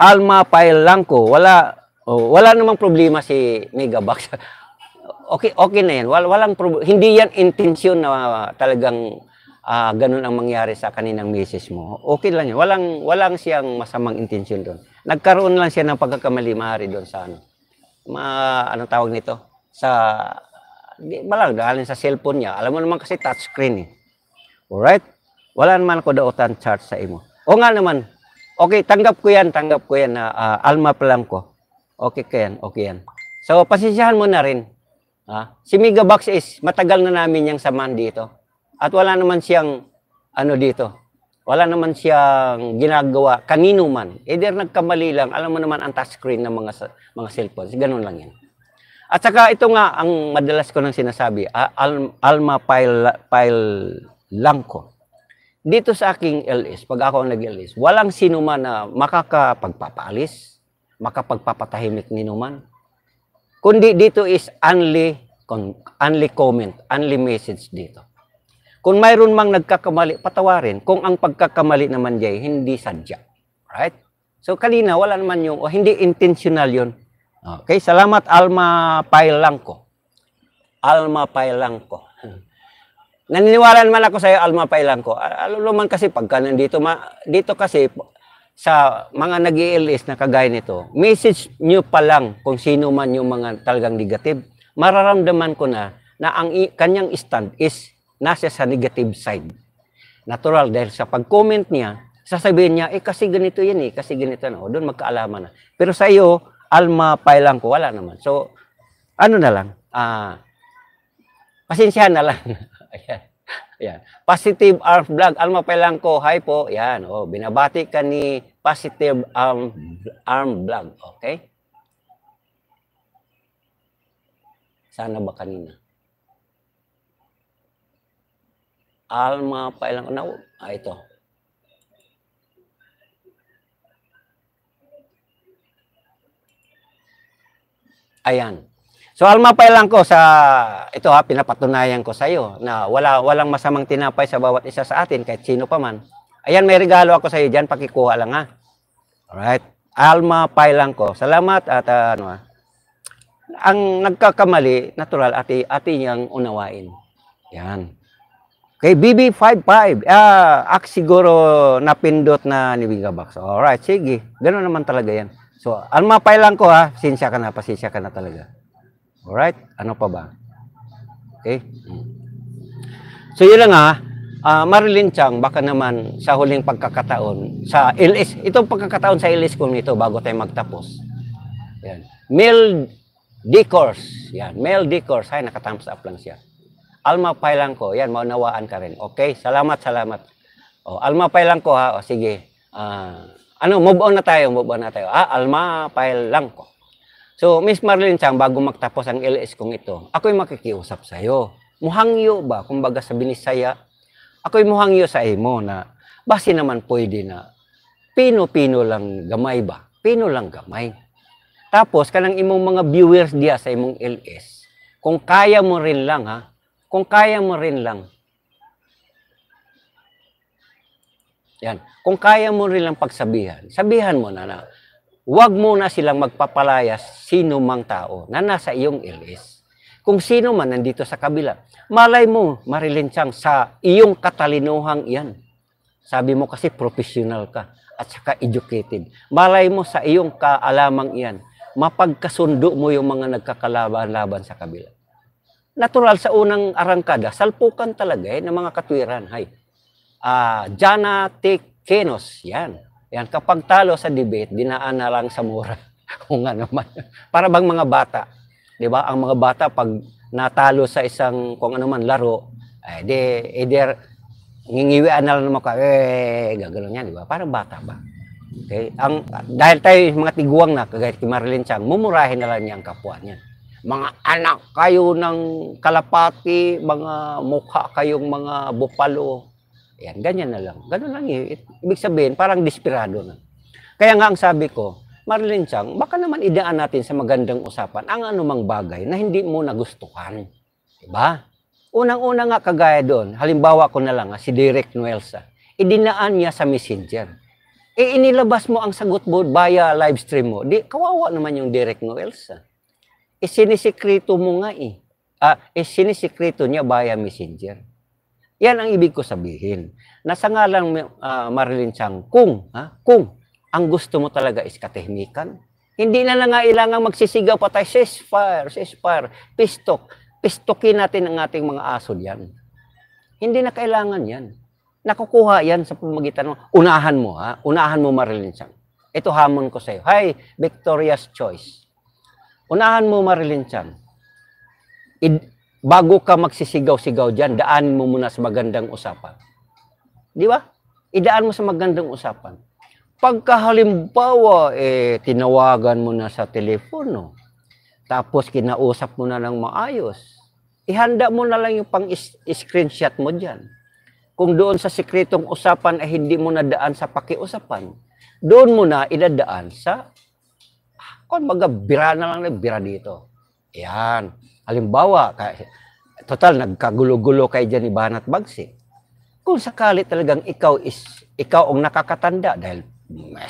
Alma file lang ko. Wala, oh, wala namang problema si mega Megabox. *laughs* okay, okay na yan. Wal, walang Hindi yan intensyon na talagang uh, ganun ang mangyari sa kaninang message mo. Okay lang yan. Walang, walang siyang masamang intensyon doon. Nagkaroon lang siya ng pagkakamali, maaari doon sa ano. Ma, anong tawag nito? Sa hindi ba lang sa cellphone niya. Alam mo naman kasi touchscreen eh. Alright? Wala naman ako dautan charge sa imo. O nga naman. Okay, tanggap ko yan, tanggap ko yan na uh, alma pa lang ko. Okay ka yan, okay yan. So, pasisyahan mo na rin. Ha? Si Megabox is matagal na namin niyang saman dito. At wala naman siyang ano dito. Wala naman siyang ginagawa kanino man. Either nagkamali lang, alam mo naman ang touchscreen ng mga mga cellphones. Ganun lang yan. At saka ito nga ang madalas ko nang sinasabi, al Alma Pile, Pile ko. Dito sa aking LS, pag ako ang nag-LS, walang sino man na makakapagpapaalis, makapagpapatahimik ni naman. Kundi dito is only, only comment, only message dito. Kung mayroon mang nagkakamali, patawarin. Kung ang pagkakamali naman jay, hindi sadya. Right? So kanina, wala naman yung, o oh, hindi intentional yon Okay, salamat Alma Pailangko. Alma Pailangko. *laughs* Naniniwala naman ako sa iyo, Alma Pailangko. Alam naman kasi pagka nandito, ma, dito kasi sa mga nag els na kagaya nito, message nyo pa lang kung sino man yung mga talagang negative, mararamdaman ko na na ang kanyang stand is nasa sa negative side. Natural dahil sa pag-comment niya, sasabihin niya, eh kasi ganito yan eh, kasi ganito na. O, doon magkaalaman na. Pero sa iyo, Alma Pailang ko, wala naman. So, ano na lang, ah, pasensyahan na lang. *laughs* Ayan. Positive Arm Vlog, Alma Pailang ko, hi po. Yan, oh, binabati ka ni Positive Arm, Arm Vlog, okay? Sana ba kanina? Alma Pailang, na, ah, ito, Ayan. So almapayalan ko sa ito ha pinapatunayan ko sa iyo na wala walang masamang tinapay sa bawat isa sa atin kahit sino pa man. Ayan may regalo ako sa iyo diyan pakikuha lang ha. All right. Alma Pailang ko. Salamat at uh, ano ha. Ah. Ang nagkakamali, natural ati ati niyang unawain. Yan. Kay BB55, ah, uh, ak siguro napindot na ni Bigabax. All right, sige. Ganun naman talaga 'yan. So, ang mapay lang ko ha, sinsya ka na, pasensya ka na talaga. Alright? Ano pa ba? Okay? So, yun lang ha. Uh, Marilyn Chang, baka naman sa huling pagkakataon, sa LS, itong pagkakataon sa LS ko nito bago tayo magtapos. Yan. Mel Decors. Yan. Mel Decors. Ay, naka up lang siya. Alma Pay ko. Yan, maunawaan ka rin. Okay? Salamat, salamat. O, Alma Pay ko ha. O, sige. Ah... Uh, ano, move on na tayo, move on na tayo. Ah, Alma, file lang ko. So, Miss Marlene Chang, bago magtapos ang LS kong ito, ako'y makikiusap sa iyo. Muhangyo ba, kumbaga sa Binisaya, ako'y muhangyo sa imo na basi naman pwede na pino-pino lang gamay ba? Pino lang gamay. Tapos, kanang imong mga viewers diya sa imong LS, kung kaya mo rin lang ha, kung kaya mo rin lang, Yan. Kung kaya mo rin lang pagsabihan, sabihan mo na na huwag mo na silang magpapalayas sino mang tao na nasa iyong LS. Kung sino man nandito sa kabila, malay mo, Marilyn sa iyong katalinuhang yan. Sabi mo kasi professional ka at saka educated. Malay mo sa iyong kaalamang yan, mapagkasundo mo yung mga nagkakalaban-laban sa kabila. Natural sa unang arangkada, salpukan talaga eh, ng mga katwiran. Hay, uh, Jana Tekenos. Yan. Yan. Kapag talo sa debate, dinaan na lang sa mura. *laughs* Kung nga ano naman. Para bang mga bata. Di ba? Ang mga bata, pag natalo sa isang kung ano man laro, eh, de, either eh, ngingiwian na lang naman eh, gagano'n yan, di ba? Parang bata ba? Okay? Ang, dahil tayo mga tiguang na, kagaya kay Marilyn Chang, mumurahin na lang niya ang kapwa niya. Mga anak kayo ng kalapati, mga mukha kayong mga bupalo, Ayan, ganyan na lang. Ganun lang eh. Ibig sabihin, parang desperado na. Kaya nga ang sabi ko, Marilyn Chang, baka naman idaan natin sa magandang usapan ang anumang bagay na hindi mo nagustuhan. Diba? Unang-una nga kagaya doon, halimbawa ko na lang, ah, si Derek Nuelsa, idinaan niya sa messenger. E inilabas mo ang sagot mo via live stream mo. Di, kawawa naman yung Derek Nuelsa. E sinisikreto mo nga eh. Ah, e sinisikreto niya via messenger. Yan ang ibig ko sabihin. Nasa nga lang, uh, ah, Marilyn Chang, kung, ha? kung ang gusto mo talaga is katehnikan, hindi na lang nga ilangang magsisigaw pa tayo, ceasefire, ceasefire, pistok. Pistokin natin ang ating mga aso yan. Hindi na kailangan yan. Nakukuha yan sa pamagitan ng unahan mo, ha? Unahan mo, Marilyn Chang. Ito hamon ko sa iyo. Hi, victorious Choice. Unahan mo, Marilyn Chan bago ka magsisigaw-sigaw dyan, daanin mo muna sa magandang usapan. Di ba? Idaan mo sa magandang usapan. Pagkahalimbawa, eh, tinawagan mo na sa telepono, tapos kinausap mo na ng maayos, ihanda mo na lang yung pang-screenshot mo dyan. Kung doon sa sikretong usapan ay eh, hindi mo nadaan sa pakiusapan, doon mo na idadaan sa, ah, kung maga, bira na lang, bira dito. Yan Halimbawa, total, nagkagulo-gulo kayo dyan ni Banat Bagsi. Kung sakali talagang ikaw is, ikaw ang nakakatanda dahil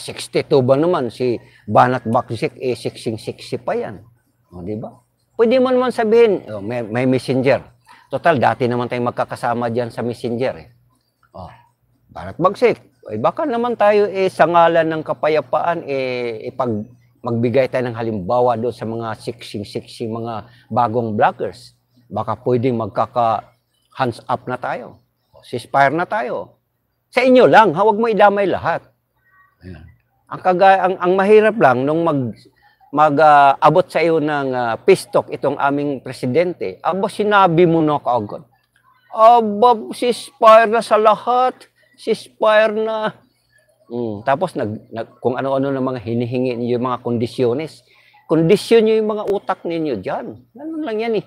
62 ba naman si Banat Bagsik eh 660 pa yan. O, di ba? Pwede mo naman sabihin, oh, may, may messenger. Total, dati naman tayong magkakasama diyan sa messenger eh. Oh, Banat Bagsik, eh, baka naman tayo eh sa ng kapayapaan eh, eh magbigay tayo ng halimbawa doon sa mga siksing-siksing mga bagong vloggers. Baka pwedeng magkaka hands up na tayo. Sispire na tayo. Sa inyo lang, hawag mo idamay lahat. Ayan. Ang, kaga, ang, ang mahirap lang nung mag mag-abot ah, uh, sa iyo ng uh, peace itong aming presidente, abo sinabi mo na kaagad, abo sispire na sa lahat, sispire na, Mm. Tapos nag, nag kung ano-ano ng mga hinihingi niyo mga kondisyones. Kondisyon niyo yung mga utak ninyo diyan. Ganun lang yan eh.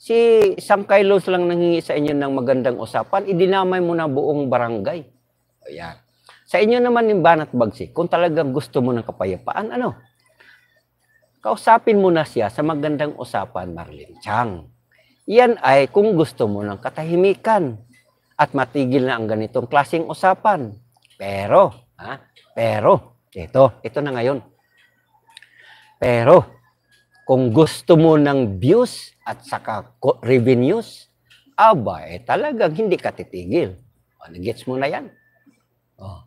Si Sam Kylos lang nanghingi sa inyo ng magandang usapan, idinamay mo na buong barangay. Ayan. Sa inyo naman yung banat bagsi, kung talagang gusto mo ng kapayapaan, ano? Kausapin mo na siya sa magandang usapan, Marlene Chang. Yan ay kung gusto mo ng katahimikan at matigil na ang ganitong klaseng usapan. Pero, ha? Pero, ito, ito na ngayon. Pero, kung gusto mo ng views at saka revenues, aba, eh talagang hindi ka titigil. O, nag-gets mo na yan. O,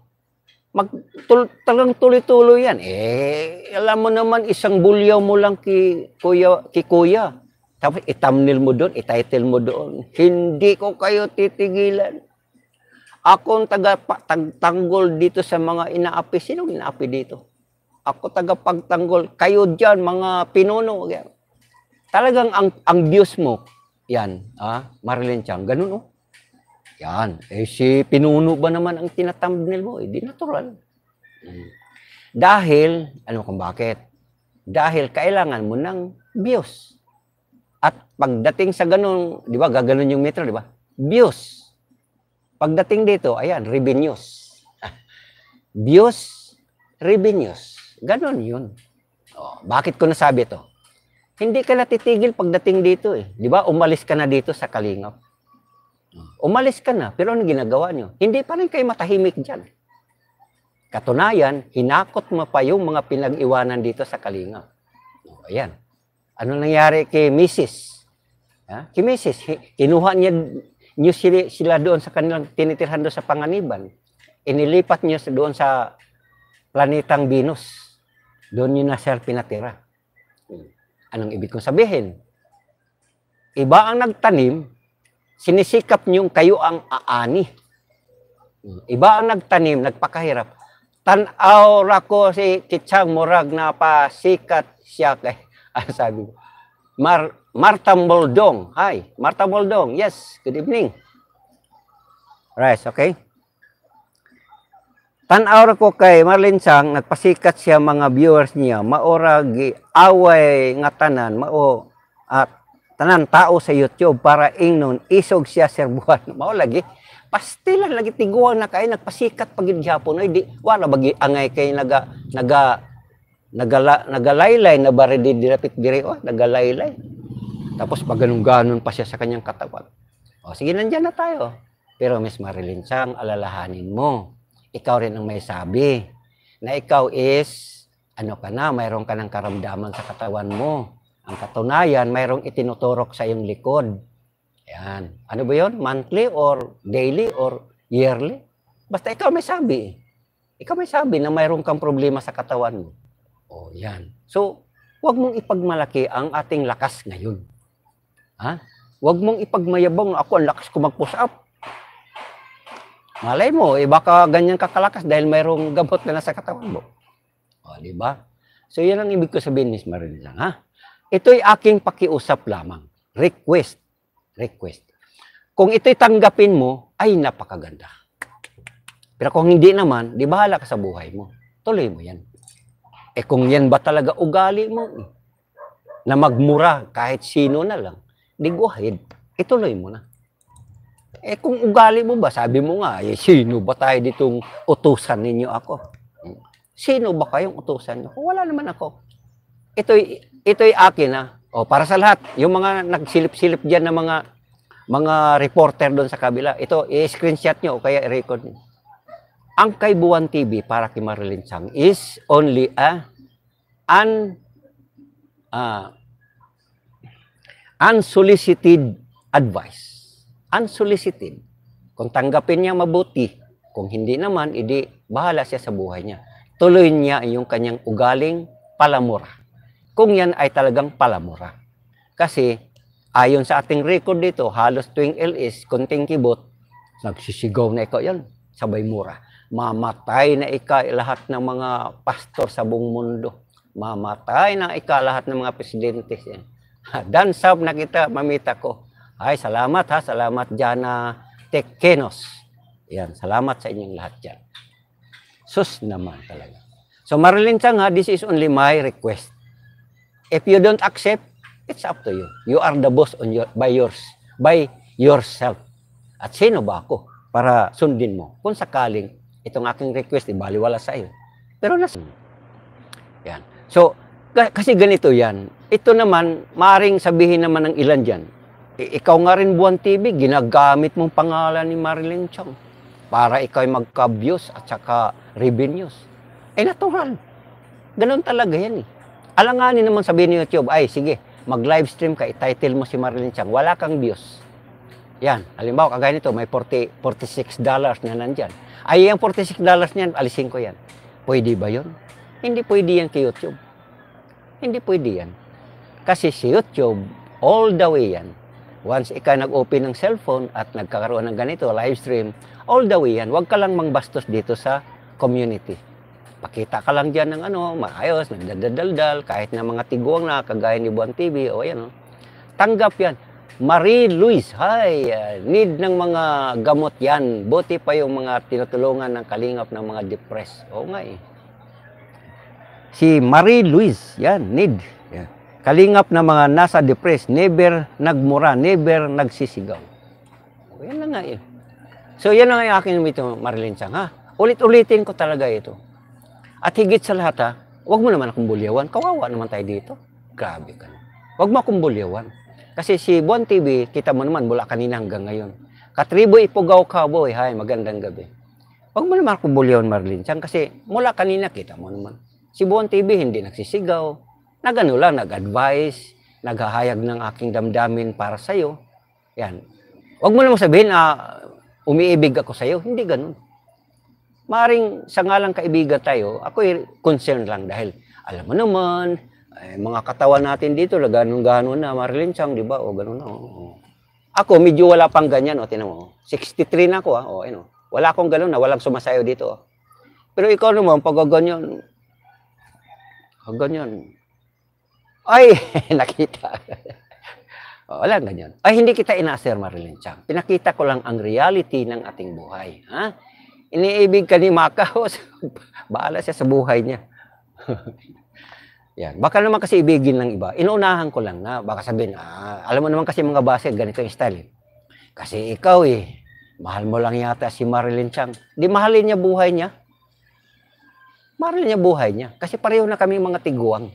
mag, tul, talagang tuloy-tuloy yan. Eh, alam mo naman, isang bulyaw mo lang ki kuya, ki kuya. Tapos itamnil mo doon, ititle mo doon. Hindi ko kayo titigilan. Ako taga, tagtanggol dito sa mga inaapi. Sino inaapi dito? Ako tagapagtanggol. Kayo dyan, mga pinuno. Talagang ang, ang Diyos mo, yan, ah, Marilyn Chang, ganun oh. Yan. Eh, si pinuno ba naman ang tinatumbnail mo? Eh, natural. Mm. Dahil, ano kung bakit? Dahil kailangan mo ng views. At pagdating sa ganun, di ba, gaganon yung metro, di ba? Views Pagdating dito, ayan, revenues. *laughs* Views, revenues. Ganon yun. Oh, bakit ko nasabi to? Hindi ka natitigil pagdating dito eh. Di ba? Umalis ka na dito sa kalingap. Umalis ka na, pero ano ginagawa nyo? Hindi pa rin kayo matahimik dyan. Katunayan, hinakot mo pa yung mga pinag-iwanan dito sa kalingap. O, oh, ayan. Ano nangyari kay Mrs.? Ha? Kay Mrs., kinuha niya nyo sila, sila doon sa kanilang tinitirhan doon sa panganiban. Inilipat nyo doon sa planetang Venus. Doon nyo na, sir, pinatira. Anong ibig kong sabihin? Iba ang nagtanim, sinisikap nyo kayo ang aani. Iba ang nagtanim, nagpakahirap. Tanaw rako si Kichang Murag na pasikat siya kay, *laughs* ah, sabi ko, mar, Marta Moldong. Hi, Marta Moldong. Yes, good evening. Right, okay. Tanaw aw ko kay Marlin Sang, nagpasikat siya mga viewers niya, maora gi away nga tanan, mao at ah, tanan tao sa YouTube para ingnon isog siya serbuhan. *laughs* Mao lagi pastilan lagi tiguan na kay nagpasikat pagid gyapon ay di wala bagi angay kay naga naga nagala nagalaylay na bare di dirapit dire oh nagalaylay tapos maganong-ganon pa siya sa kanyang katawan. O sige, nandiyan na tayo. Pero Miss Marilyn Chang, alalahanin mo. Ikaw rin ang may sabi na ikaw is, ano ka na, mayroon ka ng karamdaman sa katawan mo. Ang katunayan, mayroong itinuturok sa iyong likod. Ayan. Ano ba yon? Monthly or daily or yearly? Basta ikaw may sabi. Ikaw may sabi na mayroon kang problema sa katawan mo. O, yan. So, huwag mong ipagmalaki ang ating lakas ngayon. Ha? Huwag mong ipagmayabang ako ang lakas ko mag-push up. Malay mo, eh baka ganyan kakalakas dahil mayroong gamot na nasa katawan mo. O, di ba? So, yan ang ibig ko sabihin, Miss Marilyn lang, ha? Ito'y aking pakiusap lamang. Request. Request. Kung ito'y tanggapin mo, ay napakaganda. Pero kung hindi naman, di bahala ka sa buhay mo. Tuloy mo yan. Eh kung yan ba talaga ugali mo? Na magmura kahit sino na lang di Ituloy mo na. Eh kung ugali mo ba, sabi mo nga, eh, sino ba tayo ditong utusan ninyo ako? Sino ba kayong utusan nyo? Wala naman ako. Ito'y, ito'y akin na. Ah. O, para sa lahat, yung mga nagsilip-silip diyan ng mga mga reporter doon sa kabila, ito, i-screenshot nyo o kaya i-record nyo. Ang kay TV para kay Marilyn Chang is only a an uh, Unsolicited advice. Unsolicited. Kung tanggapin niya mabuti, kung hindi naman, edi bahala siya sa buhay niya. Tuloy niya yung kanyang ugaling palamura. Kung yan ay talagang palamura. Kasi ayon sa ating record dito, halos tuwing LS, kunting kibot, nagsisigaw na ikaw yan, sabay mura. Mamatay na ika lahat ng mga pastor sa buong mundo. Mamatay na ika lahat ng mga presidente. Yan. *laughs* Dan sab na kita, mamita ko. Ay, salamat ha. Salamat dyan na tekenos. Yan, salamat sa inyong lahat dyan. Sus naman talaga. So Marilyn Chang ha, this is only my request. If you don't accept, it's up to you. You are the boss on your, by yours, by yourself. At sino ba ako para sundin mo? Kung sakaling itong aking request, ibaliwala sa iyo. Pero nasa... Yan. So, kasi ganito yan. Ito naman, maring sabihin naman ng ilan dyan. E, ikaw nga rin buwan TV, ginagamit mong pangalan ni Marilyn Chong para ikaw ay magka-views at saka revenues. Eh natural. Ganun talaga yan eh. Alanganin naman sabihin ni YouTube, ay sige, mag-livestream ka, i-title mo si Marilyn Chong, wala kang views. Yan. Halimbawa, kagaya nito, may 40, $46 na nandyan. Ay, yung $46 niyan, alisin ko yan. Pwede ba yon? Hindi pwede yan kay YouTube. Hindi pwede yan. Kasi si YouTube, all the way yan. Once ikaw nag-open ng cellphone at nagkakaroon ng ganito, live stream, all the way yan. Huwag ka lang mangbastos dito sa community. Pakita ka lang dyan ng ano, maayos, nagdadaldal, kahit na mga tiguang na, kagaya ni Buwan TV, o ayan o. Oh. Tanggap yan. Marie Louise, hi, ah, need ng mga gamot yan. Buti pa yung mga tinutulungan ng kalingap ng mga depressed. Oo nga eh. Si Marie Louise, yan, need. Yan. Kalingap na mga nasa depressed, never nagmura, never nagsisigaw. O, oh, yan lang nga yan. Eh. So yan lang ang akin ito, Marilyn Chang, ha? Ulit-ulitin ko talaga ito. At higit sa lahat, ha? Huwag mo naman akong bulyawan. Kawawa naman tayo dito. Grabe ka. Huwag mo akong bulyawan. Kasi si Bon TV, kita mo naman mula kanina hanggang ngayon. Katribo Ipugaw Cowboy, Hay, magandang gabi. Huwag mo naman akong bulyawan, Marlene Chang, kasi mula kanina kita mo naman. Si Buwan TV hindi nagsisigaw, nagano lang, nag-advise, naghahayag ng aking damdamin para sa iyo. Yan. Huwag mo lang sabihin, ah, umiibig ako sa iyo. Hindi ganun. Maring sa ngalang kaibigan tayo, ako concerned lang dahil alam mo naman, eh, mga katawan natin dito, ganun-ganun na, Marilyn Chang, di ba? O ganun na. Ako, medyo wala pang ganyan. O, tinan mo. 63 na ako, Ah. O, ano. Wala akong gano'n na, walang sumasayo dito. O. Oh. Pero ikaw naman, pag ganyan, Oh, ganyan, ay, *laughs* nakita. o, oh, Wala ganyan. Ay, hindi kita inaser, Marilyn Chang. Pinakita ko lang ang reality ng ating buhay. Ha? Iniibig ka ni Macau. *laughs* Baala siya sa buhay niya. *laughs* Yan. Baka naman kasi ibigin ng iba. Inuunahan ko lang na baka sabihin, ah, alam mo naman kasi mga base, ganito yung style. Eh. Kasi ikaw eh, mahal mo lang yata si Marilyn Chang. Di mahalin niya buhay niya. Mahal niya buhay niya. Kasi pareho na kami mga tiguang.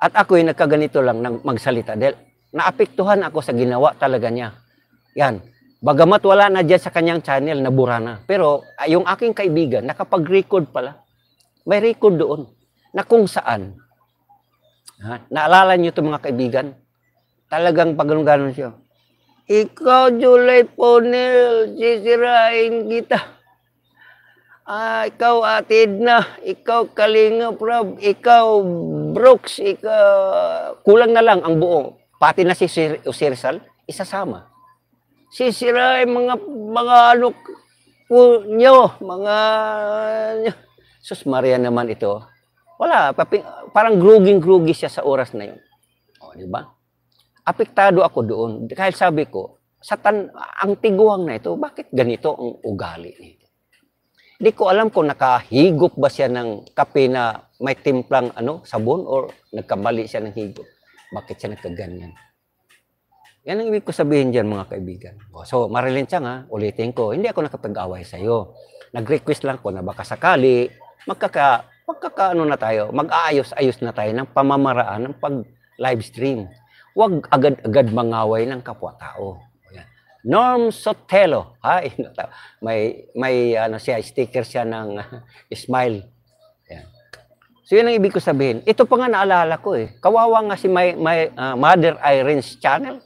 At ako ay nagkaganito lang ng magsalita. Dahil naapektuhan ako sa ginawa talaga niya. Yan. Bagamat wala na dyan sa kanyang channel, nabura na. Pero ah, yung aking kaibigan, nakapag-record pala. May record doon na kung saan. Ha? Naalala niyo ito mga kaibigan? Talagang pag ganun siya. Ikaw, July Ponel, sisirain kita. Ah, ikaw atid na, ikaw kalinga prob, ikaw Brooks, ikaw kulang na lang ang buo. Pati na si Sir, Sir isasama. Sisira yung mga mga ano po nyo, mga Sus Maria naman ito. Wala, paping, parang gruging-grugi siya sa oras na 'yon. Oh, di ba? Apektado ako doon. Kahit sabi ko, satan, ang tiguang na ito, bakit ganito ang ugali niya? Hindi ko alam kung nakahigop ba siya ng kape na may timplang ano, sabon or nagkamali siya ng higop. Bakit siya nagkaganyan? Yan ang ibig ko sabihin dyan mga kaibigan. Oh, so, Marilyn Chang ha, ulitin ko, hindi ako nakapag-away sa'yo. Nag-request lang ko na baka sakali, magkaka, magkakaano na tayo, mag-aayos-ayos na tayo ng pamamaraan ng pag livestream Huwag agad-agad mangaway ng kapwa-tao. Norm Sotelo. Ay, *laughs* may may ano siya sticker siya ng *laughs* smile. Yan. So yun ang ibig ko sabihin. Ito pa nga naalala ko eh. Kawawa nga si my, my uh, Mother Irene's channel.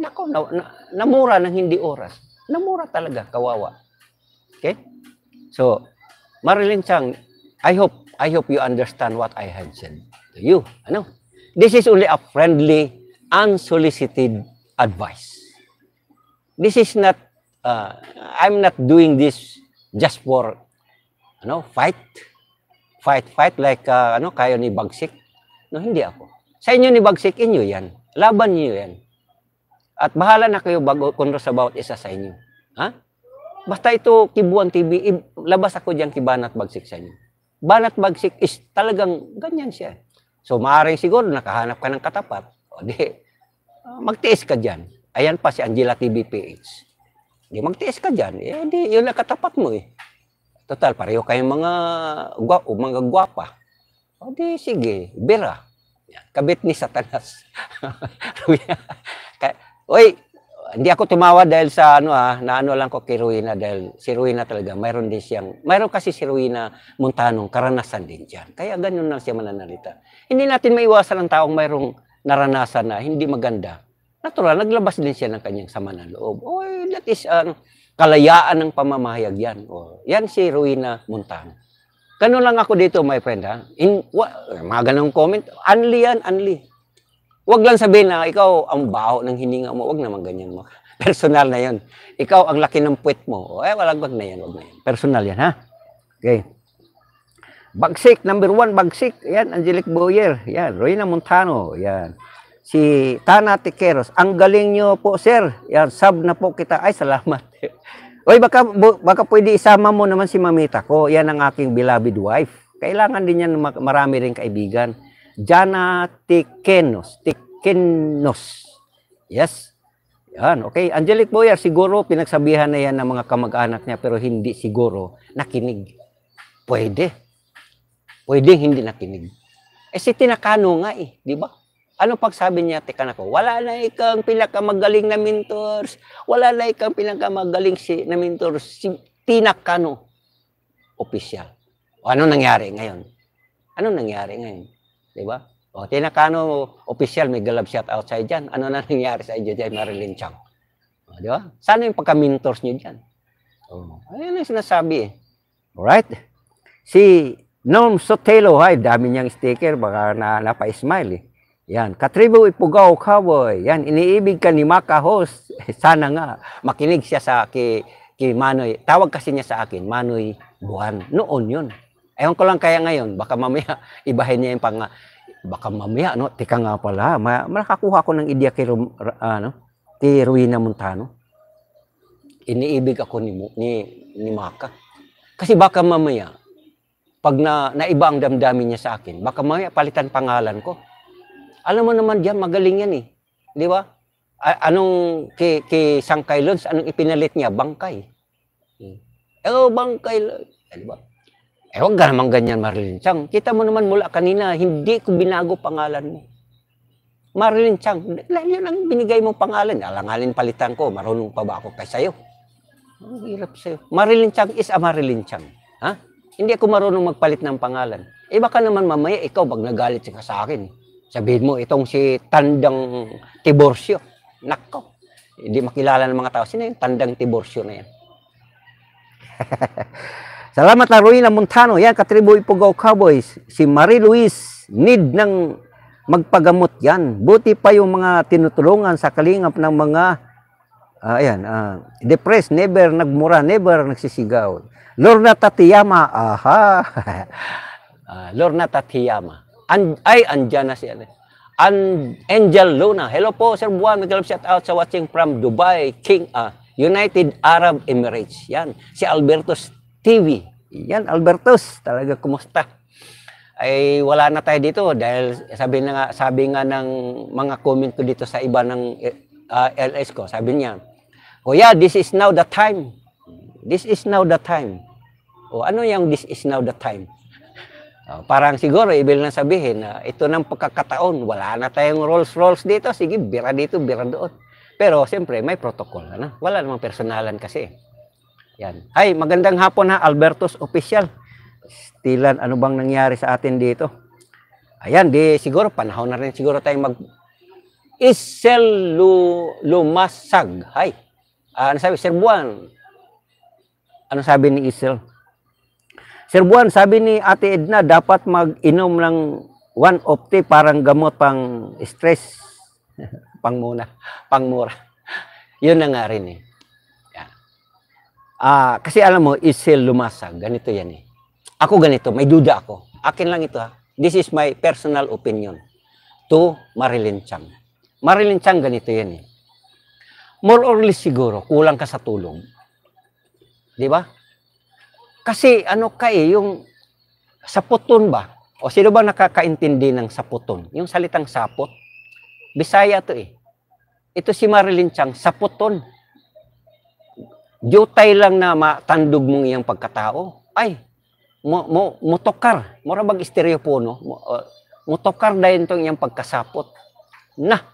Nako, na, na, namura ng hindi oras. Namura talaga, kawawa. Okay? So, Marilyn Chang, I hope I hope you understand what I have said to you. Ano? This is only a friendly, unsolicited advice this is not, uh, I'm not doing this just for, ano, fight. Fight, fight like, uh, ano, kayo ni Bagsik. No, hindi ako. Sa inyo ni Bagsik, inyo yan. Laban niyo yan. At bahala na kayo bago kung sa bawat isa sa inyo. Ha? Basta ito, Kibuan TV, labas ako diyan kibanat bagsik sa inyo. Banat bagsik is talagang ganyan siya. So, maaaring siguro nakahanap ka ng katapat. O di, magtiis ka diyan. Ayan pa si Angela TBPH. Di magtiis ka diyan. Eh, di, yun ang katapat mo eh. Total, pareho kayong mga, gwa, mga gwapa. O di, sige, bira. Yan, kabit ni Satanas. *laughs* Oy, hindi ako tumawa dahil sa ano ah, naano lang ko kay Ruina dahil si Ruina talaga, mayroon din siyang, mayroon kasi si Ruina Montanong karanasan din diyan. Kaya ganyan lang siya mananalita. Hindi natin maiwasan ang taong mayroong naranasan na hindi maganda natural, naglabas din siya ng kanyang sama ng loob. O, oh, that is ang kalayaan ng pamamahayag yan. Oh, yan si Ruina Montano. Kano lang ako dito, my friend, ha? In, wa, mga ganong comment, unli yan, unli. Huwag lang sabihin na ikaw ang baho ng hininga mo. Huwag naman ganyan mo. *laughs* Personal na yon. Ikaw ang laki ng puwet mo. eh, walang wag na yan, wag na yan. Personal yan, ha? Okay. Bagsik, number one, Bagsik. Yan, Angelic Boyer. Yan, Ruina Montano. Yan si Tana Tiqueros. Ang galing nyo po, sir. Yan, sub na po kita. Ay, salamat. *laughs* Oy, baka, baka pwede isama mo naman si mamita ko. Yan ang aking beloved wife. Kailangan din yan marami rin kaibigan. Jana Tikenos. Tiquenos. Yes. Yan, okay. Angelic Boyer, siguro pinagsabihan na yan ng mga kamag-anak niya pero hindi siguro nakinig. Pwede. Pwede hindi nakinig. Eh si Tinakano nga eh, di ba? Anong pagsabi niya, teka na ko, wala na ikang pinakamagaling na mentors, wala na ikang pinakamagaling si, na mentors, si Tinakano, official. O ano nangyari ngayon? Ano nangyari ngayon? Di ba? O Tinakano, official, may galab shout out sa'yo dyan. Ano na nangyari sa inyo dyan, Marilyn Chang? O, di ba? Sana yung pagka-mentors niyo dyan. Oh. ayun ang sinasabi eh. Alright? Si Norm Sotelo, ay, dami niyang sticker, baka na, napa-smile eh. Yan, Katribo Ipugaw Cowboy. Yan, iniibig ka ni Maka Host. *laughs* Sana nga makinig siya sa ki, ki Manoy. Tawag kasi niya sa akin, Manoy Buwan. Noon yun. Ewan ko lang kaya ngayon, baka mamaya *laughs* ibahin niya yung pang, baka mamaya, no? Tika nga pala, ma, nakakuha ko ng idea kay, ano, kay Ruina Montano. Iniibig ako ni, ni, ni Maka. Kasi baka mamaya, pag na, naiba ang damdamin niya sa akin, baka mamaya palitan pangalan ko alam mo naman diyan, magaling yan eh. Di ba? A- anong kay, kay Sangkay Lods, anong ipinalit niya? Bangkay. Eh, Pero oh, bangkay Lods, eh, di ba? Eh, huwag ka naman ganyan, Marilyn Chang. Kita mo naman mula kanina, hindi ko binago pangalan mo. Marilyn Chang, dahil yun ang binigay mong pangalan. Alangalin palitan ko, marunong pa ba ako kay sa'yo? Ang hirap sa'yo. Marilyn Chang is a Marilyn Chang. Ha? Hindi ako marunong magpalit ng pangalan. Eh baka naman mamaya ikaw pag nagalit siya sa akin. Sabihin mo, itong si Tandang Tiborcio. Nako, hindi makilala ng mga tao. Sino yung Tandang Tiborcio na yan? *laughs* Salamat na Ruina Montano. Yan, Katribo Ipugaw Cowboys. Si Marie Luis, need ng magpagamot yan. Buti pa yung mga tinutulungan sa kalingap ng mga uh, ayan, uh, depressed, never nagmura, never nagsisigaw. Lorna Tatiyama, aha. uh, *laughs* Lorna Tatiyama and ay, andyan na siya. An Angel Luna. Hello po, Sir Buwan. Magalap shout out sa watching from Dubai, King, uh, United Arab Emirates. Yan, si Albertus TV. Yan, Albertus. Talaga, kumusta? Ay, wala na tayo dito dahil sabi, na nga, sabi nga ng mga comment ko dito sa iba ng uh, ah, LS ko. Sabi niya, Oh yeah, this is now the time. This is now the time. O oh, ano yung this is now the time? Uh, parang siguro, ibil na sabihin uh, ito ng pagkakataon, wala na tayong Rolls-Rolls dito, sige, bira dito, bira doon. Pero siyempre, may protocol. Ano? Wala namang personalan kasi. Yan. Ay, magandang hapon ha, Albertos Official. Stilan, ano bang nangyari sa atin dito? Ayan, di siguro, panahon na rin siguro tayong mag... Isel Lumasag. Hay. Uh, ano sabi? Sir Buwan. Ano sabi ni Isel? Sir Buwan, sabi ni Ate Edna, dapat mag-inom ng 150 parang gamot pang stress. *laughs* pang muna, pang mura. Yun na nga rin eh. Yan. Ah, kasi alam mo, isil lumasag. Ganito yan eh. Ako ganito, may duda ako. Akin lang ito ha. This is my personal opinion to Marilyn Chang. Marilyn Chang, ganito yan eh. More or less siguro, kulang ka sa tulong. Di ba? Kasi ano ka eh, yung saputon ba? O sino ba nakakaintindi ng saputon? Yung salitang sapot. Bisaya to eh. Ito si Marilyn Chang, saputon. Diyotay lang na matandog mong iyang pagkatao. Ay, mo, mo, motokar. Mura bag stereopono. Mo, uh, motokar dahil itong iyang pagkasapot. Na,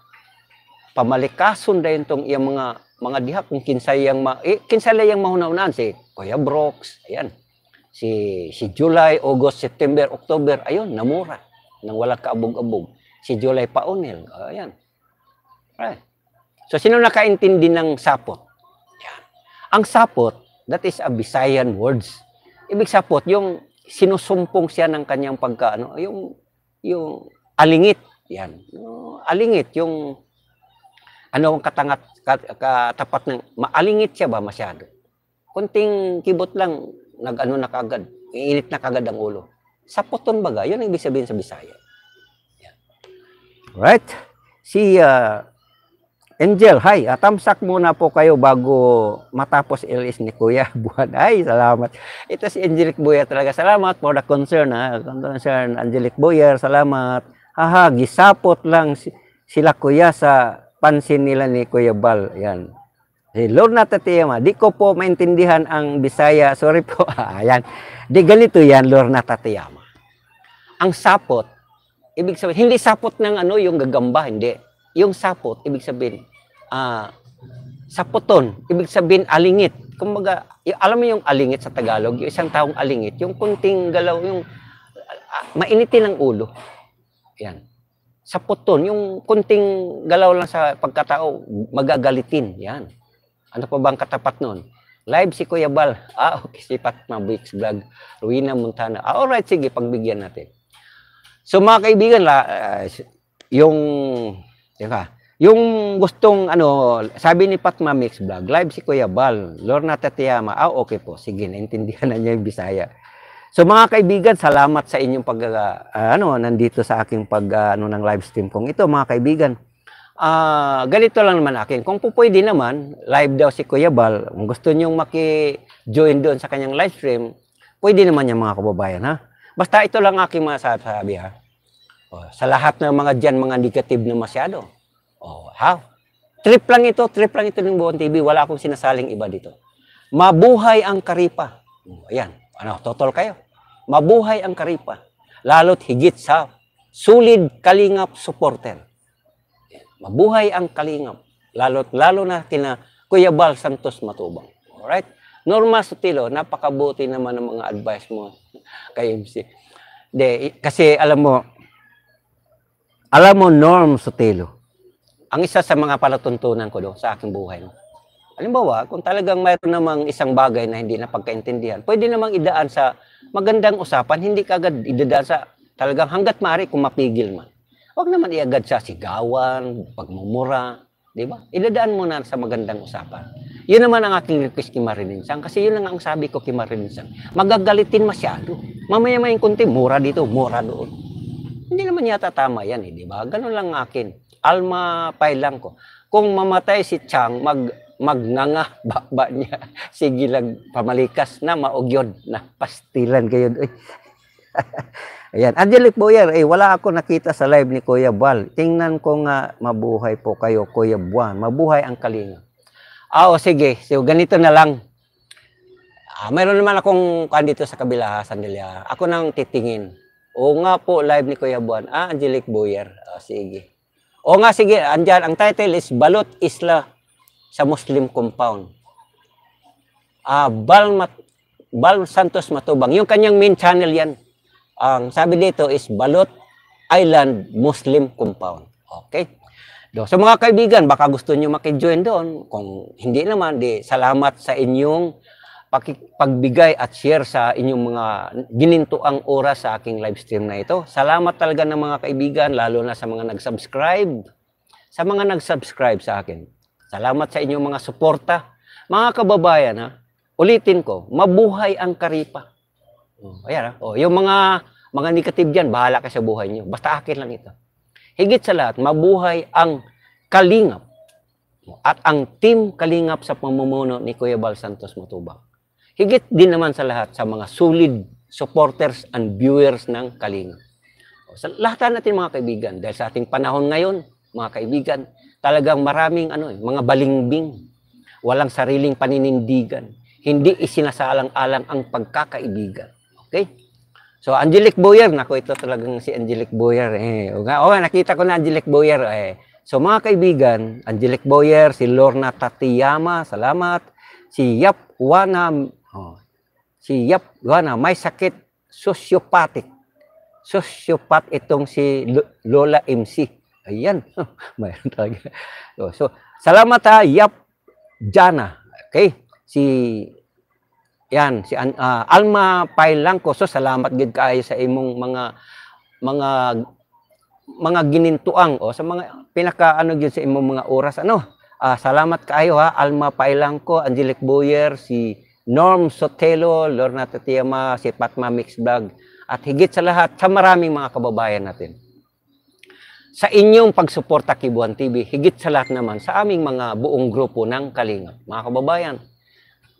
pamalikason dahil itong iyang mga mga diha kung kinsay yang ma, eh, kinsay yang mahuna-unaan si Kuya Brooks. Ayan. Si, si July, August, September, October, ayun, namura. Nang wala kaabog-abog. Si July Paonel, Ayan. Right. So, sino nakaintindi ng sapot? Yan. Ang sapot, that is a Visayan words. Ibig sapot, yung sinusumpong siya ng kanyang pagka, ano, yung, yung alingit. Yan. Alingit, yung ano ang katangat, katapat ng, maalingit siya ba masyado? Kunting kibot lang, nag-ano na kagad, iinit na kagad ang ulo. Sa puton baga, yun ang ibig sabihin sa Bisaya. Yeah. Right? Si uh, Angel, hi. atamsak ah, muna po kayo bago matapos LS ni Kuya *laughs* Buwan. Ay, salamat. Ito si Angelic Boyer talaga. Salamat for the concern. Ha? Ah. Concern, Angelic Boyer, salamat. Haha, gisapot lang sila Kuya sa pansin nila ni Kuya Bal. Yan. Si eh, Lorna Tatiyama, di ko po maintindihan ang Bisaya. *laughs* Sorry po. Ah, ayan. Di ganito yan, Lorna Tatiyama. Ang sapot, ibig sabihin, hindi sapot ng ano yung gagamba, hindi. Yung sapot, ibig sabihin, ah, uh, sapoton, ibig sabihin alingit. Kumbaga, alam mo yung alingit sa Tagalog, yung isang taong alingit, yung kunting galaw, yung uh, ah, ah, mainitin ang ulo. Yan. Sapoton, yung kunting galaw lang sa pagkatao, magagalitin. Yan. Ano pa bang katapat noon? Live si Kuya Bal. Ah, *laughs* okay. Si Patma Bix Vlog. Ruina Montana. Ah, alright. Sige, pagbigyan natin. So mga kaibigan, la, uh, yung, diba, yung gustong, ano, sabi ni Patma Mix Vlog, live si Kuya Bal, Lorna Tatiyama. Ah, okay po. Sige, naintindihan na niya yung Bisaya. So mga kaibigan, salamat sa inyong pag, uh, ano, nandito sa aking pag, uh, ano, ng live stream kong ito, mga kaibigan. Ah, uh, ganito lang naman akin. Kung po pwede naman, live daw si Kuya Bal. Kung gusto niyong maki-join doon sa kanyang live stream, pwede naman yan mga kababayan ha. Basta ito lang aking masasabi ha. Oh, sa lahat ng mga diyan mga negative na masyado. Oh, ha? Trip lang ito, trip lang ito ng Buwan TV. Wala akong sinasaling iba dito. Mabuhay ang karipa. O, oh, ayan, ano, total kayo. Mabuhay ang karipa. Lalo't higit sa sulid kalingap supporter. Mabuhay ang kalingap, lalo't lalo na kina Kuya Bal Santos Matubang. Alright? Norma Sotilo, napakabuti naman ng mga advice mo *laughs* kay MC. De, kasi alam mo, alam mo Norm Sotilo, ang isa sa mga palatuntunan ko do, sa aking buhay. No? Halimbawa, kung talagang mayroon namang isang bagay na hindi napagkaintindihan, pwede namang idaan sa magandang usapan, hindi kagad idadaan sa talagang hanggat maaari kung mapigil man. Huwag naman iagad sa sigawan, pagmumura, di ba? Iladaan mo na sa magandang usapan. Yun naman ang aking request kay Marilinsan kasi yun lang ang sabi ko kay Marilinsan. Magagalitin masyado. Mamaya may kunti, mura dito, mura doon. Hindi naman yata tama yan eh, di ba? Ganun lang akin. Alma pailang ko. Kung mamatay si Chang, mag magnganga *laughs* baba niya sigilag pamalikas na maugyod na pastilan kayo doon. *laughs* Ayan. Angelic Boyer, eh, wala ako nakita sa live ni Kuya Bal. Tingnan ko nga, mabuhay po kayo, Kuya Buwan. Mabuhay ang kalinga. Ah, oh, sige. So, ganito na lang. Ah, mayroon naman akong kan dito sa kabila, ha, sandali. Ha. Ako nang titingin. O nga po, live ni Kuya Buwan. Ah, Angelic Boyer. Ah, sige. O nga, sige. Andyan, ang title is Balot Isla sa Muslim Compound. Ah, Bal, Mat Bal Santos Matubang. Yung kanyang main channel yan ang sabi dito is Balot Island Muslim Compound. Okay? Do, so mga kaibigan, baka gusto niyo maki-join doon. Kung hindi naman, di salamat sa inyong pagbigay at share sa inyong mga ginintuang oras sa aking live stream na ito. Salamat talaga ng mga kaibigan, lalo na sa mga nag-subscribe. Sa mga nag-subscribe sa akin. Salamat sa inyong mga suporta. Mga kababayan, ha? ulitin ko, mabuhay ang karipa. Oh, ayan, ah. oh. yung mga mga negative diyan, bahala kayo sa buhay niyo. Basta akin lang ito. Higit sa lahat, mabuhay ang Kalingap at ang Team Kalingap sa pamumuno ni Kuya Bal Santos Matubang. Higit din naman sa lahat sa mga solid supporters and viewers ng Kalingap. Oh, sa lahat natin mga kaibigan, dahil sa ating panahon ngayon, mga kaibigan, talagang maraming ano, eh, mga balingbing, walang sariling paninindigan, hindi isinasalang-alang ang pagkakaibigan. Okay? So, Angelic Boyer. Nako, ito talagang si Angelic Boyer. Eh, nga, oh, nakita ko na Angelic Boyer. Eh. So, mga kaibigan, Angelic Boyer, si Lorna Tatiyama, salamat. Si Yap Wana, oh, si Yap Wana, may sakit sociopathic. Sociopath itong si Lola MC. Ayan, *laughs* mayroon talaga. So, so salamat ha, Yap Jana. Okay? Si yan, si uh, Alma Pailangko So, salamat gid kaayo sa imong mga mga mga ginintuang o sa mga pinaka ano gyud sa imong mga oras ano. Uh, salamat kaayo ha Alma Pailangko Angelic Boyer, si Norm Sotelo, Lorna Tatiama, si Patma Mix Vlog at higit sa lahat sa maraming mga kababayan natin. Sa inyong pagsuporta kay Buwan TV, higit sa lahat naman sa aming mga buong grupo ng Kalingap. Mga kababayan,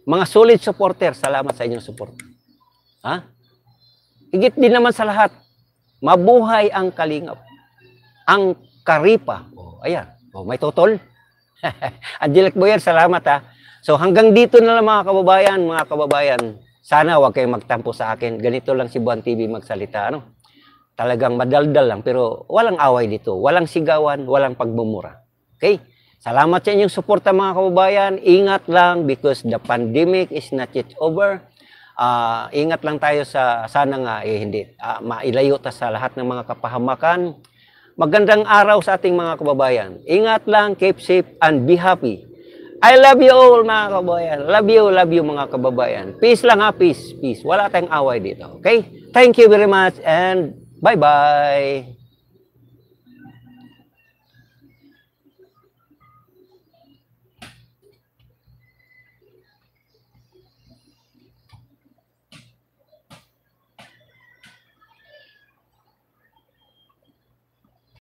mga solid supporter, salamat sa inyong support. Ha? Higit din naman sa lahat, mabuhay ang kalingap. Ang karipa. O, oh, ayan. oh, may totol. *laughs* Angelic Boyer, salamat ha. So hanggang dito na lang mga kababayan, mga kababayan. Sana wag kayong magtampo sa akin. Ganito lang si Buwan TV magsalita. Ano? Talagang madaldal lang pero walang away dito. Walang sigawan, walang pagmumura. Okay? Salamat sa inyong suporta mga kababayan. Ingat lang because the pandemic is not yet over. Uh, ingat lang tayo sa sana nga eh, hindi uh, mailayo ta sa lahat ng mga kapahamakan. Magandang araw sa ating mga kababayan. Ingat lang, keep safe and be happy. I love you all mga kababayan. Love you, love you mga kababayan. Peace lang ha, peace, peace. Wala tayong away dito, okay? Thank you very much and bye-bye.